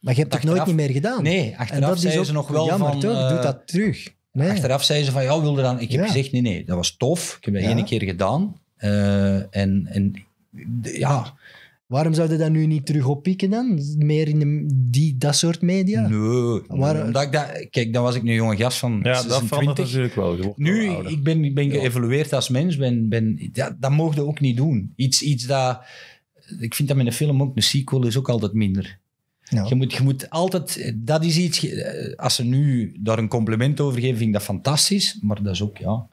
Speaker 3: Maar je hebt het nooit niet
Speaker 2: meer gedaan? Nee, achteraf zeiden zei ze nog wel jammer, van... Toch? Doe eh, dat terug.
Speaker 3: Achteraf zei ze van, ja, wilde dan... Ik heb gezegd, nee, nee, dat was tof. Ik heb dat ja. één keer gedaan. Eh, en, en ja,
Speaker 2: Waarom zouden dat nu niet terug oppikken dan? Meer in de, die, dat soort media?
Speaker 3: Nee, omdat ik dat, kijk, dan was ik nu jonge gast van Ja, 26. dat natuurlijk wel. Nu, ik ben, ben geëvolueerd als mens. Ben, ben, dat, dat mocht je ook niet doen. Iets, iets dat... Ik vind dat met een film ook, een sequel is ook altijd minder. Ja. Je, moet, je moet altijd... Dat is iets... Eh, als ze nu daar een compliment over geven, vind ik dat fantastisch. Maar
Speaker 2: dat is ook, ja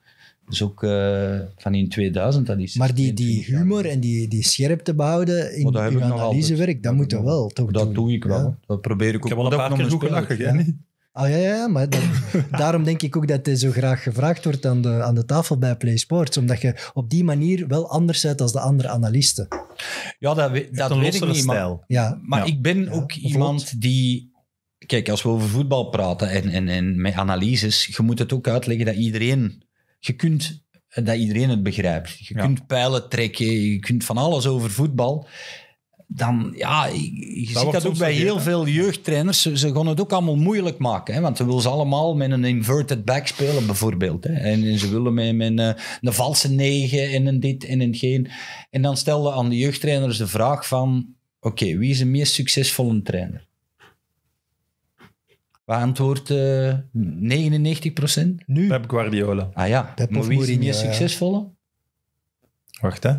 Speaker 2: is ook eh, van in 2000, dat is... Maar die, die humor en die, die scherpte behouden in oh, uw analysewerk, dat moet je wel toch Dat doe ik wel.
Speaker 3: Dat probeer ik ook. Ik heb wel een paar keer goed
Speaker 2: ja. ja, ja maar daarom denk ik ook dat hij zo graag gevraagd wordt aan de, aan de tafel bij Play Sports. Omdat je op die manier wel anders bent als de andere analisten.
Speaker 3: Ja, dat, dat weet ik niet. Maar, ja. maar ik ben ook iemand die... Kijk, als we over voetbal praten en, en, en met analyses, je moet het ook uitleggen dat iedereen je kunt eh, dat iedereen het begrijpt. Je kunt pijlen trekken, je kunt van alles over voetbal. Dan, ja, je ziet dat ook bij heel veel jeugdtrainers. Ze, gaan het ook allemaal moeilijk maken. Hè? Want ze willen ze allemaal met een inverted back spelen, bijvoorbeeld. Hè? En, ze willen met, een, eh, een, valse negen en een dit en een geen. En dan stelden aan de jeugdtrainers de vraag van... Oké, wie is de meest succesvolle trainer? waar uh, 99 Nu? Pep Guardiola. Ah ja, Pep maar wie is succesvolle?
Speaker 1: Wacht, hè.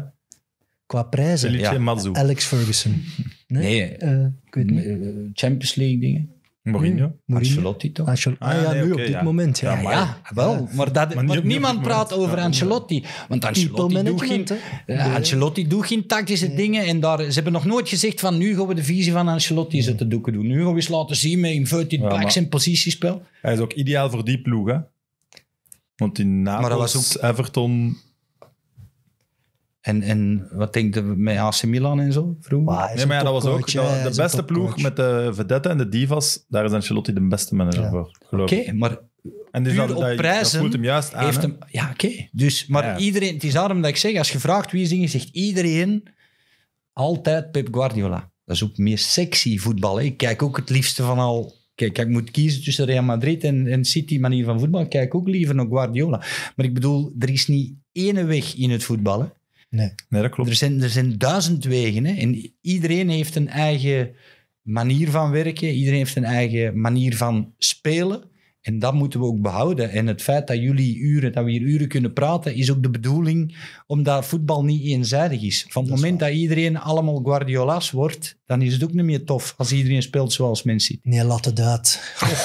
Speaker 2: Qua prijzen? Ja. Alex Ferguson. Nee, eh, ik weet niet. Eh, Champions League
Speaker 3: dingen. Hmm. Mourinho? Ancelotti toch? ah, ja, ah,
Speaker 2: nu op dit moment. Ja, ja, maar, wel. Maar,
Speaker 3: dat, niemand praat over Ancelotti. Want Ancelotti doet, geen, eh, Ancelotti doet geen tactische dingen. En daar, ze hebben nog nooit gezegd van nu gaan we de visie van Ancelotti zetten doeken doen. Nu gaan we eens laten
Speaker 1: zien met in 14 packs en positiespel. Hij is ook ideaal voor die ploeg, hè? Want in Napels, ook... Everton, en, en wat denk je
Speaker 3: met AC Milan en zo vroeger? nee, maar ja, dat was ook de, beste ploeg
Speaker 1: met de vedette en de divas. Daar is Ancelotti de beste manager voor, geloof ik. Oké, maar en dus dat, op prijzen hem juist aan, Heeft hem, ja, oké. Dus, maar
Speaker 3: iedereen, het is daarom dat ik zeg, als je vraagt wie is dingen, zegt iedereen altijd Pep Guardiola. Dat is ook meer sexy voetbal. Hè. Ik kijk ook het liefste van al... Kijk, ik moet kiezen tussen Real Madrid en, en City manier van voetbal. Ik kijk ook liever naar Guardiola. Maar ik bedoel, er is niet ene weg in het voetballen. Nee. Er zijn, er zijn duizend wegen hè? en iedereen heeft een eigen manier van werken, iedereen heeft een eigen manier van spelen. En dat moeten we ook behouden. En het feit dat jullie uren, dat we hier uren kunnen praten, is ook de bedoeling, omdat voetbal niet eenzijdig is. Van het moment dat iedereen allemaal Guardiola's wordt, dan is het ook niet meer tof als iedereen speelt zoals men ziet.
Speaker 2: Nee, laat het uit. Oh.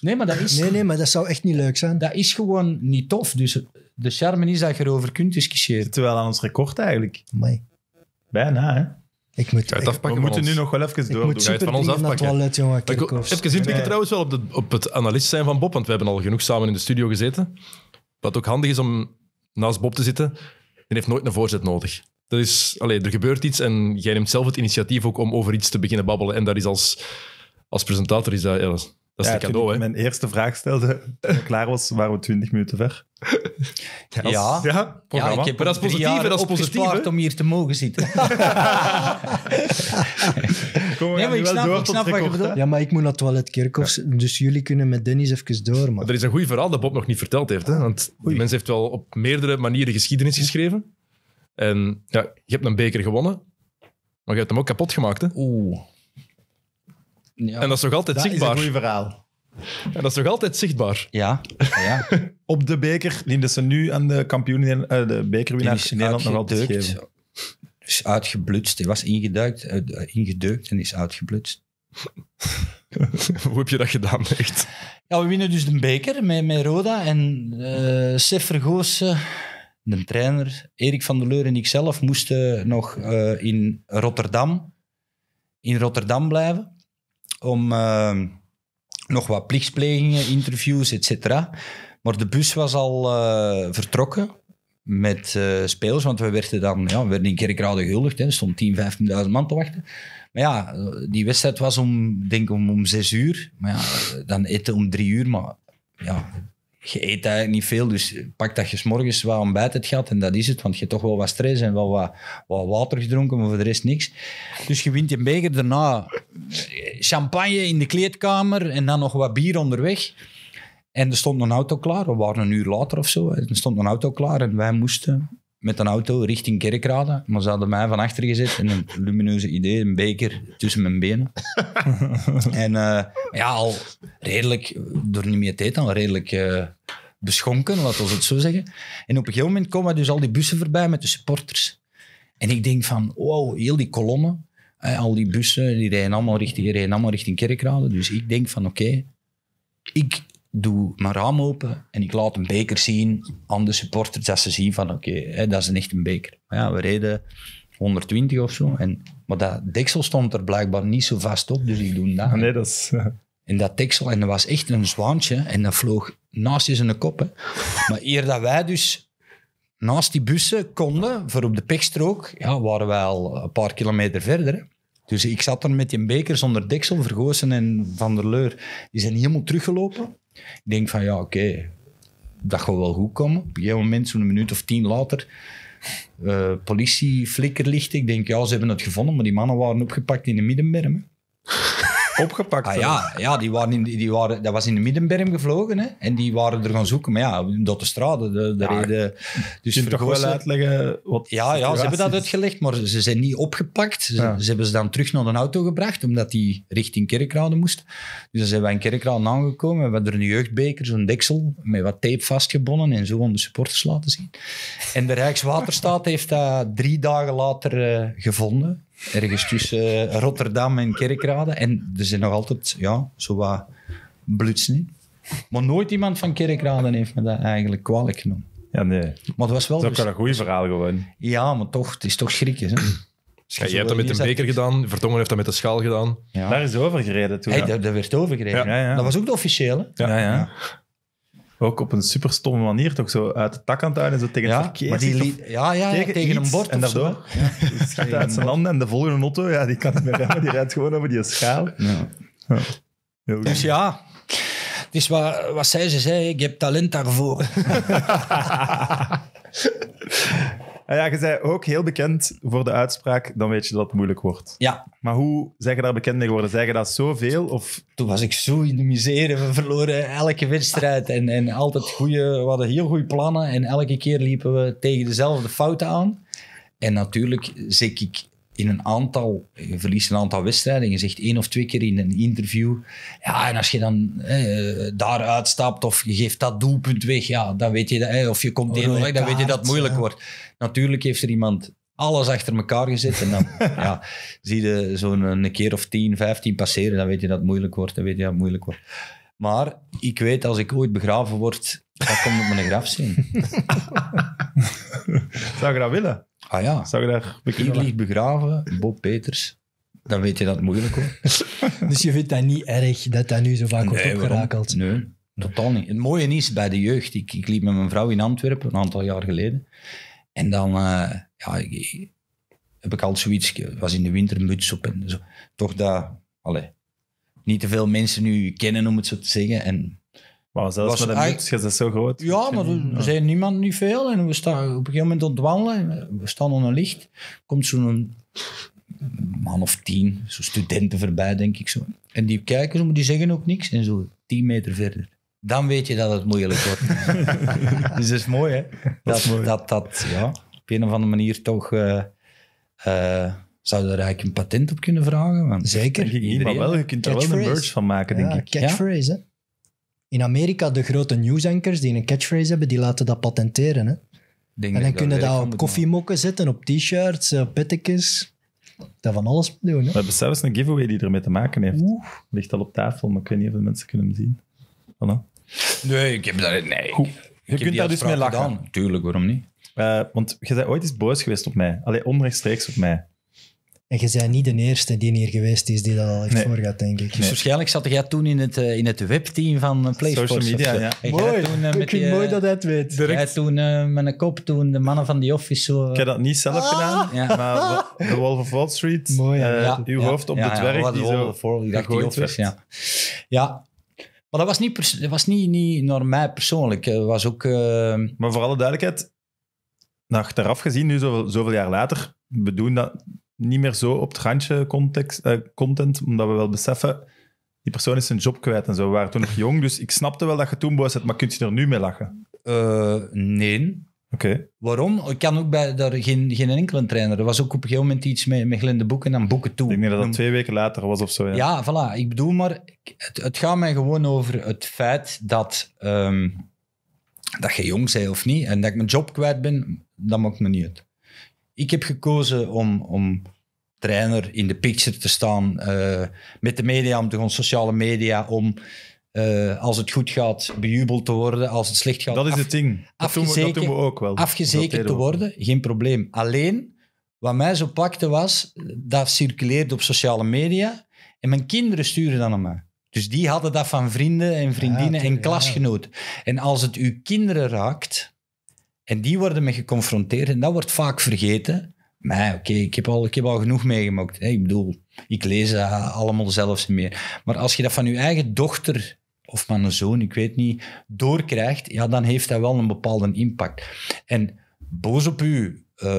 Speaker 2: nee, maar dat is... Nee, nee, maar dat zou echt niet leuk zijn. Dat is gewoon niet tof. Dus de charme is dat je erover kunt discussiëren. Terwijl aan ons record eigenlijk.
Speaker 1: Bijna, hè? Ik moet, afpakken, we moeten nu nog wel even door. Moet het van ons afpakken. Toilet, jongen, ik, heb
Speaker 4: trouwens wel op, de, op het analist zijn van Bob, want we hebben al genoeg samen in de studio gezeten. Wat ook handig is om naast Bob te zitten, die heeft nooit een voorzet nodig. Dat is, allez, er gebeurt iets en jij neemt zelf het initiatief ook om over iets te beginnen babbelen. En dat is als, als presentator is dat... Dat is een cadeau,
Speaker 1: hè? mijn eerste vraag stelde, ik klaar was, waren we 20 minuten ver.
Speaker 2: Ja. Ja, ja, ik heb maar dat is positief, dat is positief.
Speaker 1: om hier te mogen zitten.
Speaker 4: Kom, maar ik snap, door ik wat je bedoelt.
Speaker 2: Ja, maar ik moet naar het toilet Kerkhoffs, dus jullie kunnen met Dennis even door. Man.
Speaker 4: Er is een goed verhaal dat Bob nog niet verteld heeft. Hè? Want die mens heeft wel op meerdere manieren geschiedenis geschreven. En ja, je hebt een beker gewonnen, maar je hebt hem ook kapot gemaakt. Hè? Oeh. Ja. En dat is nog altijd zichtbaar. Dat is een mooi verhaal. En dat is nog altijd zichtbaar. Ja. ja.
Speaker 1: Op de beker dienden ze nu aan de kampioen, uh, eh, de bekerwinnaar in Nederland nog altijd geven. Is
Speaker 3: uitgeblutst. Hij was ingeduikt, uh, eh, ingedeukt en is uitgeblutst. Hoe heb je
Speaker 4: dat gedaan, echt?
Speaker 3: Ja, we winnen dus de beker met, met Roda. En uh, Sef Vergozen, de trainer, Erik van der Leur en ik zelf moesten nog in Rotterdam in Rotterdam blijven om ehm, nog wat plichtsplegingen, interviews, etc. Maar de bus was al eh, vertrokken met uh, eh, spelers, want we werden dan ja, we werden in kerkraden gehuldigd. Er stond 10, 15.000 man te wachten. Maar ja, die wedstrijd was om, denk om, om 6 uur. Maar ja, dan eten om 3 uur. Maar ja, je eet eigenlijk niet veel, dus pak dat je s morgens wat ontbijt het gaat en dat is het, want je hebt toch wel wat stress en wel wat, wat water gedronken, maar voor de rest niks. Dus je wint je beker, daarna champagne in de kleedkamer en dan nog wat bier onderweg. En er stond een auto klaar, we waren een uur later of zo, en er stond een auto klaar en wij moesten met een auto richting Kerkrade. Maar ze hadden mij van achter gezet en een lumineuze idee, een beker tussen mijn benen.
Speaker 1: en eh,
Speaker 3: ja, al redelijk, door niet meer tijd, al redelijk eh, beschonken, laten we het zo zeggen. En op een gegeven moment komen dus al die bussen voorbij met de supporters. En ik denk van, wow, heel die kolommen, al die bussen, die rijden allemaal richting, die allemaal richting Kerkrade. Dus ik denk van, oké, ik doe mijn raam open en ik laat een beker zien aan de supporters, dat ze zien van oké, dat is echt een beker. Maar ja, we reden 120 of zo. En, maar dat deksel stond er blijkbaar niet zo vast op, dus ik doe dat. Nee, dat is... Eh, en dat deksel, en dat was echt een zwaantje, en dat vloog naast je zijn kop. Hè. Maar eer dat wij dus naast die bussen konden, voor op de pechstrook, ja, waren wij al een paar kilometer verder. Dus ik zat er met die beker zonder deksel, vergozen en Van der Leur. Die zijn helemaal teruggelopen. Ik denk van ja, oké, dat gaat wel goed komen. Op een gegeven moment, zo'n minuut of tien later, uh, politie, Ik denk ja, ze hebben het gevonden, maar die mannen waren opgepakt in de middenberm opgepakt. Ah, ja, ja die waren in, die waren, dat was in de Middenberm gevlogen. Hè, en die waren er gaan zoeken. Maar ja, door de straten. De, de ja, reden, dus je toch wel uitleggen wat Ja, ja ze hebben dat uitgelegd, maar ze zijn niet opgepakt. Ze, hebben ze dan terug naar een auto gebracht, omdat die richting Kerkraden moest. Dus dan zijn we in Kerkraden aangekomen. We hebben er een jeugdbeker, zo'n deksel, met wat tape vastgebonden en zo aan de supporters laten zien. En de Rijkswaterstaat heeft dat drie dagen later eh, gevonden. Ergens tussen eh, Rotterdam en Kerkrade. En er zijn nog altijd, ja, zo wat blutsen. Maar nooit iemand van Kerkraden heeft me dat eigenlijk kwalijk genomen. Ja, nee. Maar het was wel... Dat is ook dus- wel een goed verhaal gewoon. Ja, maar toch, het is toch schrikken, hè?
Speaker 4: jij hebt dat met een beker gedaan, Vertongen heeft dat met de schaal gedaan. Ja. Daar is overgereden toen. Hey, daar, werd overgereden. Dat was
Speaker 1: ook de officiële. Ja. Ook op een super stomme manier, toch zo uit de tak aan het houden en zo tegen het Maar die ja, ja, tegen, een bord. En daardoor gaat uit zijn en de volgende auto, ja, die kan niet meer die rijdt gewoon over die schaal. Ja. Ja. Dus
Speaker 3: ja, het is wat, zij ze zei, ik heb talent daarvoor.
Speaker 1: ja, je zei ook heel bekend voor de uitspraak, dan weet je dat het moeilijk wordt. Ja. Maar hoe zeg je daar bekend mee geworden? Zeg je dat zoveel? Of... Toen was ik
Speaker 3: zo in de misère. We verloren elke wedstrijd en, en altijd goede, we hadden heel goede plannen. En elke keer liepen we tegen dezelfde fouten aan. En natuurlijk zeg ik in een aantal, eh, je verliest een aantal wedstrijden, je zegt één of twee keer in een interview, ja, en als je dan eh, daar uitstapt of je geeft dat doelpunt weg, ja, dan weet je dat, eh, of je komt deel weg, dan weet je dat het moeilijk wordt. Natuurlijk heeft er iemand alles achter elkaar gezet en dan ja, zie je zo'n keer of tien, vijftien passeren, dan weet je dat het moeilijk wordt, dan weet je dat moeilijk wordt. Maar ik weet, als ik ooit begraven word, dan komt op mijn graf zien. Zou je dat willen? Ah ja. Zou je daar Hier begraven, Bob Peters. Dan weet je dat moeilijk hoor.
Speaker 2: dus je vindt dat niet erg dat dat nu zo vaak wordt nee, opgerakeld?
Speaker 3: Waarom? niet. Het mooie is bij de jeugd. Ik, ik liep met mijn vrouw in Antwerpen een aantal jaar geleden. En dan eh, ja, ik, heb ik al zoiets. was in de winter muts op en zo. Toch dat. niet te veel mensen
Speaker 1: nu kennen, om het zo te zeggen. En maar zelfs was met een muts, je bent zo groot.
Speaker 3: Ja, maar er zijn niemand niet veel. En we staan op een gegeven moment ontwandelen. We staan onder licht. Komt zo'n man of tien, zo'n studenten voorbij, denk ik zo. En die kijken, maar die zeggen ook niks. En zo tien meter verder. Dan weet je dat het moeilijk wordt. dus dat is mooi, hè? Dat, dat, dat, ja, op een of andere manier toch... Uh, uh, zou je daar eigenlijk een patent op kunnen vragen? Want Zeker. Maar wel, je kunt er wel een merch van maken, denk ik. Catchphrase,
Speaker 2: hè? In Amerika de grote anchors die een catchphrase hebben, die laten dat patenteren. Hè? en dan kunnen dat, dat op koffiemokken zetten, op t-shirts, op eh, pettekes. Dat van alles doen. Hè? We
Speaker 1: hebben zelfs een giveaway die ermee te maken heeft. Oeh. Ligt al op tafel, maar ik weet niet of de mensen kunnen hem zien. Voilà.
Speaker 3: Nee, ik heb dat...
Speaker 1: Nee. Je kunt daar dus mee lachen. Gedaan. Tuurlijk, waarom niet? Eh, want je bent ooit eens boos geweest op mij. Alleen onrechtstreeks op mij.
Speaker 2: En je bent niet de eerste die hier geweest is die dat al heeft nee. voorgaat, denk ik. Dus nee.
Speaker 1: waarschijnlijk zat jij
Speaker 3: toen in het, eh, in het webteam van PlayStation. Eh, Social media, ja. mooi, toen, uh, ik vind je, mooi dat hij het weet. Direct. toen uh, met een kop, toen de mannen van die office zo... Ik heb dat niet zelf ah. gedaan, ja. maar
Speaker 1: de Wolf of Wall Street,
Speaker 3: mooi, ja. uw hoofd op het werk, die zo gegooid werd. Ja.
Speaker 1: ja, maar dat was niet, dat was niet, niet naar mij persoonlijk. was ook... Maar voor alle duidelijkheid, nou, achteraf gezien, nu zoveel, zoveel jaar later, we dat niet meer zo op het randje context, eh, content, omdat we wel beseffen, die persoon is zijn job kwijt en zo. We waren toen nog jong, dus ik snapte wel dat je toen boos bent, maar kun je er nu mee lachen?
Speaker 3: Eh, nee. Oké. Waarom? Ik kan ook bij daar geen, geen enkele trainer. Er was ook op een gegeven moment iets
Speaker 1: met, met Glenn boeken en Boeken toe. Ik denk dat dat twee weken later was of zo. Ja, ja
Speaker 3: voilà. Ik bedoel maar, het, het gaat mij gewoon over het feit dat, um, dat je jong bent of niet. En dat ik mijn job kwijt ben, dat maakt me niet uit. Ik heb gekozen om, om trainer in de picture te staan, eh, met de media om te sociale media, om eh, als het goed gaat bejubeld te worden, als het slecht gaat... Dat is het ding. Dat doen, we, ook wel. Afgezekerd te worden, geen probleem. Alleen, wat mij zo pakte was, dat circuleerde op sociale media en mijn kinderen sturen dat naar mij. Dus die hadden dat van vrienden en vriendinnen en klasgenoten. En als het uw kinderen raakt, en die worden me geconfronteerd en dat wordt vaak vergeten. Maar oké, okay, ik, ik heb al genoeg meegemaakt. Ik bedoel, ik lees dat allemaal zelfs meer. Maar als je dat van je eigen dochter of van een zoon, ik weet niet, doorkrijgt, ja, dan heeft dat wel een bepaalde
Speaker 1: impact. En boos op u. Uh...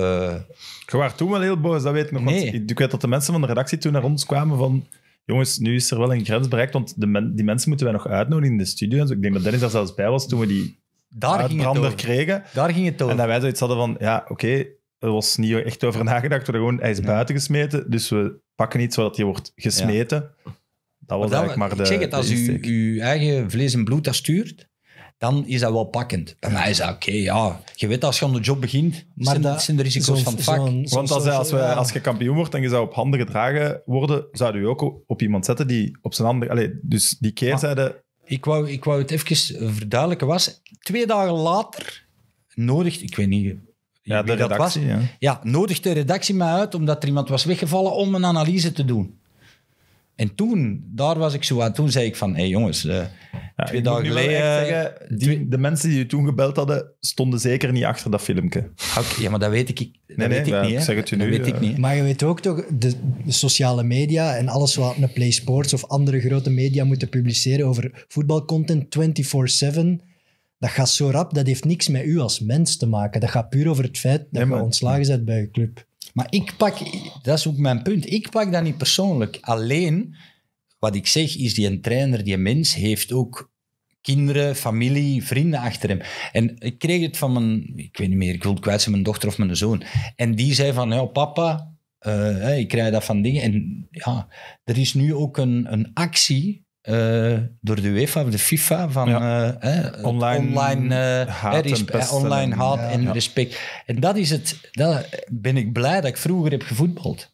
Speaker 1: Je was toen wel heel boos, dat weet ik nog. Nee. ik weet dat de mensen van de redactie toen naar ons kwamen van jongens, nu is er wel een grens bereikt, want de die mensen moeten wij nog uitnodigen in de studio. ik denk dat Dennis daar zelfs bij was toen we die daar ging het kregen. Daar ging En dat wij zoiets hadden van, ja, oké, okay, er was niet echt over nagedacht. gewoon, hij is buiten gesmeten, dus we pakken iets zodat hij wordt gesmeten. Dat was eigenlijk maar de Ik zeg het, als u
Speaker 3: uw eigen vlees en bloed daar stuurt, dan is dat wel pakkend. Bij mij is dat oké, ja. Je weet, als je aan de job begint, maar zijn, dat, zijn de risico's van het vak. Want als, als,
Speaker 1: we, als je kampioen wordt en je zou op handen gedragen worden, zou je ook op iemand zetten die op zijn handen... Allez, dus die keerzijde ik wou, ik wou het even verduidelijken. Was twee dagen later
Speaker 3: nodig, ik weet niet
Speaker 1: ja, de redactie, dat was.
Speaker 3: Ja. nodigde de redactie mij uit omdat er iemand was weggevallen om een analyse te doen. En toen, daar was ik zo aan. Toen zei ik
Speaker 1: van, hé hey jongens, uh, ja, twee dagen
Speaker 3: geleden...
Speaker 1: die, de mensen die je toen gebeld hadden, stonden zeker niet achter dat filmpje. Ah, okay, ja, maar dat weet ik, dat weet ik niet. Ik zeg het nu. Weet ik eh. niet.
Speaker 2: Maar je weet ook toch, de, sociale media en alles wat een Play Sports of andere grote media moeten publiceren over voetbalcontent 24-7... Dat gaat zo rap, dat heeft niks met u als mens te maken. Dat gaat puur over het feit dat je ontslagen bent bij je club. Maar ik pak,
Speaker 3: dat is ook mijn punt, ik pak dat niet persoonlijk. Alleen, wat ik zeg, is die een trainer, die een mens, heeft ook kinderen, familie, vrienden achter hem. En ik kreeg het van mijn, ik weet niet meer, ik wil het kwijt zijn, mijn dochter of mijn zoon. En die zei van, ja, papa, uh, ik krijg dat van dingen. En ja, er is nu ook een, een actie eh, door de UEFA of de FIFA van eh, online, online eh, haat, online haat en respect. En dat is het, daar ben ik blij dat ik vroeger heb gevoetbald.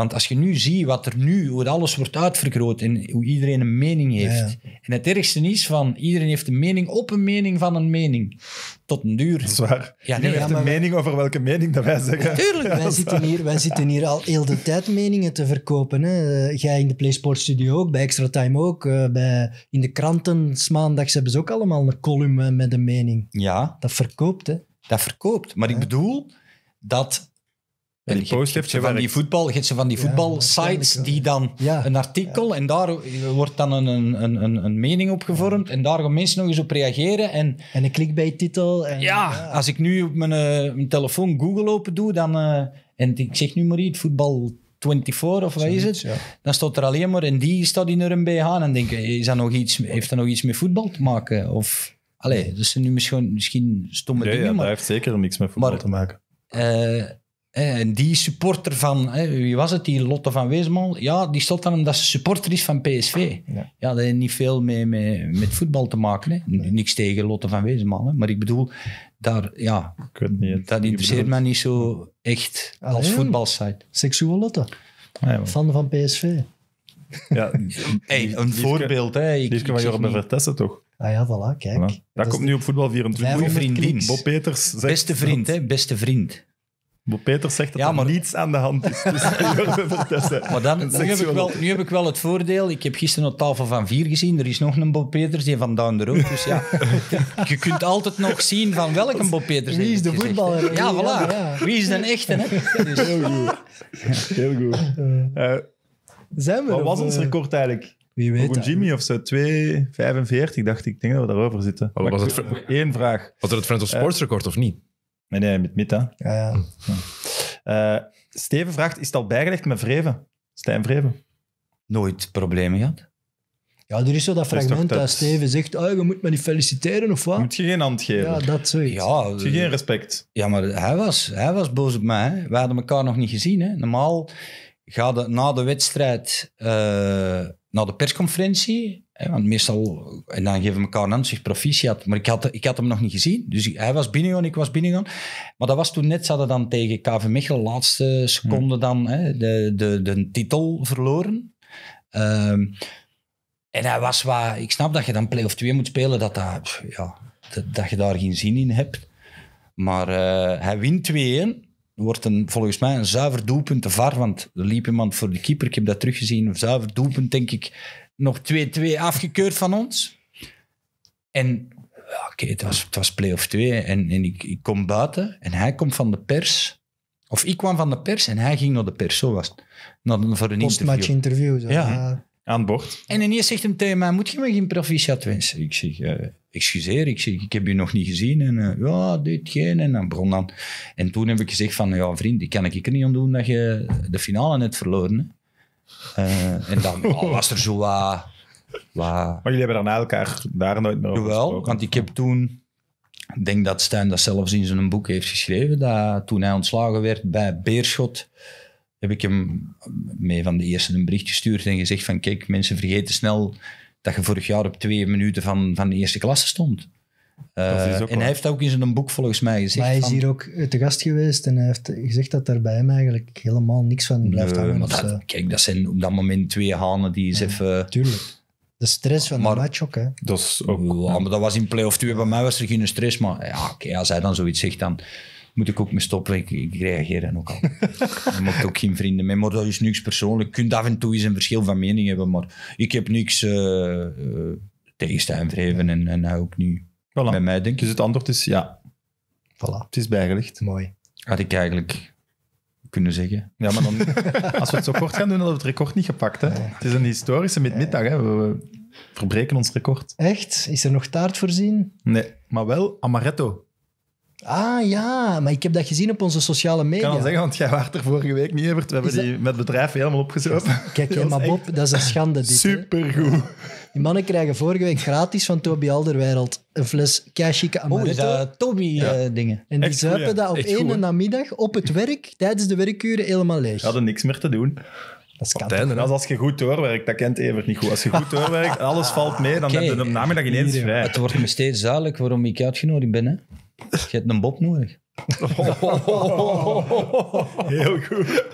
Speaker 3: Want als je nu ziet wat er nu, hoe alles wordt uitvergroot en hoe iedereen een mening heeft. En het ergste is van, iedereen heeft een mening op een mening van een mening. Tot een
Speaker 1: duur. Dat is Ja, nee, heeft ja, een mening over welke mening
Speaker 3: dat wij zeggen. Tuurlijk. wij, zitten
Speaker 2: hier, wij zitten hier al heel de tijd meningen te verkopen. Hè. Jij in de PlaySport Studio ook, bij Extra Time ook. Eh, bij, in de kranten, maandags hebben ze ook allemaal een column eh, met een mening. Ja. Dat verkoopt, hè.
Speaker 3: Dat verkoopt. Maar ik bedoel dat en die post van die voetbal, ze van die voetbalsites ja, die dan een artikel en daar wordt dan een, een, een, een mening op gevormd en daar gaan mensen nog eens op reageren. En, en een clickbait-titel.
Speaker 4: Ja,
Speaker 3: als ik nu op mijn, eh, mijn telefoon Google open doe, dan, eh, en ik zeg nu maar iets, voetbal 24 of wat is het, dan staat er alleen maar en die staat in er een BH en denk is dat nog iets, heeft dat nog iets met voetbal te maken? Of, allee, dat dus zijn nu misschien, misschien stomme nee, dingen, maar... dat
Speaker 1: heeft zeker niks met voetbal te maken.
Speaker 3: Eh, en die supporter van, wie was het, die Lotte van Weesmal? Ja, die stond dan omdat ze supporter is van PSV. Ja, dat heeft niet veel mee, mee, met voetbal te maken. Niks tegen Lotte van Weesmal. Hè. Maar ik bedoel, daar, ja, niet, dat interesseert me
Speaker 2: niet zo echt als voetbalsite. Seksueel Lotte, ja, fan van PSV.
Speaker 1: Ja, hey, een voorbeeld. Hè. Ik, van Jorben Vertessen
Speaker 2: toch? Ah ja, voilà, kijk.
Speaker 1: Dat, komt nu op voetbal 24. Goeie vriendin. Bob Peters. beste vriend, hè, beste vriend. Peter zegt dat er niets aan de hand is. Dus maar dan, nu, heb ik wel,
Speaker 3: nu heb ik wel het voordeel. Ik heb gisteren op tafel van vier gezien. Er is nog een Bob Peters, die van Down the Road. Dus ja, je kunt altijd nog zien van welke Bob Peters Wie is de voetballer? ja, voilà. Wie is de echte? Hè? Dus- Heel goed.
Speaker 1: Heel goed. Eh, Zijn we wat was ons record eigenlijk? Wie weet. Voor Jimmy of zo, 2,45 dacht ik. Ik denk dat we daarover zitten. Maar was het, één vraag.
Speaker 4: Was het het Friends of Sports eh,
Speaker 1: record of niet? Nee, nee, met Mita. Ja, ja. Eh, Steven vraagt, is het al bijgelegd met Vreven? Stijn Vreven?
Speaker 2: Nooit problemen
Speaker 1: gehad. Ja, er
Speaker 2: is zo dat fragment dat, Steven zegt, oh, je moet me niet feliciteren of wat. Moet je geen hand geven. Ja, dat zoiets.
Speaker 3: Ja, geen respect. Ja, maar hij was, hij was boos op mij. Hè. We hadden elkaar nog niet gezien. Hè. Normaal ga de, na de wedstrijd eh, naar de persconferentie. Hè, want meestal, en dan geven we elkaar een zich proficiat. Maar ik had, ik had hem nog niet gezien. Dus hij was binnengegaan, ik was binnengegaan. Maar dat was toen net, ze hadden dan tegen KV Mechelen, laatste seconde hm. dan, hè, de, de, de titel verloren. Ehm, en hij was waar, ik snap dat je dan play of 2 moet spelen, dat, dat, ja, dat, dat, je daar geen zin in hebt. Maar eh, hij wint 2-1 wordt een, volgens mij een zuiver doelpunt te var. Want er liep iemand voor de keeper, ik heb dat teruggezien. Een zuiver doelpunt, denk ik, nog 2-2 afgekeurd van ons. En oké, het, was, het was play of 2. En, en ik, ik kom buiten en hij komt van de pers. Of ik kwam van de pers en hij ging naar de pers, zo was het. voor een Postmatch interview.
Speaker 2: interview zo. Ja. ja. Ah
Speaker 3: aan boord. En ineens zegt hem tegen mij, moet je me geen proficiat wensen? Ik zeg, eh, excuseer, ik, zeg, ik heb je nog niet gezien. En eh, ja, dit, geen. En dan En toen heb ik gezegd van, ja vriend, die kan ik er niet aan doen dat je de finale net verloren uh, en dan was er zo wat... Maar jullie hebben dan elkaar daar nooit meer over want ik heb toen... denk dat Stijn dat zelfs in zijn boek heeft geschreven, dat toen hij ontslagen werd bij Beerschot heb ik hem mee van de eerste een bericht gestuurd en gezegd van kijk, mensen vergeten snel dat je vorig jaar op twee minuten van, van de eerste klasse stond. Eh, en hij heeft ook in zijn boek volgens mij gezegd. Maar hij is hier ook
Speaker 2: te gast geweest en hij heeft gezegd dat daar bij hem eigenlijk helemaal niks van blijft hangen. Dus, dat, eh,
Speaker 3: kijk, dat zijn op dat moment twee hanen die eens even. Tuurlijk. De stress
Speaker 2: van maar, de match ook, hè?
Speaker 3: Dat, is ook, maar dat was in play-off 2. Bij mij was er geen stress, maar ja, als hij dan zoiets zegt, dan, moet ik ook me stoppen. Ik, reageer dan ook al. Je moet ook geen vrienden mee, maar dat is niks persoonlijk. Je kunt af en toe eens een verschil van mening hebben, maar ik heb niks uh, eh, uh, eh, tegen Stijn Vreven en, en hij ook nu. Voilà. Bij mij denk ik. Dus het antwoord is ja. Voilà. Het is bijgelegd. Mooi. Had ik eigenlijk kunnen zeggen. Ja, maar dan,
Speaker 1: als we het zo kort gaan doen, dan hebben we het record niet gepakt. Hè? Het is een historische middag. Hè? We
Speaker 2: verbreken ons record. Echt? Is er nog taart voorzien? Nee, maar wel amaretto. Ah ja, maar ik heb dat gezien op onze sociale media. Ik kan al zeggen, want
Speaker 1: jij waart er vorige week niet, Evert. We hebben die met bedrijf helemaal opgezopen. Kijk, ja, maar Bob,
Speaker 2: dat is een schande. Dit, Supergoed. Die mannen krijgen vorige week gratis van Toby Alderwijld een fles chique oh, amaretto. Oh, dat Toby-dingen.
Speaker 3: Eh, en die zuipen dat op één
Speaker 2: namiddag op het werk, tijdens de werkuren, helemaal leeg. Ze hadden
Speaker 1: niks meer te doen. Dat is als, als je goed doorwerkt, dat kent Evert niet goed. Als je goed doorwerkt en alles valt mee, dan heb je de namiddag ineens vrij. Het
Speaker 3: wordt me steeds duidelijk waarom ik uitgenodigd ben. Hè? Je
Speaker 1: hebt een bob nodig.
Speaker 2: Heel goed.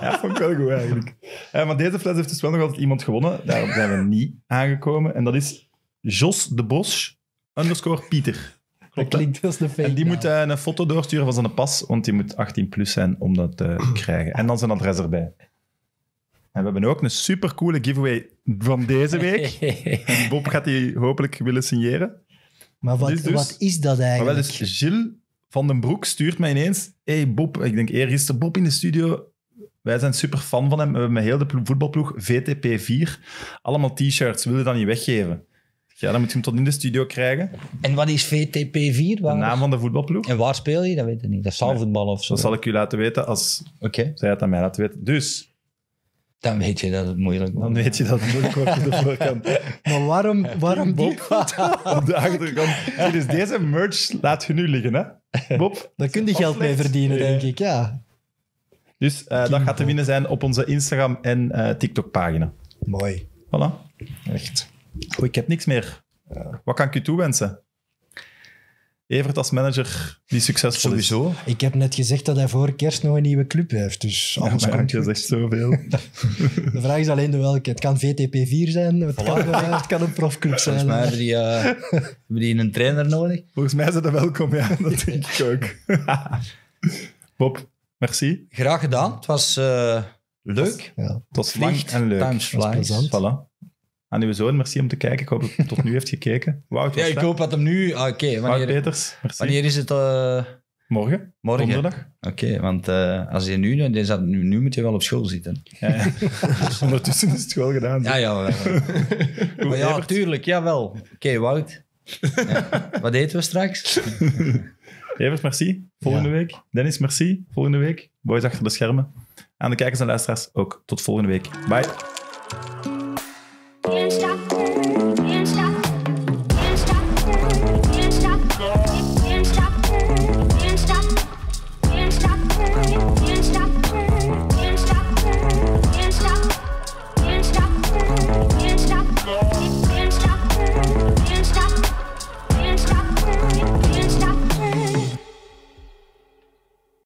Speaker 1: Ja, vond ik wel goed eigenlijk. maar deze fles heeft dus wel nog altijd iemand gewonnen. Daarom zijn we niet aangekomen. En dat is Jos de Bosch underscore Pieter. dat klinkt als de fake. En die moet eh, een foto doorsturen van zijn pas, want die moet 18 plus zijn om dat te krijgen. En dan zijn adres erbij. En we hebben ook een supercoole giveaway van deze week. Bob gaat die hopelijk willen signeren.
Speaker 2: Maar wat is, dus- wat is dat eigenlijk? Maar wel
Speaker 1: is Gilles van den Broek stuurt mij ineens... hey Bob, ik denk eergisteren Bob in de studio. Wij zijn super fan van hem. We hebben met heel de voetbalploeg VTP4 allemaal t-shirts. Wil je dat niet weggeven? Ja, dan moet je hem tot in de studio krijgen. En wat is VTP4? De naam van de voetbalploeg. En waar speel je? Dat weet ik niet. Dat zal nee. of zo. Dat zal ik u laten weten als okay. zij het aan mij laten weten. Dus, dan weet je dat het moeilijk wordt. Dan weet je dat het moeilijk wordt op de voorkant.
Speaker 2: Maar waarom, waarom Bob,
Speaker 1: Op de achterkant. Dus is deze merch laat je nu liggen, hè? Bob? Daar kun je geld mee verdienen, denk ik, ja. Dus eh, dat gaat te winnen zijn op onze Instagram- en eh, TikTok-pagina.
Speaker 2: Mooi. Voilà. Echt.
Speaker 1: Goed, ik heb niks meer. Wat kan ik u toewensen? Evert als manager die succesvol Sowieso.
Speaker 2: is. Ik heb net gezegd dat hij voor kerst nog een nieuwe club heeft. Dus anders ja, je
Speaker 1: zegt zoveel.
Speaker 2: de vraag is alleen de welke. Het kan VTP4 zijn, het, kan, eh, het kan, een profclub zijn. Volgens mij hebben die, eh,
Speaker 3: die een trainer nodig.
Speaker 2: Volgens mij zijn dat welkom, ja. Dat denk ik ook.
Speaker 1: Bob, merci. Graag gedaan. Het was eh, leuk. Het was, ja. was en leuk. Times flies. Voilà aan uw zoon. Merci om te kijken. Ik hoop dat hij tot nu heeft gekeken. Wout, ja, ik hoop dat hem nu... Ah, oké, wanneer, Peters, wanneer is het... Eh? Morgen, Morgen. Donderdag.
Speaker 3: Oké, want eh, als je nu, nu... Nu moet je wel op school zitten. Ja, ja.
Speaker 1: Dus ondertussen is het wel gedaan. Ja, ja. Maar, maar
Speaker 3: ja, tuurlijk. Jawel. Oké, Wout.
Speaker 1: Wat eten we straks? Evers merci. Volgende week. Dennis, merci. Volgende week. Boys achter de schermen. Aan de kijkers en luisteraars ook. Tot volgende week. Bye.
Speaker 2: 别人家。